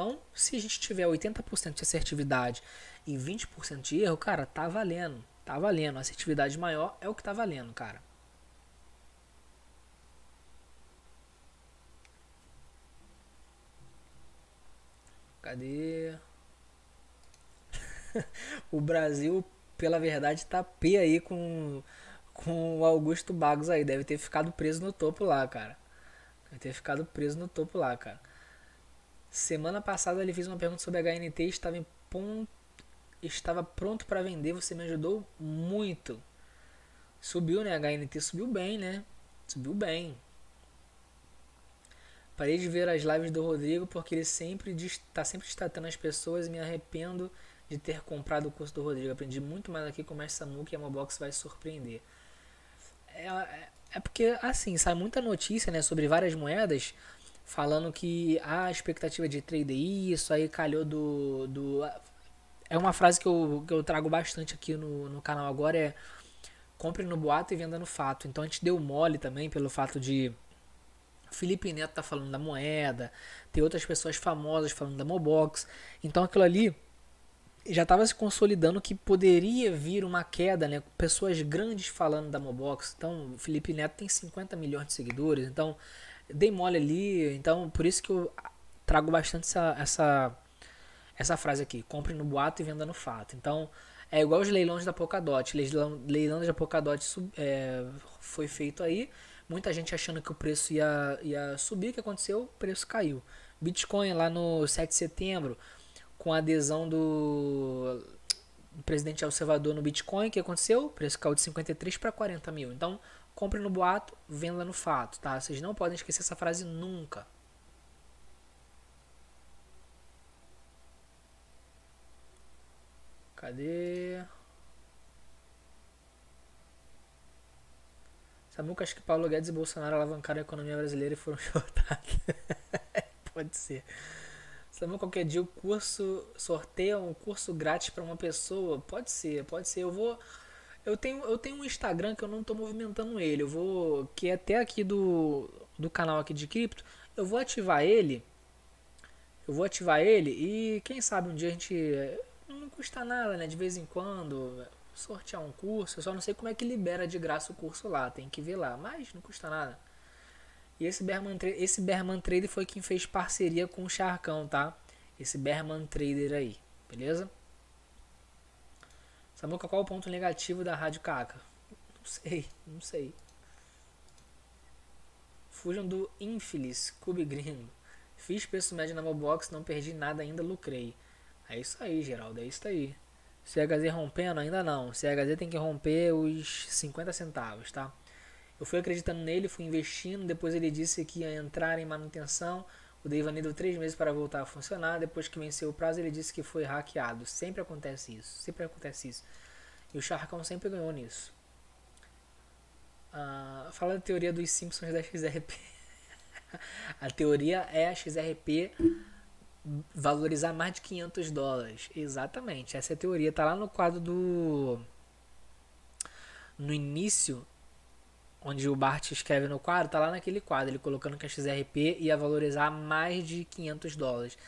Então, se a gente tiver 80% de assertividade e 20% de erro, cara, tá valendo. Tá valendo. A assertividade maior é o que tá valendo, cara. Cadê? o Brasil, pela verdade, tá P aí com, com o Augusto Bagos aí. Deve ter ficado preso no topo lá, cara. Deve ter ficado preso no topo lá, cara. Semana passada ele fez uma pergunta sobre a HNT e estava, em ponto, estava pronto para vender. Você me ajudou muito. Subiu, né? a HNT subiu bem, né? Subiu bem. Parei de ver as lives do Rodrigo porque ele sempre está sempre tratando as pessoas e me arrependo de ter comprado o curso do Rodrigo. Aprendi muito mais aqui com o Samuca e a Mobox vai surpreender. É, é, é porque, assim, sai muita notícia né, sobre várias moedas falando que ah, a expectativa de trader é isso aí calhou do, do é uma frase que eu, que eu trago bastante aqui no, no canal agora é compre no boato e venda no fato então a gente deu mole também pelo fato de Felipe Neto tá falando da moeda tem outras pessoas famosas falando da Mobox então aquilo ali já estava se consolidando que poderia vir uma queda, né? Pessoas grandes falando da Mobox. Então, o Felipe Neto tem 50 milhões de seguidores. Então, dei mole ali. Então, por isso que eu trago bastante essa, essa, essa frase aqui: compre no boato e venda no fato. Então, é igual os leilões da Polkadot. Leilão, leilão da Polkadot sub, é, foi feito aí. Muita gente achando que o preço ia, ia subir. O que aconteceu? O preço caiu. Bitcoin lá no 7 de setembro, com a adesão do, presidente El Salvador no Bitcoin, o que aconteceu? O preço caiu de 53 para 40 mil. Então, Compre no boato, venda no fato, tá? Vocês não podem esquecer essa frase nunca. Cadê? Samuca, acho que Paulo Guedes e Bolsonaro alavancaram a economia brasileira e foram shortados. Pode ser. Samuca, qualquer dia o curso sorteia um curso grátis para uma pessoa? Pode ser, pode ser. Eu vou. Eu tenho, eu tenho um Instagram que eu não estou movimentando ele. Eu vou. Que é até aqui do, do canal aqui de cripto. Eu vou ativar ele. Eu vou ativar ele e quem sabe um dia a gente. Eh, não custa nada, né? De vez em quando. Sortear um curso. Eu só não sei como é que libera de graça o curso lá. Tem que ver lá. Mas não custa nada. E esse Berman, esse Berman Trader foi quem fez parceria com o Charcão, tá? Esse Berman Trader aí, beleza? Samuca, qual o ponto negativo da Rádio Caca? Não sei, não sei. Fujam do infeliz, Cube Green. Fiz preço médio na Mobox, não perdi nada ainda, lucrei. É isso aí, Geraldo, é isso aí. CHZ rompendo? Ainda não. CHZ tem que romper os 50 centavos, tá? Eu fui acreditando nele, fui investindo, depois ele disse que ia entrar em manutenção. O Deivani deu três meses para voltar a funcionar. Depois que venceu o prazo, ele disse que foi hackeado. Sempre acontece isso. Sempre acontece isso. E o Charcão sempre ganhou nisso. Uh, fala da teoria dos Simpsons da XRP. a teoria é a XRP valorizar mais de 500 dólares. Exatamente. Essa é a teoria. Tá lá no quadro do. No início onde o Bart escreve no quadro, tá lá naquele quadro, ele colocando que a XRP ia valorizar mais de 500 dólares.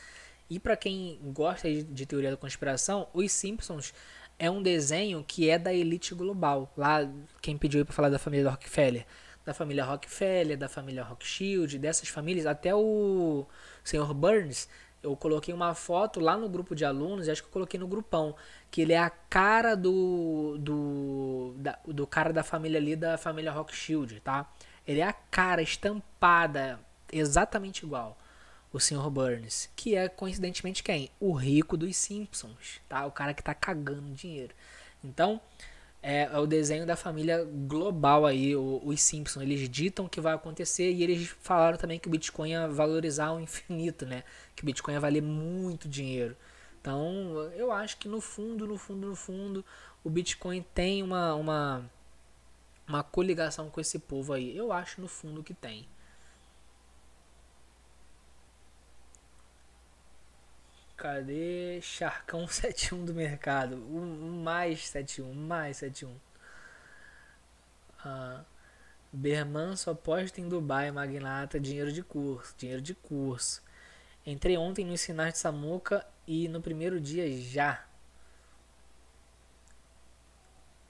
E para quem gosta de teoria da conspiração, os Simpsons é um desenho que é da elite global. Lá, quem pediu para falar da família Rockefeller, da família Rockefeller, da família Rockshield, dessas famílias, até o senhor Burns eu coloquei uma foto lá no grupo de alunos, acho que eu coloquei no grupão, que ele é a cara do do, da, do cara da família ali da família Rockshield, tá? Ele é a cara estampada exatamente igual o Sr. Burns, que é coincidentemente quem? O rico dos Simpsons, tá? O cara que tá cagando dinheiro. Então, é, é o desenho da família global aí, o, os Simpsons. Eles ditam o que vai acontecer e eles falaram também que o Bitcoin ia valorizar ao infinito, né? Que o Bitcoin ia valer muito dinheiro. Então, eu acho que no fundo, no fundo, no fundo, o Bitcoin tem uma, uma, uma coligação com esse povo aí. Eu acho no fundo que tem. Cadê Charcão 71 do mercado? Um, mais 71, mais 71. Ah, Berman só posta em Dubai, magnata, dinheiro de curso, dinheiro de curso. Entrei ontem nos sinais de Samuca e no primeiro dia já.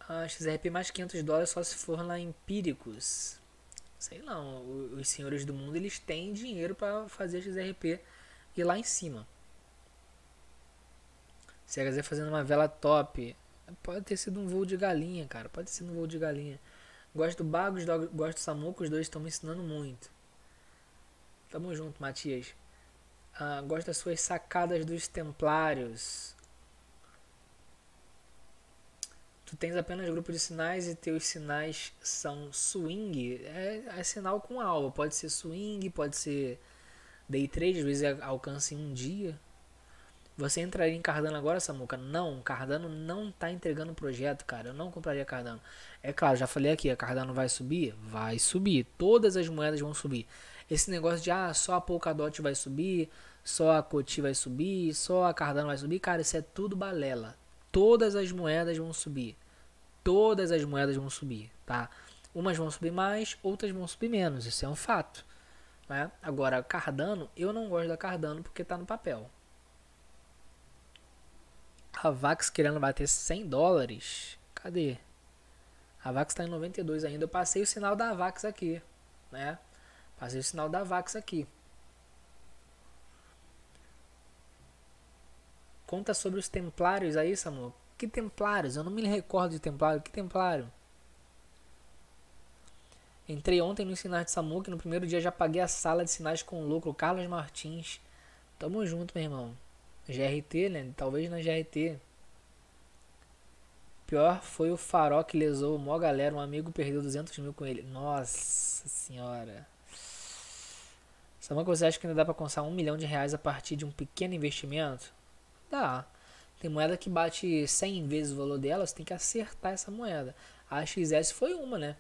Ah, XRP mais 500 dólares só se for lá empíricos. Sei lá, os senhores do mundo eles têm dinheiro para fazer XRP ir lá em cima. Se CHZ fazendo uma vela top. Pode ter sido um voo de galinha, cara. Pode ter sido um voo de galinha. Gosto do Bagos, gosto do Samuco, os dois estão me ensinando muito. Tamo junto, Matias. Ah, gosto das suas sacadas dos Templários. Tu tens apenas grupo de sinais e teus sinais são swing. É, é sinal com alvo. Pode ser swing, pode ser day trade, às vezes é alcance em um dia. Você entraria em Cardano agora, Samuca? Não, Cardano não está entregando o projeto, cara. Eu não compraria Cardano. É claro, já falei aqui, a Cardano vai subir? Vai subir. Todas as moedas vão subir. Esse negócio de ah, só a Polkadot vai subir, só a Coti vai subir, só a Cardano vai subir, cara, isso é tudo balela. Todas as moedas vão subir. Todas as moedas vão subir, tá? Umas vão subir mais, outras vão subir menos. Isso é um fato. Né? Agora, Cardano, eu não gosto da Cardano porque está no papel. A VAX querendo bater 100 dólares. Cadê? A VAX está em 92 ainda. Eu passei o sinal da VAX aqui, né? Passei o sinal da VAX aqui. Conta sobre os templários aí, Samu. Que templários? Eu não me recordo de templário. Que templário? Entrei ontem no Sinais de Samu, que no primeiro dia já paguei a sala de sinais com o lucro. Carlos Martins. Tamo junto, meu irmão. GRT, né? Talvez na GRT. Pior foi o farol que lesou mó galera. Um amigo perdeu 200 mil com ele. Nossa senhora. Samuel, você acha que ainda dá para alcançar um milhão de reais a partir de um pequeno investimento? Dá. Tem moeda que bate 100 vezes o valor dela, você tem que acertar essa moeda. A XS foi uma, né?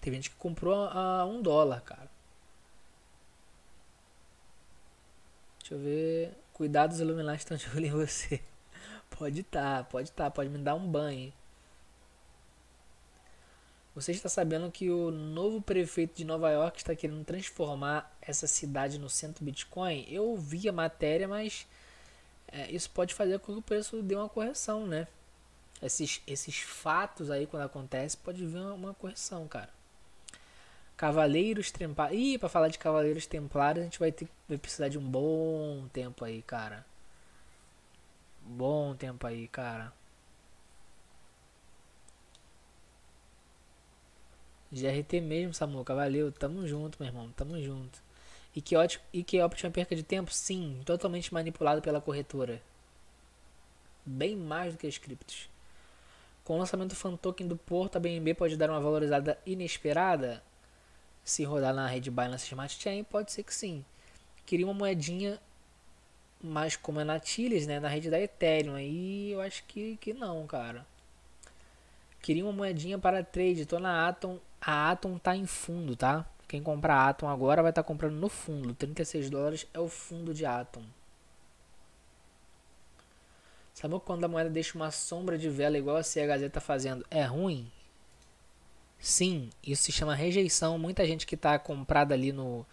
Teve gente que comprou a um dólar, cara. Deixa eu ver. Cuidado, os Illuminati estão de olho em você. Pode estar, tá, pode estar, tá, pode me dar um banho. Você está sabendo que o novo prefeito de Nova York está querendo transformar essa cidade no centro Bitcoin? Eu ouvi a matéria, mas é, isso pode fazer com que o preço dê uma correção, né? Esses, esses fatos aí, quando acontece, pode vir uma correção, cara. Cavaleiros Templários. Ih, pra falar de Cavaleiros Templários, a gente vai, ter, vai precisar de um bom tempo aí, cara. Bom tempo aí, cara. GRT mesmo, Samuca. Valeu. Tamo junto, meu irmão. Tamo junto. E que, ótimo, e que ótimo perca de tempo? Sim. Totalmente manipulado pela corretora. Bem mais do que as criptos. Com o lançamento do fan token do Porto, a BNB pode dar uma valorizada inesperada? Se rodar na rede Binance Smart Chain, pode ser que sim. Queria uma moedinha mais como é na Tiles, né? Na rede da Ethereum. Aí eu acho que, que não, cara. Queria uma moedinha para trade. Tô na Atom. A Atom tá em fundo, tá? Quem comprar Atom agora vai estar tá comprando no fundo. 36 dólares é o fundo de Atom. Sabe quando a moeda deixa uma sombra de vela igual a CHZ tá fazendo? É ruim? Sim, isso se chama rejeição. Muita gente que está comprada ali no,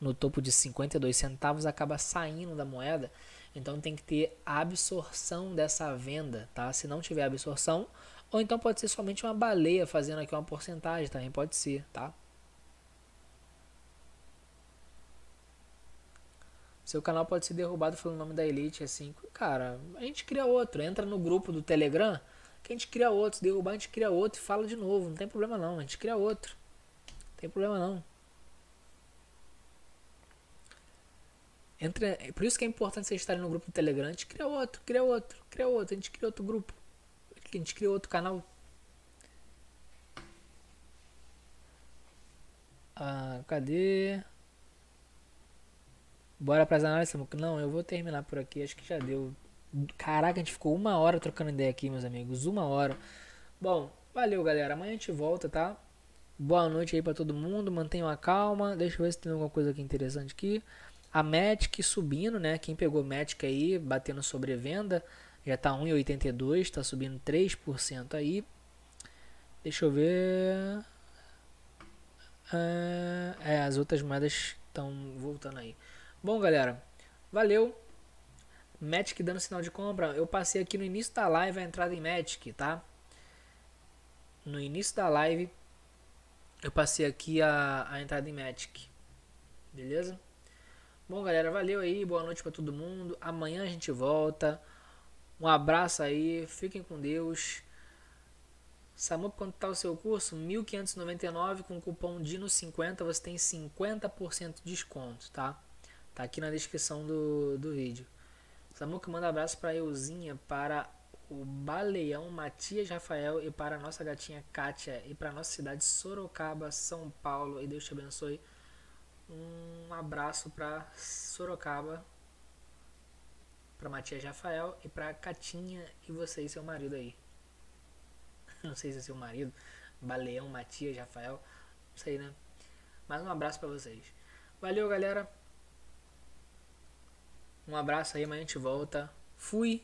no topo de 52 centavos acaba saindo da moeda. Então tem que ter absorção dessa venda, tá? Se não tiver absorção, ou então pode ser somente uma baleia fazendo aqui uma porcentagem, também pode ser, tá? Seu canal pode ser derrubado pelo nome da elite, assim. Cara, a gente cria outro. Entra no grupo do Telegram, que a gente cria outro. Se derrubar, a gente cria outro e fala de novo. Não tem problema não, a gente cria outro. Não tem problema não. Entra, é por isso que é importante vocês estarem no grupo do Telegram. A gente cria outro, cria outro, cria outro. A gente cria outro grupo. A gente cria outro canal. Ah, cadê? Bora para as análises, Não, eu vou terminar por aqui. Acho que já deu. Caraca, a gente ficou uma hora trocando ideia aqui, meus amigos. Uma hora. Bom, valeu, galera. Amanhã a gente volta, tá? Boa noite aí para todo mundo. Mantenham a calma. Deixa eu ver se tem alguma coisa aqui interessante aqui. A Magic subindo, né? Quem pegou Magic aí, batendo sobrevenda, já tá 1,82, tá subindo 3% aí. Deixa eu ver. Ah, é, as outras moedas estão voltando aí. Bom, galera, valeu. Magic dando sinal de compra. Eu passei aqui no início da live a entrada em Magic, tá? No início da live eu passei aqui a, a entrada em Magic. Beleza? Bom, galera, valeu aí. Boa noite para todo mundo. Amanhã a gente volta. Um abraço aí. Fiquem com Deus. Samu, quanto tá o seu curso? 1.599 com cupom DINO50. Você tem 50% de desconto, tá? Tá aqui na descrição do, do vídeo. Samuca manda um abraço para Euzinha, para o Baleão Matias Rafael e para a nossa gatinha Kátia e para a nossa cidade Sorocaba, São Paulo. E Deus te abençoe. Um abraço para Sorocaba, para Matias Rafael e para Catinha e você e seu marido aí. Não sei se é seu marido, Baleão Matias Rafael, não sei né. Mas um abraço para vocês. Valeu, galera. Um abraço aí, amanhã a gente volta. Fui!